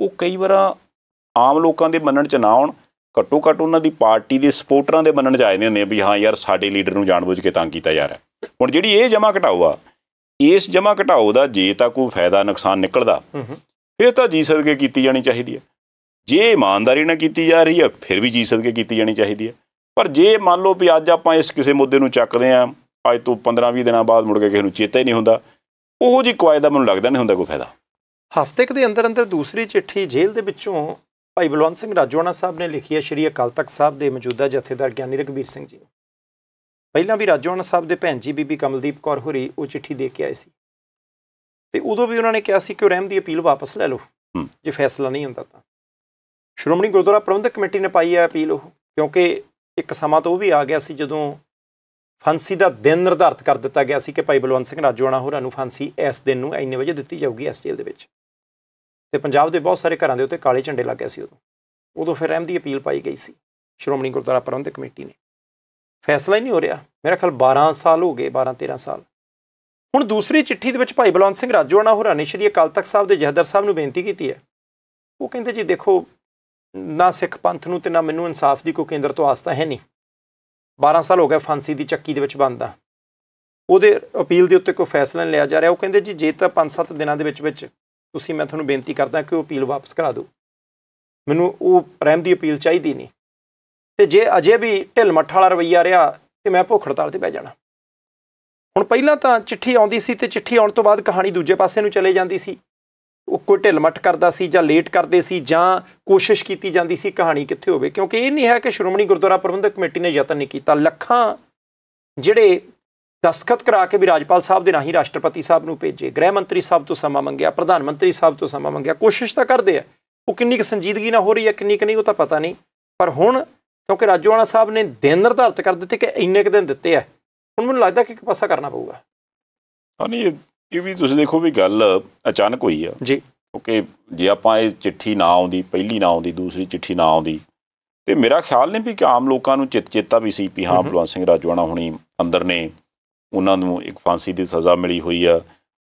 ਉਹ ਕਈ ਵਾਰਾਂ ਆਮ ਲੋਕਾਂ ਦੇ ਮੰਨਣ 'ਚ ਨਾ ਆਉਣ ਘੱਟੋ ਘੱਟ ਉਹਨਾਂ ਦੀ ਪਾਰਟੀ ਦੇ ਸਪੋਰਟਰਾਂ ਦੇ ਮੰਨਣ 'ਚ ਆਏ ਜਾਂਦੇ ਹੁੰਦੇ ਆ ਵੀ ਹਾਂ ਯਾਰ ਸਾਡੇ ਲੀਡਰ ਨੂੰ ਜਾਣਬੁੱਝ ਕੇ ਤੰਗ ਕੀਤਾ ਜਾ ਰਿਹਾ ਹੁਣ ਜਿਹੜੀ ਇਹ ਜਮਾ ਘਟਾਓ ਆ ਇਸ ਜਮਾ ਘਟਾਓ ਦਾ ਜੇ ਤਾਂ ਕੋਈ ਫਾਇਦਾ ਨੁਕਸਾਨ ਨਿਕਲਦਾ ਫਿਰ ਤਾਂ ਜੀ ਸਕਦੇ ਕੀਤੀ ਜਾਣੀ ਚਾਹੀਦੀ ਹੈ ਜੇ ਇਮਾਨਦਾਰੀ ਨਾਲ ਕੀਤੀ ਜਾ ਰਹੀ ਹੈ ਫਿਰ ਵੀ ਜੀ ਸਕਦੇ ਕੀਤੀ ਜਾਣੀ ਚਾਹੀਦੀ ਹੈ ਪਰ ਜੇ ਮੰਨ ਲਓ ਵੀ ਅੱਜ ਆਪਾਂ ਇਸ ਕਿਸੇ ਮੁੱਦੇ ਨੂੰ ਚੱਕਦੇ ਆਂ ਅੱਜ ਤੋਂ 15-20 ਦਿਨਾਂ ਬਾਅਦ ਮੁੜ ਕੇ ਕਿਸੇ ਨੂੰ ਚੇਤਾ ਹੀ ਨਹੀਂ ਹੁੰਦਾ ਉਹੋ ਜੀ ਕਵਾਇਦ ਦਾ ਮੈਨੂੰ ਲੱਗਦਾ ਨਹੀਂ ਹੁੰਦਾ ਕੋਈ ਫਾਇਦਾ ਹਫ਼ਤੇ ਦੇ ਅੰਦਰ ਅੰਦਰ ਦੂਸਰੀ ਚਿੱਠੀ ਜੇਲ੍ਹ ਦੇ ਵਿੱਚੋਂ ਭਾਈ ਬਲਵੰਤ ਸਿੰਘ ਰਾਜੋਣਾ ਸਾਹਿਬ ਨੇ ਲਿਖੀ ਹੈ ਸ਼੍ਰੀ ਅਕਾਲ ਤਖਤ ਸਾਹਿਬ ਦੇ ਮੌਜੂਦਾ ਜਥੇਦਾਰ ਗਿਆਨੀ ਰਗਵੀਰ ਸਿੰਘ ਜੀ ਪਹਿਲਾਂ ਵੀ ਰਾਜੋਣਾ ਸਾਹਿਬ ਦੇ ਭੈਣ ਜੀ ਬੀਬੀ ਕਮਲਦੀਪ ਕੌਰ ਹੋਰੀ ਉਹ ਚਿੱਠੀ ਦੇ ਕੇ ਆਏ ਸੀ ਤੇ ਉਦੋਂ ਵੀ ਉਹਨਾਂ ਨੇ ਕਿਹਾ ਸੀ ਕਿ ਉਹ ਰਹਿਮ ਦੀ ਅਪੀਲ ਵਾਪਸ ਲੈ ਲਓ ਜੇ ਫੈਸਲਾ ਨਹੀਂ ਹੁੰਦਾ ਤਾਂ ਸ਼੍ਰੋਮਣੀ ਗੁਰਦੁਆਰਾ ਪ੍ਰਬੰਧਕ ਕਮੇਟੀ ਨੇ ਪਾਈ ਹੈ ਅਪੀਲ ਉਹ ਕਿਉਂਕਿ ਇੱਕ ਸਮਾਂ ਤੋਂ ਉਹ ਵੀ ਆ ਗਿਆ ਸੀ ਜਦੋਂ ਫਾਂਸੀ ਦਾ ਦਿਨ ਨਿਰਧਾਰਤ ਕਰ ਦਿੱਤਾ ਗਿਆ ਸੀ ਕਿ ਭਾਈ ਬਲਵੰਤ ਸਿੰਘ ਰਾਜੋਣਾ ਹੋਰਾਂ ਨੂੰ ਫਾਂਸੀ ਇਸ ਦਿਨ ਨੂੰ ਇੰਨੇ ਵਜੇ ਦਿੱਤੀ ਜਾਊਗੀ ਇਸ ਜੇਲ੍ਹ ਦੇ ਵਿੱਚ ਤੇ ਪੰਜਾਬ ਦੇ ਬਹੁਤ ਸਾਰੇ ਘਰਾਂ ਦੇ ਉੱਤੇ ਕਾਲੇ ਝੰਡੇ ਲੱਗੇ ਸੀ ਉਦੋਂ ਉਦੋਂ ਫਿਰ ਰਹਿਮ ਦੀ ਅਪੀਲ ਪਾਈ ਗਈ ਸੀ ਸ਼੍ਰੋਮਣੀ ਗੁਰਦੁਆਰਾ ਪ੍ਰਬੰਧਕ ਕਮੇਟੀ ਨੇ ਫੈਸਲਾ ਹੀ ਨਹੀਂ ਹੋ ਰਿਹਾ ਮੇਰਾ ਖਿਆਲ 12 ਸਾਲ ਹੋ ਗਏ 12 13 ਸਾਲ ਹੁਣ ਦੂਸਰੀ ਚਿੱਠੀ ਦੇ ਵਿੱਚ ਭਾਈ ਬਲਵੰਤ ਸਿੰਘ ਰਾਜੋਆਣਾ ਹੋਰਾਂ ਸ਼੍ਰੀ ਅਕਾਲ ਤਖਤ ਸਾਹਿਬ ਦੇ ਜਹਦਰ ਸਾਹਿਬ ਨੂੰ ਬੇਨਤੀ ਕੀਤੀ ਹੈ ਉਹ ਕਹਿੰਦੇ ਜੀ ਦੇਖੋ ਨਾ ਸਿੱਖ ਪੰਥ ਨੂੰ ਤੇ ਨਾ ਮੈਨੂੰ ਇਨਸਾਫ ਦੀ ਕੋਈ ਕੇਂਦਰ ਤੋਂ ਆਸਤਾ ਹੈ ਨਹੀਂ 12 ਸਾਲ ਹੋ ਗਏ ਫਾਂਸੀ ਦੀ ਚੱਕੀ ਦੇ ਵਿੱਚ ਬੰਦਾ ਉਹਦੇ ਅਪੀਲ ਦੇ ਉੱਤੇ ਕੋਈ ਫੈਸਲਾ ਨਹੀਂ ਲਿਆ ਜਾ ਰਿਹਾ ਉਹ ਕਹਿੰਦੇ ਜੀ ਜੇ ਤਾਂ 5-7 ਦਿਨਾਂ ਦੇ ਵਿੱਚ ਵਿੱਚ ਤੁਸੀਂ ਮੈਂ ਤੁਹਾਨੂੰ ਬੇਨਤੀ ਕਰਦਾ ਕਿ ਉਹ ਅਪੀਲ ਵਾਪਸ ਕਰਾ ਦਿਓ ਮੈਨੂੰ ਉਹ ਰਹਿਮ ਦੀ ਅਪੀਲ ਚਾਹੀਦੀ ਨਹੀਂ ਤੇ ਜੇ ਅਜੇ ਵੀ ਢਿਲ ਮੱਠਾ ਵਾਲਾ ਰਵਈਆ ਰਿਹਾ ਤੇ ਮੈਂ ਭੁੱਖ ਹੜਤਾਲ ਤੇ ਬਹਿ ਜਾਣਾ ਹੁਣ ਪਹਿਲਾਂ ਤਾਂ ਚਿੱਠੀ ਆਉਂਦੀ ਸੀ ਤੇ ਚਿੱਠੀ ਆਉਣ ਤੋਂ ਬਾਅਦ ਕਹਾਣੀ ਦੂਜੇ ਪਾਸੇ ਨੂੰ ਚਲੇ ਜਾਂਦੀ ਸੀ ਉਹ ਕੋਈ ਮੱਠ ਕਰਦਾ ਸੀ ਜਾਂ ਲੇਟ ਕਰਦੇ ਸੀ ਜਾਂ ਕੋਸ਼ਿਸ਼ ਕੀਤੀ ਜਾਂਦੀ ਸੀ ਕਹਾਣੀ ਕਿੱਥੇ ਹੋਵੇ ਕਿਉਂਕਿ ਇਹ ਨਹੀਂ ਹੈ ਕਿ ਸ਼੍ਰੋਮਣੀ ਗੁਰਦੁਆਰਾ ਪ੍ਰਬੰਧਕ ਕਮੇਟੀ ਨੇ ਯਤਨ ਨਹੀਂ ਕੀਤਾ ਲੱਖਾਂ ਜਿਹੜੇ ਦਸਖਤ ਕਰਾ ਕੇ ਵੀ ਰਾਜਪਾਲ ਸਾਹਿਬ ਦੇ ਰਾਹੀਂ ਰਾਸ਼ਟਰਪਤੀ ਸਾਹਿਬ ਨੂੰ ਭੇਜੇ ਗ੍ਰਹਿ ਮੰਤਰੀ ਸਾਹਿਬ ਤੋਂ ਸਮਾਂ ਮੰਗਿਆ ਪ੍ਰਧਾਨ ਮੰਤਰੀ ਸਾਹਿਬ ਤੋਂ ਸਮਾਂ ਮੰਗਿਆ ਕੋਸ਼ਿਸ਼ ਤਾਂ ਕਰਦੇ ਆ ਉਹ ਕਿੰਨੀ ਕੁ ਸੰਜੀਦਗੀ ਨਾਲ ਹੋ ਰਹੀ ਹੈ ਕਿੰਨੀ ਕੁ ਨਹੀਂ ਉਹ ਤਾਂ ਪਤਾ ਨਹੀਂ ਪਰ ਹੁਣ ਕਿਉਂਕਿ ਰਾਜੋਆਣਾ ਸਾਹਿਬ ਨੇ ਦਿਨ ਨਿਰਧਾਰਤ ਕਰ ਦਿੱਤੇ ਕਿ ਇੰਨੇ ਕੁ ਦਿਨ ਦਿੱਤੇ ਆ ਹੁਣ ਮੈਨੂੰ ਲੱਗਦਾ ਕਿ ਇੱਕ ਪਾਸਾ ਕਰਨਾ ਪਊਗਾ ਹਾਂ ਨਹੀਂ ਇਹ ਵੀ ਤੁਸੀਂ ਦੇਖੋ ਵੀ ਗੱਲ ਅਚਾਨਕ ਹੋਈ ਆ ਜੀ ਕਿਉਂਕਿ ਜੇ ਆਪਾਂ ਇਹ ਚਿੱਠੀ ਨਾ ਆਉਂਦੀ ਪਹਿਲੀ ਨਾ ਆਉਂਦੀ ਦੂਸਰੀ ਚਿੱਠੀ ਨਾ ਆਉਂਦੀ ਤੇ ਮੇਰਾ ਖਿਆਲ ਨਹੀਂ ਵੀ ਕਿ ਆਮ ਲੋਕਾਂ ਨੂੰ ਚਿਤ ਚੇਤਾ ਵੀ ਸੀ ਵੀ ਹਾਂ ਬਲਵੰਤ ਸਿੰਘ ਰਾਜੋਆਣਾ ਹੁਣੀ ਅੰਦਰ ਨੇ ਉਹਨਾਂ ਨੂੰ ਇੱਕ ਫਾਂਸੀ ਦੀ ਸਜ਼ਾ ਮਿਲੀ ਹੋਈ ਆ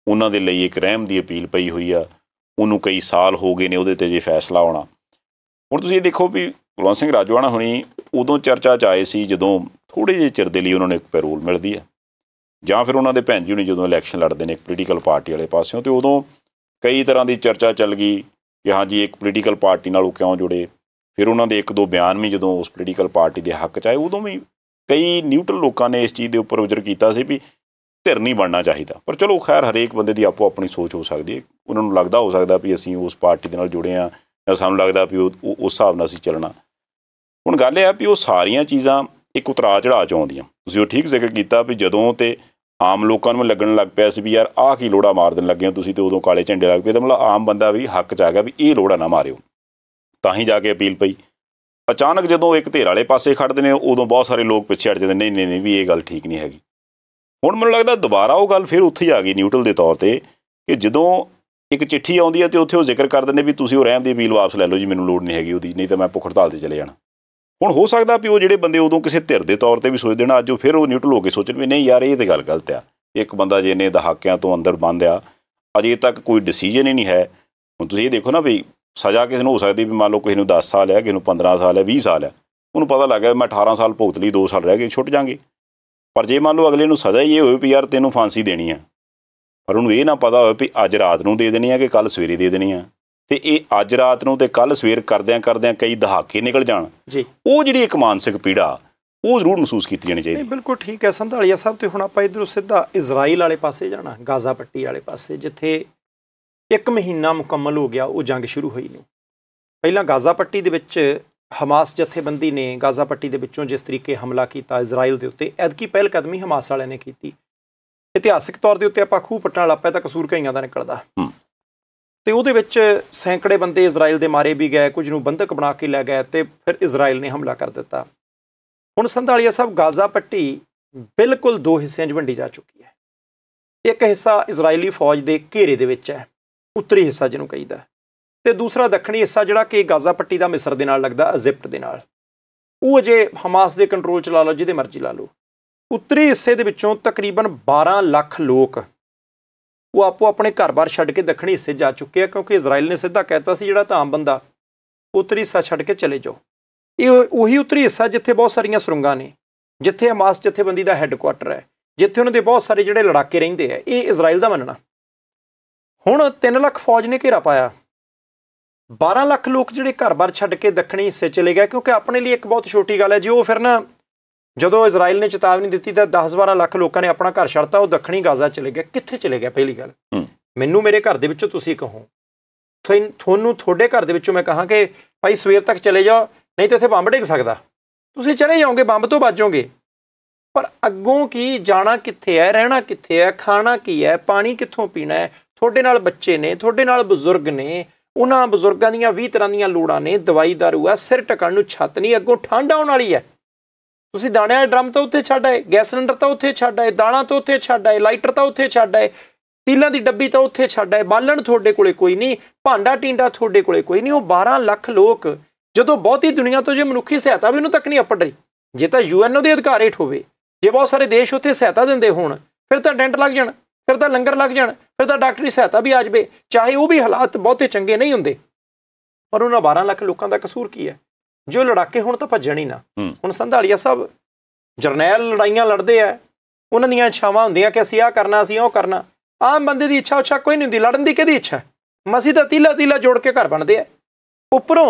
ਉਹਨਾਂ ਦੇ ਲਈ ਇੱਕ ਰਹਿਮ ਦੀ ਅਪੀਲ ਪਈ ਹੋਈ ਆ ਉਹਨੂੰ ਕਈ ਸਾਲ ਹੋ ਗਏ ਨੇ ਉਹਦੇ ਤੇ ਜੇ ਫੈਸਲਾ ਆਉਣਾ ਹੁਣ ਤੁਸੀਂ ਇਹ ਦੇਖੋ ਵੀ ਗੁਰਵੰਤ ਸਿੰਘ ਰਾਜਵਾਨਾ ਹੁਣੀ ਉਦੋਂ ਚਰਚਾ 'ਚ ਆਏ ਸੀ ਜਦੋਂ ਥੋੜੇ ਜਿਹੇ ਚਿਰ ਦੇ ਲਈ ਉਹਨਾਂ ਨੂੰ ਇੱਕ ਪੈਰੋਲ ਮਿਲਦੀ ਆ ਜਾਂ ਫਿਰ ਉਹਨਾਂ ਦੇ ਭੈਣ ਜੀ ਨੂੰ ਜਦੋਂ ਇਲੈਕਸ਼ਨ ਲੜਦੇ ਨੇ ਇੱਕ ਪੋਲੀਟੀਕਲ ਪਾਰਟੀ ਵਾਲੇ ਪਾਸਿਓਂ ਤੇ ਉਦੋਂ ਕਈ ਤਰ੍ਹਾਂ ਦੀ ਚਰਚਾ ਚੱਲ ਗਈ ਕਿ ਹਾਂ ਜੀ ਇੱਕ ਪੋਲੀਟੀਕਲ ਪਾਰਟੀ ਨਾਲ ਉਹ ਕਿਉਂ ਜੁੜੇ ਫਿਰ ਉਹਨਾਂ ਦੇ ਇੱਕ ਦੋ ਬਿਆਨ ਵੀ ਜਦੋਂ ਉਸ ਪੋਲੀਟੀਕਲ ਪਾਰਟੀ ਦੇ ਹੱਕ 'ਚ ਆਏ ਉਦੋਂ ਵੀ ਕਈ ਨਿਊਟਰਲ ਲੋਕਾਂ ਨੇ ਇਸ ਚੀਜ਼ ਦੇ ਉੱਪਰ ਉਜਰ ਕੀਤਾ ਸੀ ਵੀ ਧਿਰ ਨਹੀਂ ਬਣਨਾ ਚਾਹੀਦਾ ਪਰ ਚਲੋ ਖੈਰ ਹਰੇਕ ਬੰਦੇ ਦੀ ਆਪੋ ਆਪਣੀ ਸੋਚ ਹੋ ਸਕਦੀ ਹੈ ਉਹਨਾਂ ਨੂੰ ਲੱਗਦਾ ਹੋ ਸਕਦਾ ਵੀ ਅਸੀਂ ਉਸ ਪਾਰਟੀ ਦੇ ਨਾਲ ਜੁੜੇ ਆ ਜਾਂ ਸਾਨੂੰ ਲੱਗਦਾ ਵੀ ਉਹ ਉਸ ਹਿਸਾਬ ਨਾਲ ਅਸੀਂ ਚੱਲਣਾ ਹੁਣ ਗੱਲ ਇਹ ਆ ਵੀ ਉਹ ਸਾਰੀਆਂ ਚੀਜ਼ਾਂ ਇੱਕ ਉਤਰਾ ਚੜਾ ਚ ਆਉਂਦੀਆਂ ਤੁਸੀਂ ਉਹ ਠੀਕ ਜ਼ਿਕਰ ਕੀਤਾ ਵੀ ਜਦੋਂ ਤੇ ਆਮ ਲੋਕਾਂ ਨੂੰ ਲੱਗਣ ਲੱਗ ਪਿਆ ਸੀ ਵੀ ਯਾਰ ਆਹ ਕੀ ਲੋੜਾ ਮਾਰ ਦੇਣ ਲੱਗੇ ਹੋ ਤੁਸੀਂ ਤੇ ਉਦੋਂ ਕਾਲੇ ਝੰਡੇ ਲੱਗ ਪਏ ਤਾਂ ਮਤਲਬ ਆਮ ਬੰਦਾ ਵੀ ਹੱਕ ਚ ਆ ਗਿਆ ਵੀ ਇਹ ਲੋੜਾ ਨਾ ਮਾਰਿਓ ਤਾਂ ਹੀ ਜਾ ਕੇ ਅਪੀਲ ਪਈ ਅਚਾਨਕ ਜਦੋਂ ਇੱਕ ਧੇਰ ਵਾਲੇ ਪਾਸੇ ਖੜਦੇ ਨੇ ਉਦੋਂ ਬਹੁਤ ਸਾਰੇ ਲੋਕ ਪਿੱਛੇ ਹਟ ਜਾਂਦੇ ਨਹੀਂ ਨਹੀਂ ਨਹੀਂ ਵੀ ਇਹ ਗੱਲ ਠੀਕ ਨਹੀਂ ਹੈਗੀ ਹੁਣ ਮੈਨੂੰ ਲੱਗਦਾ ਦੁਬਾਰਾ ਉਹ ਗੱਲ ਫਿਰ ਉੱਥੇ ਹੀ ਆ ਗਈ ਨਿਊਟਰਲ ਦੇ ਤੌਰ ਤੇ ਕਿ ਜਦੋਂ ਇੱਕ ਚਿੱਠੀ ਆਉਂਦੀ ਹੈ ਤੇ ਉੱਥੇ ਉਹ ਜ਼ਿਕਰ ਕਰ ਦਿੰਦੇ ਵੀ ਤੁਸੀਂ ਉਹ ਰਹਿਮ ਦੀ ਅਪੀਲ ਵਾਪਸ ਲੈ ਲਓ ਜੀ ਮੈਨੂੰ ਲੋੜ ਨਹੀਂ ਹੈਗੀ ਉਹਦੀ ਨਹੀਂ ਤਾਂ ਮੈਂ ਭੁੱਖ ਹੜਤਾਲ ਤੇ ਚਲੇ ਜਾਣਾ ਹੁਣ ਹੋ ਸਕਦਾ ਵੀ ਉਹ ਜਿਹੜੇ ਬੰਦੇ ਉਦੋਂ ਕਿਸੇ ਧਿਰ ਦੇ ਤੌਰ ਤੇ ਵੀ ਸੋਚਦੇ ਨੇ ਅੱਜ ਉਹ ਫਿਰ ਉਹ ਨਿਊਟਰਲ ਹੋ ਕੇ ਸੋਚਣ ਵੀ ਨਹੀਂ ਯਾਰ ਇਹ ਤੇ ਗੱਲ ਗਲਤ ਆ ਇੱਕ ਬੰਦਾ ਜੇ ਜਿਹਨੇ ਦਹਾਕਿਆਂ ਤੋਂ ਅੰਦਰ ਬੰਦ ਆ ਅਜੇ ਤੱਕ ਕੋਈ ਡਿਸੀਜਨ ਹੀ ਨਹੀਂ ਹੈ ਹੁਣ ਤੁਸੀਂ ਇਹ ਦੇਖੋ ਨਾ ਵੀ ਸਜ਼ਾ ਕਿਸ ਨੂੰ ਹੋ ਸਕਦੀ ਵੀ ਮੰਨ ਲਓ ਕਿਸੇ ਨੂੰ 10 ਸਾਲ ਹੈ ਕਿਸੇ ਨੂੰ 15 ਸਾਲ ਹੈ 20 ਸਾਲ ਹੈ ਉਹਨੂੰ ਪਤਾ ਲੱਗ ਗਿਆ ਮੈਂ 18 ਸਾਲ ਭੁਗਤ ਲਈ 2 ਸਾਲ ਰਹਿ ਗਏ ਛੁੱਟ ਜਾਾਂਗੇ ਪਰ ਜੇ ਮੰਨ ਲਓ ਅਗਲੇ ਨੂੰ ਸਜ਼ਾ ਹੀ ਇਹ ਹੋਵੇ ਵੀ ਯਾਰ ਤੈਨੂੰ ਫਾਂਸੀ ਦੇਣੀ ਆ ਪਰ ਉਹਨੂੰ ਇਹ ਨਾ ਪਤਾ ਹੋਵੇ ਵੀ ਅੱਜ ਰਾਤ ਨੂੰ ਦੇ ਦੇਣੀ ਆ ਕਿ ਕੱਲ ਸਵੇਰੇ ਦੇ ਦੇਣੀ ਆ ਤੇ ਇਹ ਅੱਜ ਰਾਤ ਨੂੰ ਤੇ ਕੱਲ ਸਵੇਰ ਕਰਦਿਆਂ ਕਰਦਿਆਂ ਕਈ ਦਹਾਕੇ ਨਿਕਲ ਜਾਣ ਜੀ ਉਹ ਜਿਹੜੀ ਇੱਕ ਮਾਨਸਿਕ ਪੀੜਾ ਉਹ ਜ਼ਰੂਰ ਮਹਿਸੂਸ ਕੀਤੀ ਜਾਣੀ ਚਾਹੀਦੀ ਹੈ ਬਿਲਕੁਲ ਠੀਕ ਹੈ ਸੰਧਾਲੀਆ ਸਾਹਿਬ ਤੇ ਹੁਣ ਆਪਾਂ ਇਧਰੋਂ ਸਿੱਧਾ ਇਜ਼ਰਾਈਲ ਵਾਲੇ ਪਾਸੇ ਜਾਣਾ ਗਾਜ਼ਾ ਪੱਟੀ ਵਾਲੇ ਪਾਸੇ ਜਿੱਥੇ ਇੱਕ ਮਹੀਨਾ ਮੁਕੰਮਲ ਹੋ ਗਿਆ ਉਹ ਜੰਗ ਸ਼ੁਰੂ ਹੋਈ ਨੂੰ ਪਹਿਲਾਂ ਗਾਜ਼ਾ ਪੱਟੀ ਦੇ ਵਿੱਚ ਹਮਾਸ ਜਥੇਬੰਦੀ ਨੇ ਗਾਜ਼ਾ ਪੱਟੀ ਦੇ ਵਿੱਚੋਂ ਜਿਸ ਤਰੀਕੇ ਹਮਲਾ ਕੀਤਾ ਇਜ਼ਰਾਈਲ ਦੇ ਉੱਤੇ ਐਦਕੀ ਪਹਿਲ ਕਦਮੀ ਹਮਾਸ ਵਾਲਿਆਂ ਨੇ ਕੀਤੀ ਇਤਿਹਾਸਿਕ ਤੌਰ ਦੇ ਉੱਤੇ ਆਪਾਂ ਖੂਹ ਪੱਟਣ ਵਾਲਾ ਪੈ ਤਾਂ ਕਸੂਰ ਕਈਆਂ ਦਾ ਨਿਕਲਦਾ ਤੇ ਉਹਦੇ ਵਿੱਚ ਸੈਂਕੜੇ ਬੰਦੇ ਇਜ਼ਰਾਈਲ ਦੇ ਮਾਰੇ ਵੀ ਗਏ ਕੁਝ ਨੂੰ ਬੰਦਕ ਬਣਾ ਕੇ ਲੈ ਗਏ ਤੇ ਫਿਰ ਇਜ਼ਰਾਈਲ ਨੇ ਹਮਲਾ ਕਰ ਦਿੱਤਾ ਹੁਣ ਸੰਧਾਲੀਆ ਸਾਹਿਬ ਗਾਜ਼ਾ ਪੱਟੀ ਬਿਲਕੁਲ ਦੋ ਹਿੱਸਿਆਂ 'ਚ ਵੰਡੀ ਜਾ ਚੁੱਕੀ ਹੈ ਇੱਕ ਹਿੱਸਾ ਇਜ਼ਰਾਈਲੀ ਫੌਜ ਦੇ ਘੇਰੇ ਦੇ ਵਿੱਚ ਹੈ ਉੱਤਰੀ ਹਿੱਸਾ ਜਿਹਨੂੰ ਕਹੀਦਾ ਤੇ ਦੂਸਰਾ ਦੱਖਣੀ ਹਿੱਸਾ ਜਿਹੜਾ ਕਿ ਗਾਜ਼ਾ ਪੱਟੀ ਦਾ ਮਿਸਰ ਦੇ ਨਾਲ ਲੱਗਦਾ ਇਜਿਪਟ ਦੇ ਨਾਲ ਉਹ ਅਜੇ ਹਮਾਸ ਦੇ ਕੰਟਰੋਲ ਚ ਲਾ ਲਓ ਜਿਹਦੇ ਮਰਜ਼ੀ ਲਾ ਲਓ ਉੱਤਰੀ ਹਿੱਸੇ ਦੇ ਵਿੱਚੋਂ ਤਕਰੀਬਨ 12 ਲੱਖ ਲੋਕ ਉਹ ਆਪੋ ਆਪਣੇ ਘਰ-ਬਾਰ ਛੱਡ ਕੇ ਦੱਖਣੀ ਹਿੱਸੇ ਜਾ ਚੁੱਕੇ ਆ ਕਿਉਂਕਿ ਇਜ਼ਰਾਈਲ ਨੇ ਸਿੱਧਾ ਕਹਿਤਾ ਸੀ ਜਿਹੜਾ ਤਾਂ ਆਮ ਬੰਦਾ ਉੱਤਰੀ ਹਿੱਸਾ ਛੱਡ ਕੇ ਚਲੇ ਜਾਓ ਇਹ ਉਹੀ ਉੱਤਰੀ ਹਿੱਸਾ ਜਿੱਥੇ ਬਹੁਤ ਸਾਰੀਆਂ ਸੁਰੰਗਾਂ ਨੇ ਜਿੱਥੇ ਹਮਾਸ ਜਥੇਬੰਦੀ ਦਾ ਹੈੱਡਕੁਆਟਰ ਹੈ ਜਿੱਥੇ ਉਹਨਾਂ ਦੇ ਬਹੁਤ ਸਾਰੇ ਜਿਹੜੇ ਲੜਾਕੇ ਰਹਿੰਦੇ ਆ ਇਹ ਇਜ਼ਰਾਈਲ ਦਾ ਮੰਨਣਾ ਹੁਣ 3 ਲੱਖ ਫੌਜ ਨੇ ਘੇਰਾ ਪਾਇਆ 12 ਲੱਖ ਲੋਕ ਜਿਹੜੇ ਘਰ-ਬਾਰ ਛੱਡ ਕੇ ਦੱਖਣੀ ਹਿੱਸੇ ਚਲੇ ਗਏ ਕਿਉਂਕਿ ਆਪਣੇ ਲਈ ਇੱਕ ਬਹੁਤ ਛੋਟੀ ਗੱਲ ਹੈ ਜੀ ਉਹ ਫਿਰ ਨਾ ਜਦੋਂ ਇਜ਼ਰਾਈਲ ਨੇ ਚੇਤਾਵਨੀ ਦਿੱਤੀ ਤਾਂ 10-12 ਲੱਖ ਲੋਕਾਂ ਨੇ ਆਪਣਾ ਘਰ ਛੱਡਤਾ ਉਹ ਦੱਖਣੀ ਗਾਜ਼ਾ ਚਲੇ ਗਏ ਕਿੱਥੇ ਚਲੇ ਗਏ ਪਹਿਲੀ ਗੱਲ ਮੈਨੂੰ ਮੇਰੇ ਘਰ ਦੇ ਵਿੱਚੋਂ ਤੁਸੀਂ ਕਹੋ ਤੁਹਾਨੂੰ ਤੁਹਾਡੇ ਘਰ ਦੇ ਵਿੱਚੋਂ ਮੈਂ ਕਹਾਂ ਕਿ ਭਾਈ ਸਵੇਰ ਤੱਕ ਚਲੇ ਜਾਓ ਨਹੀਂ ਤਾਂ ਇੱਥੇ ਬੰਬ ਡਿੱਗ ਸਕਦਾ ਤੁਸੀਂ ਚਲੇ ਜਾਓਗੇ ਬੰਬ ਤੋਂ ਬਚੋਗੇ ਪਰ ਅੱਗੋਂ ਕੀ ਜਾਣਾ ਕਿੱਥੇ ਹੈ ਰਹਿਣਾ ਕਿੱਥੇ ਹੈ ਖਾਣਾ ਕੀ ਹੈ ਪਾਣੀ ਕਿੱਥੋਂ ਪੀਣਾ ਹੈ ਤੁਹਾਡੇ ਨਾਲ ਬੱਚੇ ਨੇ ਤੁਹਾਡੇ ਨਾਲ ਬਜ਼ੁਰਗ ਨੇ ਉਹਨਾਂ ਬਜ਼ੁਰਗਾਂ ਦੀਆਂ 20 ਤਰ੍ਹਾਂ ਦੀਆਂ ਲੋੜਾਂ ਨੇ ਦਵਾਈ ਦਾਰੂ ਆ ਸਿਰ ਟਕਣ ਨੂੰ ਛੱਤ ਨਹੀਂ ਅੱਗੋਂ ਠੰਡ ਆਉਣ ਵਾਲੀ ਹੈ ਤੁਸੀਂ ਦਾਣੇ ਵਾਲੇ ਡਰਮ ਤਾਂ ਉੱਥੇ ਛੱਡ ਆਏ ਗੈਸ ਸਿਲੰਡਰ ਤਾਂ ਉੱਥੇ ਛੱਡ ਆਏ ਦਾਣਾ ਤਾਂ ਉੱਥੇ ਛੱਡ ਆਏ ਲਾਈਟਰ ਤਾਂ ਉੱਥੇ ਛੱਡ ਆਏ ਤੀਲਾਂ ਦੀ ਡੱਬੀ ਤਾਂ ਉੱਥੇ ਛੱਡ ਆਏ ਬਾਲਣ ਤੁਹਾਡੇ ਕੋਲੇ ਕੋਈ ਨਹੀਂ ਭਾਂਡਾ ਟਿੰਡਾ ਤੁਹਾਡੇ ਕੋਲੇ ਕੋਈ ਨਹੀਂ ਉਹ 12 ਲੱਖ ਲੋਕ ਜਦੋਂ ਬਹੁਤੀ ਦੁਨੀਆ ਤੋਂ ਜੇ ਮਨੁੱਖੀ ਸਹਾਇਤਾ ਵੀ ਉਹਨੂੰ ਤੱਕ ਨਹੀਂ ਅਪੜ ਰਹੀ ਜੇ ਤਾਂ ਯੂਐਨਓ ਦੇ ਅਧਿਕਾਰ ਹੇਠ ਹੋਵੇ ਜੇ ਬਹੁਤ ਸਾਰੇ ਦੇਸ਼ ਉੱਥੇ ਸਹਾਇਤਾ ਦਿੰਦੇ ਹੋਣ ਫਿਰ ਤਾਂ ਡੈਂਟ ਲੱਗ ਜਾਣ ਫਿਰ ਤਾਂ ਲੰਗਰ ਲੱਗ ਜਾਣ ਫਿਰ ਤਾਂ ਡਾਕਟਰੀ ਸਹਾਇਤਾ ਵੀ ਆ ਜਵੇ ਚਾਹੇ ਉਹ ਵੀ ਹਾਲਾਤ ਬਹੁਤੇ ਚੰਗੇ ਨਹੀਂ ਹੁੰਦੇ ਪਰ ਉਹਨਾਂ 12 ਲੱਖ ਲੋਕਾਂ ਦਾ ਕਸੂਰ ਕੀ ਹੈ ਜੋ ਲੜਾਕੇ ਹੁਣ ਤਾਂ ਭੱਜਣ ਹੀ ਨਾ ਹੁਣ ਸੰਧਾਲੀਆ ਸਾਹਿਬ ਜਰਨੈਲ ਲੜਾਈਆਂ ਲੜਦੇ ਆ ਉਹਨਾਂ ਦੀਆਂ ਇੱਛਾਵਾਂ ਹੁੰਦੀਆਂ ਕਿ ਅਸੀਂ ਆਹ ਕਰਨਾ ਅਸੀਂ ਉਹ ਕਰਨਾ ਆਮ ਬੰਦੇ ਦੀ ਇੱਛਾ ਉੱਛਾ ਕੋਈ ਨਹੀਂ ਹੁੰਦੀ ਲੜਨ ਦੀ ਕਿਹਦੀ ਇੱਛਾ ਮਸੀ ਦਾ ਤੀਲਾ ਤੀਲਾ ਜੋੜ ਕੇ ਘਰ ਬਣਦੇ ਆ ਉੱਪਰੋਂ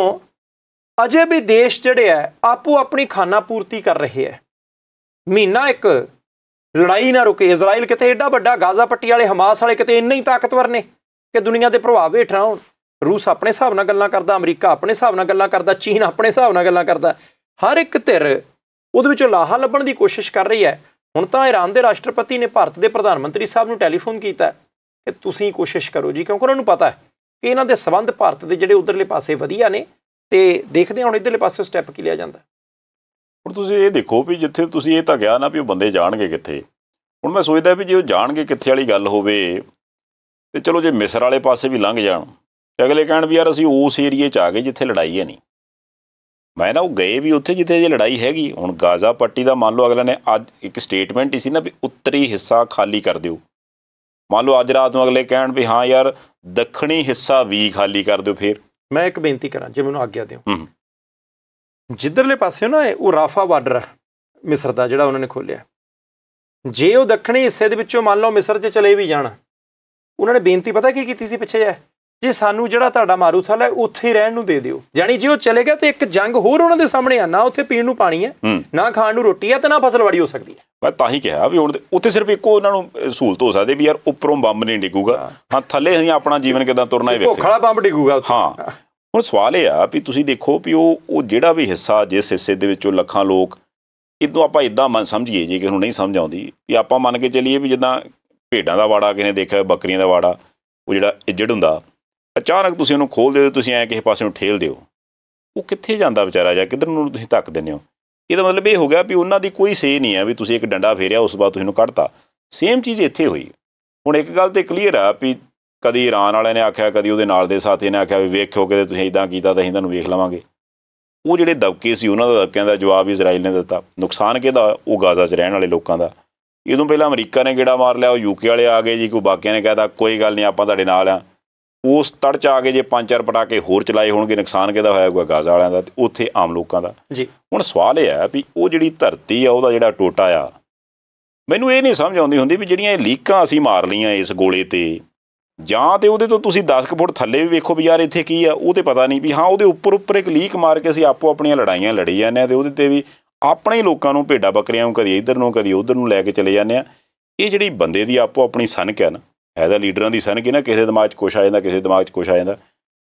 ਅਜੇ ਵੀ ਦੇਸ਼ ਜਿਹੜੇ ਆ ਆਪੋ ਆਪਣੀ ਖਾਨਾ ਪੂਰਤੀ ਕਰ ਰਹੇ ਆ ਮਹੀਨਾ ਇੱਕ ਲੜਾਈ ਨਾ ਰੁਕੇ ਇਜ਼ਰਾਈਲ ਕਿਤੇ ਐਡਾ ਵੱਡਾ ਗਾਜ਼ਾ ਪੱਟੀ ਵਾਲੇ ਹਮਾਸ ਵਾਲੇ ਕਿਤੇ ਇੰਨੇ ਹੀ ਤਾਕਤਵਰ ਨੇ ਕਿ ਦੁਨੀਆ ਦੇ ਪ੍ਰਭਾਵ ਹੇਠ ਆਉਣ ਰੂਸ ਆਪਣੇ ਹਿਸਾਬ ਨਾਲ ਗੱਲਾਂ ਕਰਦਾ ਅਮਰੀਕਾ ਆਪਣੇ ਹਿਸਾਬ ਨਾਲ ਗੱਲਾਂ ਕਰਦਾ ਚੀਨ ਆਪਣੇ ਹਿਸਾਬ ਨਾਲ ਗੱਲਾਂ ਕਰਦਾ ਹਰ ਇੱਕ ਧਿਰ ਉਹਦੇ ਵਿੱਚੋਂ ਲਾਹਾ ਲੱਭਣ ਦੀ ਕੋਸ਼ਿਸ਼ ਕਰ ਰਹੀ ਹੈ ਹੁਣ ਤਾਂ ਇਰਾਨ ਦੇ ਰਾਸ਼ਟਰਪਤੀ ਨੇ ਭਾਰਤ ਦੇ ਪ੍ਰਧਾਨ ਮੰਤਰੀ ਸਾਹਿਬ ਨੂੰ ਟੈਲੀਫੋਨ ਕੀਤਾ ਕਿ ਤੁਸੀਂ ਕੋਸ਼ਿਸ਼ ਕਰੋ ਜੀ ਕਿਉਂਕਿ ਉਹਨਾਂ ਨੂੰ ਪਤਾ ਹੈ ਕਿ ਇਹਨਾਂ ਦੇ ਸਬੰਧ ਭਾਰਤ ਦੇ ਜਿਹੜੇ ਉਧਰਲੇ ਪਾਸੇ ਵਧੀਆ ਨੇ ਤੇ ਦੇਖਦੇ ਹਾਂ ਹੁਣ ਇਧਰਲੇ ਪਾਸੇ ਸਟੈਪ ਕੀ ਲਿਆ ਜਾਂਦਾ ਹੁਣ ਤੁਸੀਂ ਇਹ ਦੇਖੋ ਵੀ ਜਿੱਥੇ ਤੁਸੀਂ ਇਹ ਤਾਂ ਗਿਆ ਨਾ ਵੀ ਉਹ ਬੰਦੇ ਜਾਣਗੇ ਕਿੱਥੇ ਹੁਣ ਮੈਂ ਸੋਚਦਾ ਵੀ ਜੇ ਉਹ ਜਾਣਗੇ ਕਿੱਥੇ ਵਾਲੀ ਗੱਲ ਹੋਵੇ ਤੇ ਚਲੋ ਜੇ ਮਿਸਰ ਵਾਲੇ ਪਾਸੇ ਵੀ ਲੰਘ ਜਾਣ ਤੇ ਅਗਲੇ ਕਹਿਣ ਵੀ ਯਾਰ ਅਸੀਂ ਉਸ ਏਰੀਏ 'ਚ ਆ ਗਏ ਜਿੱਥੇ ਲੜਾਈ ਹੈ ਨਹੀਂ ਮੈਂ ਨਾ ਉਹ ਗਏ ਵੀ ਉੱਥੇ ਜਿੱਥੇ ਜੇ ਲੜਾਈ ਹੈਗੀ ਹੁਣ ਗਾਜ਼ਾ ਪੱਟੀ ਦਾ ਮੰਨ ਲਓ ਅਗਲੇ ਨੇ ਅੱਜ ਇੱਕ ਸਟੇਟਮੈਂਟ ਹੀ ਸੀ ਨਾ ਵੀ ਉੱਤਰੀ ਹਿੱਸਾ ਖਾਲੀ ਕਰ ਦਿਓ ਮੰਨ ਲਓ ਅੱਜ ਰਾਤ ਨੂੰ ਅਗਲੇ ਕਹਿਣ ਵੀ ਹਾਂ ਯਾਰ ਦੱਖਣੀ ਹਿੱਸਾ ਵੀ ਖਾਲੀ ਕਰ ਦਿਓ ਫੇਰ ਮੈਂ ਇੱਕ ਬੇਨਤੀ ਕਰਾਂ ਜੇ ਮੈਨੂੰ ਆਗਿਆ ਦਿਓ ਜਿੱਧਰਲੇ ਪਾਸੇ ਨਾ ਉਹ ਰਾਫਾ ਬਾਰਡਰ ਮਿਸਰ ਦਾ ਜਿਹੜਾ ਉਹਨਾਂ ਨੇ ਖੋਲਿਆ ਜੇ ਉਹ ਦੱਖਣੀ ਹਿੱਸੇ ਦੇ ਵਿੱਚੋਂ ਮੰਨ ਲਓ ਮਿਸਰ 'ਚ ਚਲੇ ਵੀ ਜਾਣ ਉਹਨਾਂ ਨੇ ਬੇਨਤੀ ਪਤਾ ਕੀ ਕੀਤੀ ਸੀ ਪਿੱਛੇ ਜੇ ਜੇ ਸਾਨੂੰ ਜਿਹੜਾ ਤੁਹਾਡਾ ਮਾਰੂਥਲ ਹੈ ਉੱਥੇ ਹੀ ਰਹਿਣ ਨੂੰ ਦੇ ਦਿਓ ਜਾਨੀ ਜੇ ਉਹ ਚਲੇ ਗਿਆ ਤੇ ਇੱਕ ਜੰਗ ਹੋਰ ਉਹਨਾਂ ਦੇ ਸਾਹਮਣੇ ਆ ਨਾ ਉੱਥੇ ਪੀਣ ਨੂੰ ਪਾਣੀ ਹੈ ਨਾ ਖਾਣ ਨੂੰ ਰੋਟੀ ਹੈ ਤੇ ਨਾ ਫਸਲਵਾੜੀ ਹੋ ਸਕਦੀ ਹੈ ਮੈਂ ਤਾਂ ਹੀ ਕਿਹਾ ਵੀ ਹੁਣ ਉੱਥੇ ਸਿਰਫ ਇੱਕੋ ਉਹਨਾਂ ਨੂੰ ਸਹੂਲਤ ਹੋ ਸਕਦੀ ਵੀ ਯਾਰ ਉੱਪਰੋਂ ਬੰਬ ਨਹੀਂ ਡਿੱਗੂਗਾ ਹਾਂ ਥੱਲੇ ਹੀ ਆਪਣਾ ਜੀਵਨ ਕਿਦਾਂ ਤੁਰਨਾ ਹੈ ਵੇਖੋ ਖੜਾ ਬੰਬ ਡਿੱਗੂਗਾ ਹਾਂ ਹੁਣ ਸਵਾਲ ਇਹ ਆ ਵੀ ਤੁਸੀਂ ਦੇਖੋ ਵੀ ਉਹ ਉਹ ਜਿਹੜਾ ਵੀ ਹਿੱਸਾ ਜਿਸ ਹਿੱਸੇ ਦੇ ਵਿੱਚੋਂ ਲੱਖਾਂ ਲੋਕ ਇਦੋਂ ਆਪਾਂ ਇਦਾਂ ਮੰਨ ਸਮਝੀਏ ਜੇ ਕਿ ਨੂੰ ਨਹੀਂ ਸਮਝ ਆਉਂਦੀ ਵੀ ਆਪਾਂ ਮੰਨ ਕੇ ਚੱਲੀਏ ਵੀ ਜਿੱਦਾਂ ਭੇਡਾਂ ਦਾ ਵਾੜਾ ਕਿਨੇ ਦੇਖਿਆ ਬੱਕਰੀਆਂ ਦਾ ਵਾੜਾ ਉਹ ਜਿਹੜਾ ਇੱਜੜ ਹੁੰਦਾ ਅਚਾਨਕ ਤੁਸੀਂ ਉਹਨੂੰ ਖੋਲ ਦਿਓ ਤੁਸੀਂ ਐ ਕਿਸੇ ਪਾਸੇ ਨੂੰ ਠੇਲ ਦਿਓ ਉਹ ਕਿੱਥੇ ਜਾਂਦਾ ਵਿਚਾਰਾ ਜਾਂ ਕਿੱਧਰ ਨੂੰ ਤੁਸੀਂ ਧੱਕ ਦਿੰਦੇ ਹੋ ਇਹਦਾ ਮਤਲਬ ਇਹ ਹੋ ਗਿਆ ਵੀ ਉਹਨਾਂ ਦੀ ਕੋਈ ਸੇ ਨਹੀਂ ਹੈ ਵੀ ਤੁਸੀਂ ਇੱਕ ਡੰਡਾ ਫੇਰਿਆ ਉਸ ਬਾਅਦ ਤੁਸੀਂ ਉਹਨੂੰ ਕੱਢਤਾ ਸੇਮ ਚੀਜ਼ ਇੱਥੇ ਹੋਈ ਹੁਣ ਇੱਕ ਗੱਲ ਤੇ ਕਲੀਅਰ ਆ ਵੀ ਕਦੀ ਈਰਾਨ ਵਾਲਿਆਂ ਨੇ ਆਖਿਆ ਕਦੀ ਉਹਦੇ ਨਾਲ ਦੇ ਸਾਥੀ ਨੇ ਆਖਿਆ ਵੀ ਵੇਖਿਓ ਕਿਤੇ ਤੁਸੀਂ ਇਦਾਂ ਕੀਤਾ ਤਾਂ ਅਸੀਂ ਤੁਹਾਨੂੰ ਵੇਖ ਲਵਾਂਗੇ ਉਹ ਜਿਹੜੇ ਦਬਕੇ ਸੀ ਉਹਨਾਂ ਦਾ ਦਬਕਿਆਂ ਦਾ ਜਵਾਬ ਇਜ਼ਰਾਈਲ ਨੇ ਦਿੱਤਾ ਨੁਕਸਾਨ ਕਿਹਦਾ ਉਹ ਗਾਜ਼ਾ 'ਚ ਰਹਿਣ ਵਾਲੇ ਲੋਕਾਂ ਦਾ ਇਦੋਂ ਪਹਿਲਾਂ ਅਮਰੀਕਾ ਨੇ ਕਿਹੜਾ ਮਾਰ ਲਿਆ ਉਹ ਯੂਕੇ ਵਾਲੇ ਆ ਗਏ ਜੀ ਕੋਈ ਬਾਕੀਆਂ ਨੇ ਕਹਿਤਾ ਕੋਈ ਗੱਲ ਨਹੀਂ ਆਪਾਂ ਤੁਹਾਡੇ ਨਾਲ ਆ ਉਸ ਤੜ ਚ ਆ ਕੇ ਜੇ ਪੰਜ ਚਾਰ ਪਟਾਕੇ ਹੋਰ ਚਲਾਏ ਹੋਣਗੇ ਨੁਕਸਾਨ ਕਿਹਦਾ ਹੋਇਆ ਹੋਊਗਾ ਗਾਜ਼ਾ ਵਾਲਿਆਂ ਦਾ ਤੇ ਉੱਥੇ ਆਮ ਲੋਕਾਂ ਦਾ ਜੀ ਹੁਣ ਸਵਾਲ ਇਹ ਆ ਵੀ ਉਹ ਜਿਹੜੀ ਧਰਤੀ ਆ ਉਹਦਾ ਜਿਹੜਾ ਟੋਟਾ ਆ ਮੈਨੂੰ ਇਹ ਨਹੀਂ ਸਮਝ ਆਉਂਦੀ ਹੁੰਦੀ ਵੀ ਜਿਹੜੀਆਂ ਇਹ ਲੀਕਾਂ ਅਸੀਂ ਮਾਰ ਲਈਆਂ ਇਸ ਗੋਲੇ ਤੇ ਜਾਂ ਤੇ ਉਹਦੇ ਤੋਂ ਤੁਸੀਂ 10 ਫੁੱਟ ਥੱਲੇ ਵੀ ਵੇਖੋ ਵੀ ਯਾਰ ਇੱਥੇ ਕੀ ਆ ਉਹ ਤੇ ਪਤਾ ਨਹੀਂ ਵੀ ਹਾਂ ਉਹਦੇ ਉੱਪਰ ਉੱਪਰ ਇੱਕ ਲੀਕ ਮਾਰ ਕੇ ਅਸੀਂ ਆਪੋ ਆਪਣੀਆਂ ਲੜਾਈਆਂ ਲੜੀ ਜਾਂਦੇ ਆ ਤੇ ਉਹਦੇ ਤੇ ਵੀ ਆਪਣੇ ਹੀ ਲੋਕਾਂ ਨੂੰ ਭੇਡਾਂ ਬੱਕਰੀਆਂ ਨੂੰ ਕਦੀ ਇੱਧਰ ਨੂੰ ਕਦੀ ਉੱਧਰ ਨੂੰ ਲੈ ਕੇ ਚਲੇ ਜਾਂਦੇ ਆ ਇਹ ਜਿਹੜੀ ਬੰਦੇ ਦੀ ਆਪੋ ਆਪਣੀ ਸਨਕ ਹੈ ਨਾ ਐਦਾ ਲੀਡਰਾਂ ਦੀ ਸਨਕ ਹੈ ਨਾ ਕਿਸੇ ਦਿਮਾਗ 'ਚ ਕੁਛ ਆ ਜਾਂਦਾ ਕਿਸੇ ਦਿਮਾਗ 'ਚ ਕੁਛ ਆ ਜਾਂਦਾ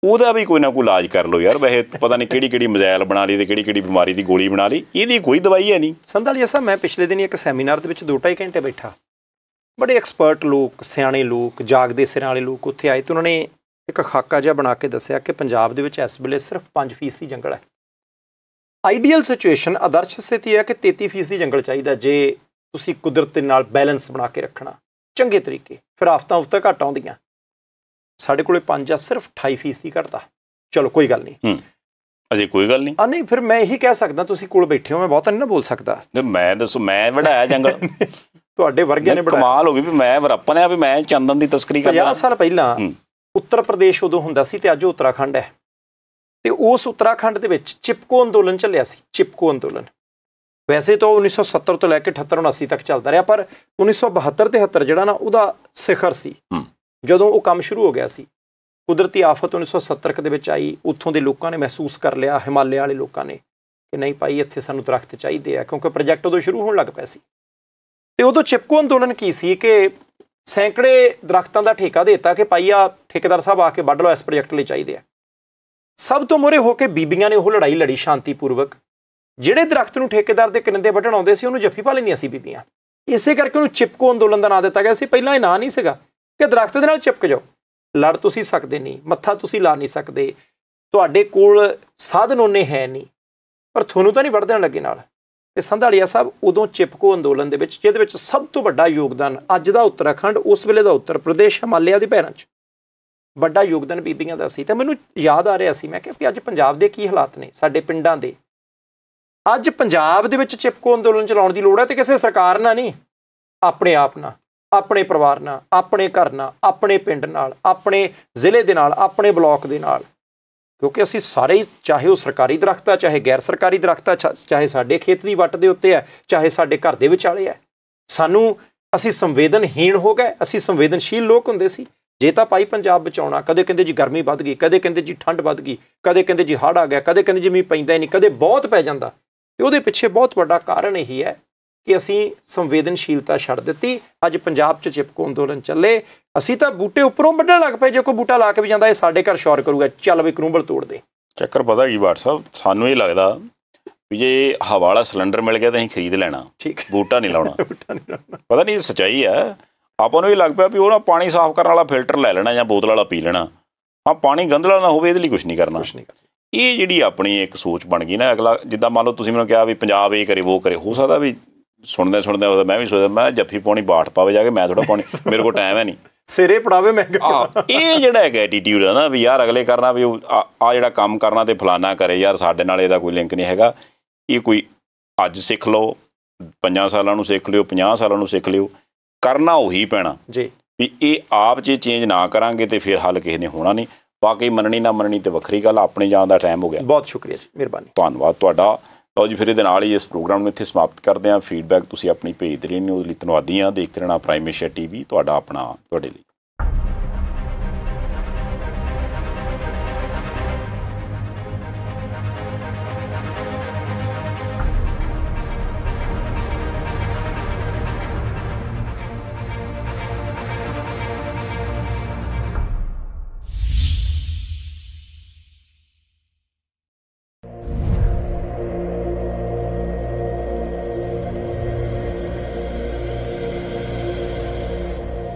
ਉਹਦਾ ਵੀ ਕੋਈ ਨਾ ਕੋਈ ਇਲਾਜ ਕਰ ਲਓ ਯਾਰ ਵੈਸੇ ਪਤਾ ਨਹੀਂ ਕਿਹੜੀ ਕਿਹੜੀ ਮਜ਼ਾਇਲ ਬਣਾ ਲਈ ਤੇ ਕਿਹੜੀ ਕਿਹੜੀ ਬਿਮਾਰੀ ਦੀ ਗੋਲੀ ਬਣਾ ਲਈ ਇਹਦੀ ਕੋਈ ਦਵਾਈ ਹੈ ਨਹੀਂ ਸੰਧਾਲੀਆ ਸਾਹਿਬ ਮੈਂ ਪਿਛਲੇ ਦਿਨ ਇੱਕ ਸੈਮੀਨਾਰ ਦੇ ਵਿੱਚ 2.5 ਘੰਟੇ ਬੈਠਾ ਬੜੇ ਐਕਸਪਰਟ ਲੋਕ ਸਿਆਣੇ ਲੋਕ ਜਾਗਦੇ ਸਿਰਾਂ ਵਾਲੇ ਲੋਕ ਉੱਥੇ ਆਏ ਤੇ ਉਹਨਾਂ ਨੇ ਇੱਕ ਖਾਕਾ ਜਿਹਾ ਬਣਾ ਕੇ ਦੱਸਿਆ ਕਿ ਪੰਜਾਬ ਦੇ ਵਿੱਚ ਇਸ ਵੇਲੇ ਸਿਰਫ 5% ਦੀ ਜੰਗਲ ਹੈ ਆਈਡੀਅਲ ਸਿਚੁਏਸ਼ਨ ਆਦਰਸ਼ ਸਥਿਤੀ ਹੈ ਕਿ 33% ਦੀ ਜੰਗਲ ਚਾਹੀਦਾ ਜੇ ਤੁਸੀਂ ਕੁਦਰਤ ਦੇ ਨਾਲ ਬੈਲੈਂਸ ਬਣਾ ਕੇ ਰੱਖਣਾ ਚੰਗੇ ਤਰੀਕੇ ਫਿਰ ਆਫਤਾਂ ਉਫਤਾਂ ਘਟ ਆਉਂਦੀਆਂ ਸਾਡੇ ਕੋਲੇ 5 ਆ ਸਿਰਫ 28% ਦੀ ਘਟਦਾ ਚਲੋ ਕੋਈ ਗੱਲ ਨਹੀਂ ਅਜੇ ਕੋਈ ਗੱਲ ਨਹੀਂ ਆ ਨਹੀਂ ਫਿਰ ਮੈਂ ਇਹੀ ਕਹਿ ਸਕਦਾ ਤੁਸੀਂ ਕੋਲ ਬੈਠੇ ਹੋ ਮੈਂ ਬਹੁਤਾ ਨਹੀਂ ਨਾ ਬੋਲ ਸਕਦਾ ਤੇ ਮੈਂ ਦੱਸੋ ਮੈਂ ਵੜਾਇਆ ਜੰਗਲ ਤੁਹਾਡੇ ਵਰਗਿਆਂ ਨੇ ਕਮਾਲ ਹੋ ਗਈ ਵੀ ਮੈਂ ਵਰਪਨ ਆ ਵੀ ਮੈਂ ਚੰਦਨ ਦੀ ਤਸਕਰੀ ਕਰਦਾ 50 ਸਾਲ ਪਹਿਲਾਂ ਉੱਤਰ ਪ੍ਰਦੇਸ਼ ਉਦੋਂ ਹੁੰਦਾ ਸੀ ਤੇ ਅੱਜ ਉੱਤਰਾਖੰਡ ਹੈ ਤੇ ਉਸ ਉੱਤਰਾਖੰਡ ਦੇ ਵਿੱਚ ਚਿਪਕੋ ਅੰਦੋਲਨ ਚੱਲਿਆ ਸੀ ਚਿਪਕੋ ਅੰਦੋਲਨ ਵੈਸੇ ਤਾਂ 1970 ਤੋਂ ਲੈ ਕੇ 78 79 ਤੱਕ ਚੱਲਦਾ ਰਿਹਾ ਪਰ 1972 ਤੇ 73 ਜਿਹੜਾ ਨਾ ਉਹਦਾ ਸਿਖਰ ਸੀ ਜਦੋਂ ਉਹ ਕੰਮ ਸ਼ੁਰੂ ਹੋ ਗਿਆ ਸੀ ਕੁਦਰਤੀ ਆਫਤ 1970 ਦੇ ਵਿੱਚ ਆਈ ਉੱਥੋਂ ਦੇ ਲੋਕਾਂ ਨੇ ਮਹਿਸੂਸ ਕਰ ਲਿਆ ਹਿਮਾਲਿਆ ਵਾਲੇ ਲੋਕਾਂ ਨੇ ਕਿ ਨਹੀਂ ਭਾਈ ਇੱਥੇ ਸਾਨੂੰ ਦਰਖਤ ਚਾਹੀਦੇ ਆ ਕਿਉਂਕਿ ਪ੍ਰੋਜੈਕਟ ਉਦੋਂ ਸ਼ੁਰੂ ਹੋਣ ਲੱਗ ਪਿਆ ਸੀ ਤੇ ਉਦੋਂ ਚਿਪਕੋ ਅੰਦੋਲਨ ਕੀ ਸੀ ਕਿ ਸੈਂਕੜੇ ਦਰਖਤਾਂ ਦਾ ਠੇਕਾ ਦੇ ਦਿੱਤਾ ਕਿ ਪਾਈਆ ਠੇਕੇਦਾਰ ਸਾਹਿਬ ਆ ਕੇ ਵੱਢ ਲਓ ਇਸ ਪ੍ਰੋਜੈਕਟ ਲਈ ਚਾਹੀਦੇ ਆ ਸਭ ਤੋਂ ਮੋਰੇ ਹੋ ਕੇ ਬੀਬੀਆਂ ਨੇ ਉਹ ਲੜਾਈ ਲੜੀ ਸ਼ਾਂਤੀਪੂਰਵਕ ਜਿਹੜੇ ਦਰਖਤ ਨੂੰ ਠੇਕੇਦਾਰ ਦੇ ਕਿੰਨੇ ਵੱਢਣ ਆਉਂਦੇ ਸੀ ਉਹਨੂੰ ਜੱਫੀ ਪਾ ਲੈਂਦੀਆਂ ਸੀ ਬੀਬੀਆਂ ਇਸੇ ਕਰਕੇ ਉਹਨੂੰ ਚਿਪਕੋ ਅੰਦੋਲਨ ਦਾ ਨਾਮ ਦਿੱਤਾ ਗਿਆ ਸੀ ਪਹਿਲਾਂ ਇਹ ਨਾਂ ਨਹੀਂ ਸੀਗਾ ਕਿ ਦਰਖਤ ਦੇ ਨਾਲ ਚਿਪਕ ਜਾਓ ਲੜ ਤੁਸੀਂ ਸਕਦੇ ਨਹੀਂ ਮੱਥਾ ਤੁਸੀਂ ਲਾ ਨਹੀਂ ਸਕਦੇ ਤੁਹਾਡੇ ਕੋਲ ਸਾਧਨ ਉਹਨੇ ਹੈ ਨਹੀਂ ਪਰ ਤੁਹਾਨੂੰ ਤਾਂ ਨਹੀਂ ਵੜ ਦੇਣ ਲੱਗੇ ਨਾਲ ਤੇ ਸੰਧਾਲੀਆ ਸਾਹਿਬ ਉਦੋਂ ਚਿਪਕੋ ਅੰਦੋਲਨ ਦੇ ਵਿੱਚ ਜਿਹਦੇ ਵਿੱਚ ਸਭ ਤੋਂ ਵੱਡਾ ਯੋਗਦਾਨ ਅੱਜ ਦਾ ਉੱਤਰਾਖੰਡ ਉਸ ਵੇਲੇ ਦਾ ਉੱਤਰ ਪ੍ਰਦੇਸ਼ ਹਿਮਾਲਿਆ ਦੇ ਪੈਰਾਂ 'ਚ ਵੱਡਾ ਯੋਗਦਾਨ ਬੀਬੀਆਂ ਦਾ ਸੀ ਤੇ ਮੈਨੂੰ ਯਾਦ ਆ ਰਿਹਾ ਸੀ ਮੈਂ ਕਿਹਾ ਕਿ ਅੱਜ ਪੰਜਾਬ ਦੇ ਕੀ ਹਾਲਾਤ ਨੇ ਸਾਡੇ ਪਿੰਡਾਂ ਦੇ ਅੱਜ ਪੰਜਾਬ ਦੇ ਵਿੱਚ ਚਿਪਕੋ ਅੰਦੋਲਨ ਚਲਾਉਣ ਦੀ ਲੋੜ ਹੈ ਤੇ ਕਿਸੇ ਸਰਕਾਰ ਨਾਲ ਨਹੀਂ ਆਪਣੇ ਆਪ ਨਾਲ ਆਪਣੇ ਪਰਿਵਾਰ ਨਾਲ ਆਪਣੇ ਘਰ ਨਾਲ ਆਪਣੇ ਪਿੰਡ ਨਾਲ ਆਪਣੇ ਜ਼ਿਲ੍ਹੇ ਦੇ ਨਾਲ ਆਪਣੇ ਬਲਾਕ ਦੇ ਨਾਲ ਕਿਉਂਕਿ ਅਸੀਂ ਸਾਰੇ ਚਾਹੇ ਉਹ ਸਰਕਾਰੀ ਦਰਖਤ ਆ ਚਾਹੇ ਗੈਰ ਸਰਕਾਰੀ ਦਰਖਤ ਆ ਚਾਹੇ ਸਾਡੇ ਖੇਤ ਦੀ ਵੱਟ ਦੇ ਉੱਤੇ ਆ ਚਾਹੇ ਸਾਡੇ ਘਰ ਦੇ ਵਿਚਾਲੇ ਆ ਸਾਨੂੰ ਅਸੀਂ ਸੰਵੇਦਨਹੀਣ ਹੋ ਗਏ ਅਸੀਂ ਸੰਵੇਦਨਸ਼ੀਲ ਲੋਕ ਹੁੰਦੇ ਸੀ ਜੇ ਤਾਂ ਪਾਈ ਪੰਜਾਬ ਬਚਾਉਣਾ ਕਦੇ ਕਹਿੰਦੇ ਜੀ ਗਰਮੀ ਵੱਧ ਗਈ ਕਦੇ ਕਹਿੰਦੇ ਜੀ ਠੰਡ ਵੱਧ ਗਈ ਕਦੇ ਕਹਿੰਦੇ ਜੀ ਹੜ ਆ ਗਿਆ ਕਦੇ ਕਹਿੰਦੇ ਜੀ ਮੀਂਹ ਪੈਂਦਾ ਹੀ ਨਹੀਂ ਕਦੇ ਬਹੁਤ ਪੈ ਜਾਂਦਾ ਤੇ ਉਹਦੇ ਪਿੱਛੇ ਬਹੁਤ ਵੱਡਾ ਕਾਰਨ ਇਹੀ ਹੈ ਕਿ ਅਸੀਂ ਸੰਵੇਦਨਸ਼ੀਲਤਾ ਛੱਡ ਦਿੱਤੀ ਅੱਜ ਪੰਜਾਬ 'ਚ ਚਿਪਕੋ ਅੰਦੋਲਨ ਚੱਲੇ ਅਸੀਂ ਤਾਂ ਬੂਟੇ ਉੱਪਰੋਂ ਵੱਢਣ ਲੱਗ ਪਏ ਜੇ ਕੋਈ ਬੂਟਾ ਲਾ ਕੇ ਵੀ ਜਾਂਦਾ ਇਹ ਸਾਡੇ ਘਰ ਸ਼ੋਰ ਕਰੂਗਾ ਚੱਲ ਵੀ ਕਰੂੰਬਲ ਤੋੜ ਦੇ ਚੱਕਰ ਪਤਾ ਕੀ ਬਾਟ ਸਾਹਿਬ ਸਾਨੂੰ ਇਹ ਲੱਗਦਾ ਵੀ ਜੇ ਹਵਾ ਵਾਲਾ ਸਿਲੰਡਰ ਮਿਲ ਗਿਆ ਤਾਂ ਅਸੀਂ ਖਰੀਦ ਲੈਣਾ ਠੀਕ ਬੂਟਾ ਨਹੀਂ ਲਾਉਣਾ ਬੂਟਾ ਨਹੀਂ ਲਾਉਣਾ ਪਤਾ ਨਹੀਂ ਸਚਾਈ ਆ ਆਪਾਂ ਨੂੰ ਇਹ ਲੱਗ ਪਿਆ ਵੀ ਉਹ ਨਾ ਪਾਣੀ ਸਾਫ਼ ਕਰਨ ਵਾਲਾ ਫਿਲਟਰ ਲੈ ਲੈਣਾ ਜਾਂ ਬੋਤਲ ਵਾਲਾ ਪੀ ਲੈਣਾ ਆ ਪਾਣੀ ਗੰਧਲਾ ਨਾ ਹੋਵੇ ਇਹਦੇ ਲਈ ਕੁਝ ਨਹੀਂ ਕਰਨਾ ਕੁਝ ਨਹੀਂ ਕਰਨਾ ਇਹ ਜਿਹੜੀ ਆਪਣੀ ਇੱਕ ਸੋਚ ਬਣ ਗਈ ਨਾ ਅਗਲਾ ਜਿੱਦਾਂ ਮੰਨ ਲਓ ਤੁਸੀਂ ਮੈਨੂੰ ਕਿਹਾ ਵੀ ਪੰਜਾਬ ਇਹ ਕਰੇ ਉਹ ਕਰੇ ਹੋ ਸਕਦਾ ਵੀ ਸੁਣਦੇ ਸੁਣਦੇ ਉਹਦਾ ਮੈਂ ਵੀ ਸੋਚਦਾ ਮੈਂ ਜੱਫੀ ਪਾਉਣੀ ਬਾਟ ਪਾਵੇ ਜਾ ਕੇ ਮੈਂ ਥੋੜਾ ਪਾਉਣੀ ਮੇਰੇ ਕੋਲ ਟਾਈਮ ਹੈ ਨਹੀਂ ਸਿਰੇ ਪੜਾਵੇ ਮੈਂ ਆ ਇਹ ਜਿਹੜਾ ਹੈਗਾ ਐਟੀਟਿਊਡ ਹੈ ਨਾ ਵੀ ਯਾਰ ਅਗਲੇ ਕਰਨਾ ਵੀ ਆ ਜਿਹੜਾ ਕੰਮ ਕਰਨਾ ਤੇ ਫਲਾਣਾ ਕਰੇ ਯਾਰ ਸਾਡੇ ਨਾਲ ਇਹਦਾ ਕੋਈ ਲਿੰਕ ਨਹੀਂ ਹੈਗਾ ਇਹ ਕੋਈ ਅੱਜ ਸਿੱਖ ਲਓ 5 ਸਾਲਾਂ ਨੂੰ ਸਿੱਖ ਲਿਓ 50 ਸਾਲਾਂ ਨੂੰ ਸਿੱਖ ਲਿਓ ਕਰਨਾ ਉਹੀ ਪੈਣਾ ਜੀ ਵੀ ਇਹ ਆਪ ਜੇ ਚੇਂਜ ਨਾ ਕਰਾਂਗੇ ਤੇ ਫਿਰ ਹੱਲ ਕਿਸੇ ਨੇ ਹੋਣਾ ਨਹੀਂ ਬਾਕੀ ਮੰਨਣੀ ਨਾ ਮੰਨਣੀ ਤੇ ਵੱਖਰੀ ਗੱਲ ਆਪਣੇ ਜਾਣ ਦਾ ਟਾਈਮ ਹੋ ਗਿਆ ਬਹੁਤ ਸ਼ੁਕਰੀਆ ਜੀ ਮਿਹਰਬਾਨੀ ਧੰਨਵਾਦ ਤੁਹਾਡਾ ਲਓ ਜੀ ਫਿਰ ਇਹਦੇ ਨਾਲ ਹੀ ਇਸ ਪ੍ਰੋਗਰਾਮ ਨੂੰ ਇੱਥੇ ਸਮਾਪਤ ਕਰਦੇ ਹਾਂ ਫੀਡਬੈਕ ਤੁਸੀਂ ਆਪਣੀ ਭੇਜਦੇ ਰਹਿੰਦੇ ਹੋ ਲਈ ਧੰਨਵਾਦੀ ਆ ਦੇਖਦੇ ਰਹਿਣਾ ਪ੍ਰਾਈਮ ਟੀਵੀ ਤੁਹਾਡਾ ਆਪਣਾ ਤੁਹਾਡੇ ਲਈ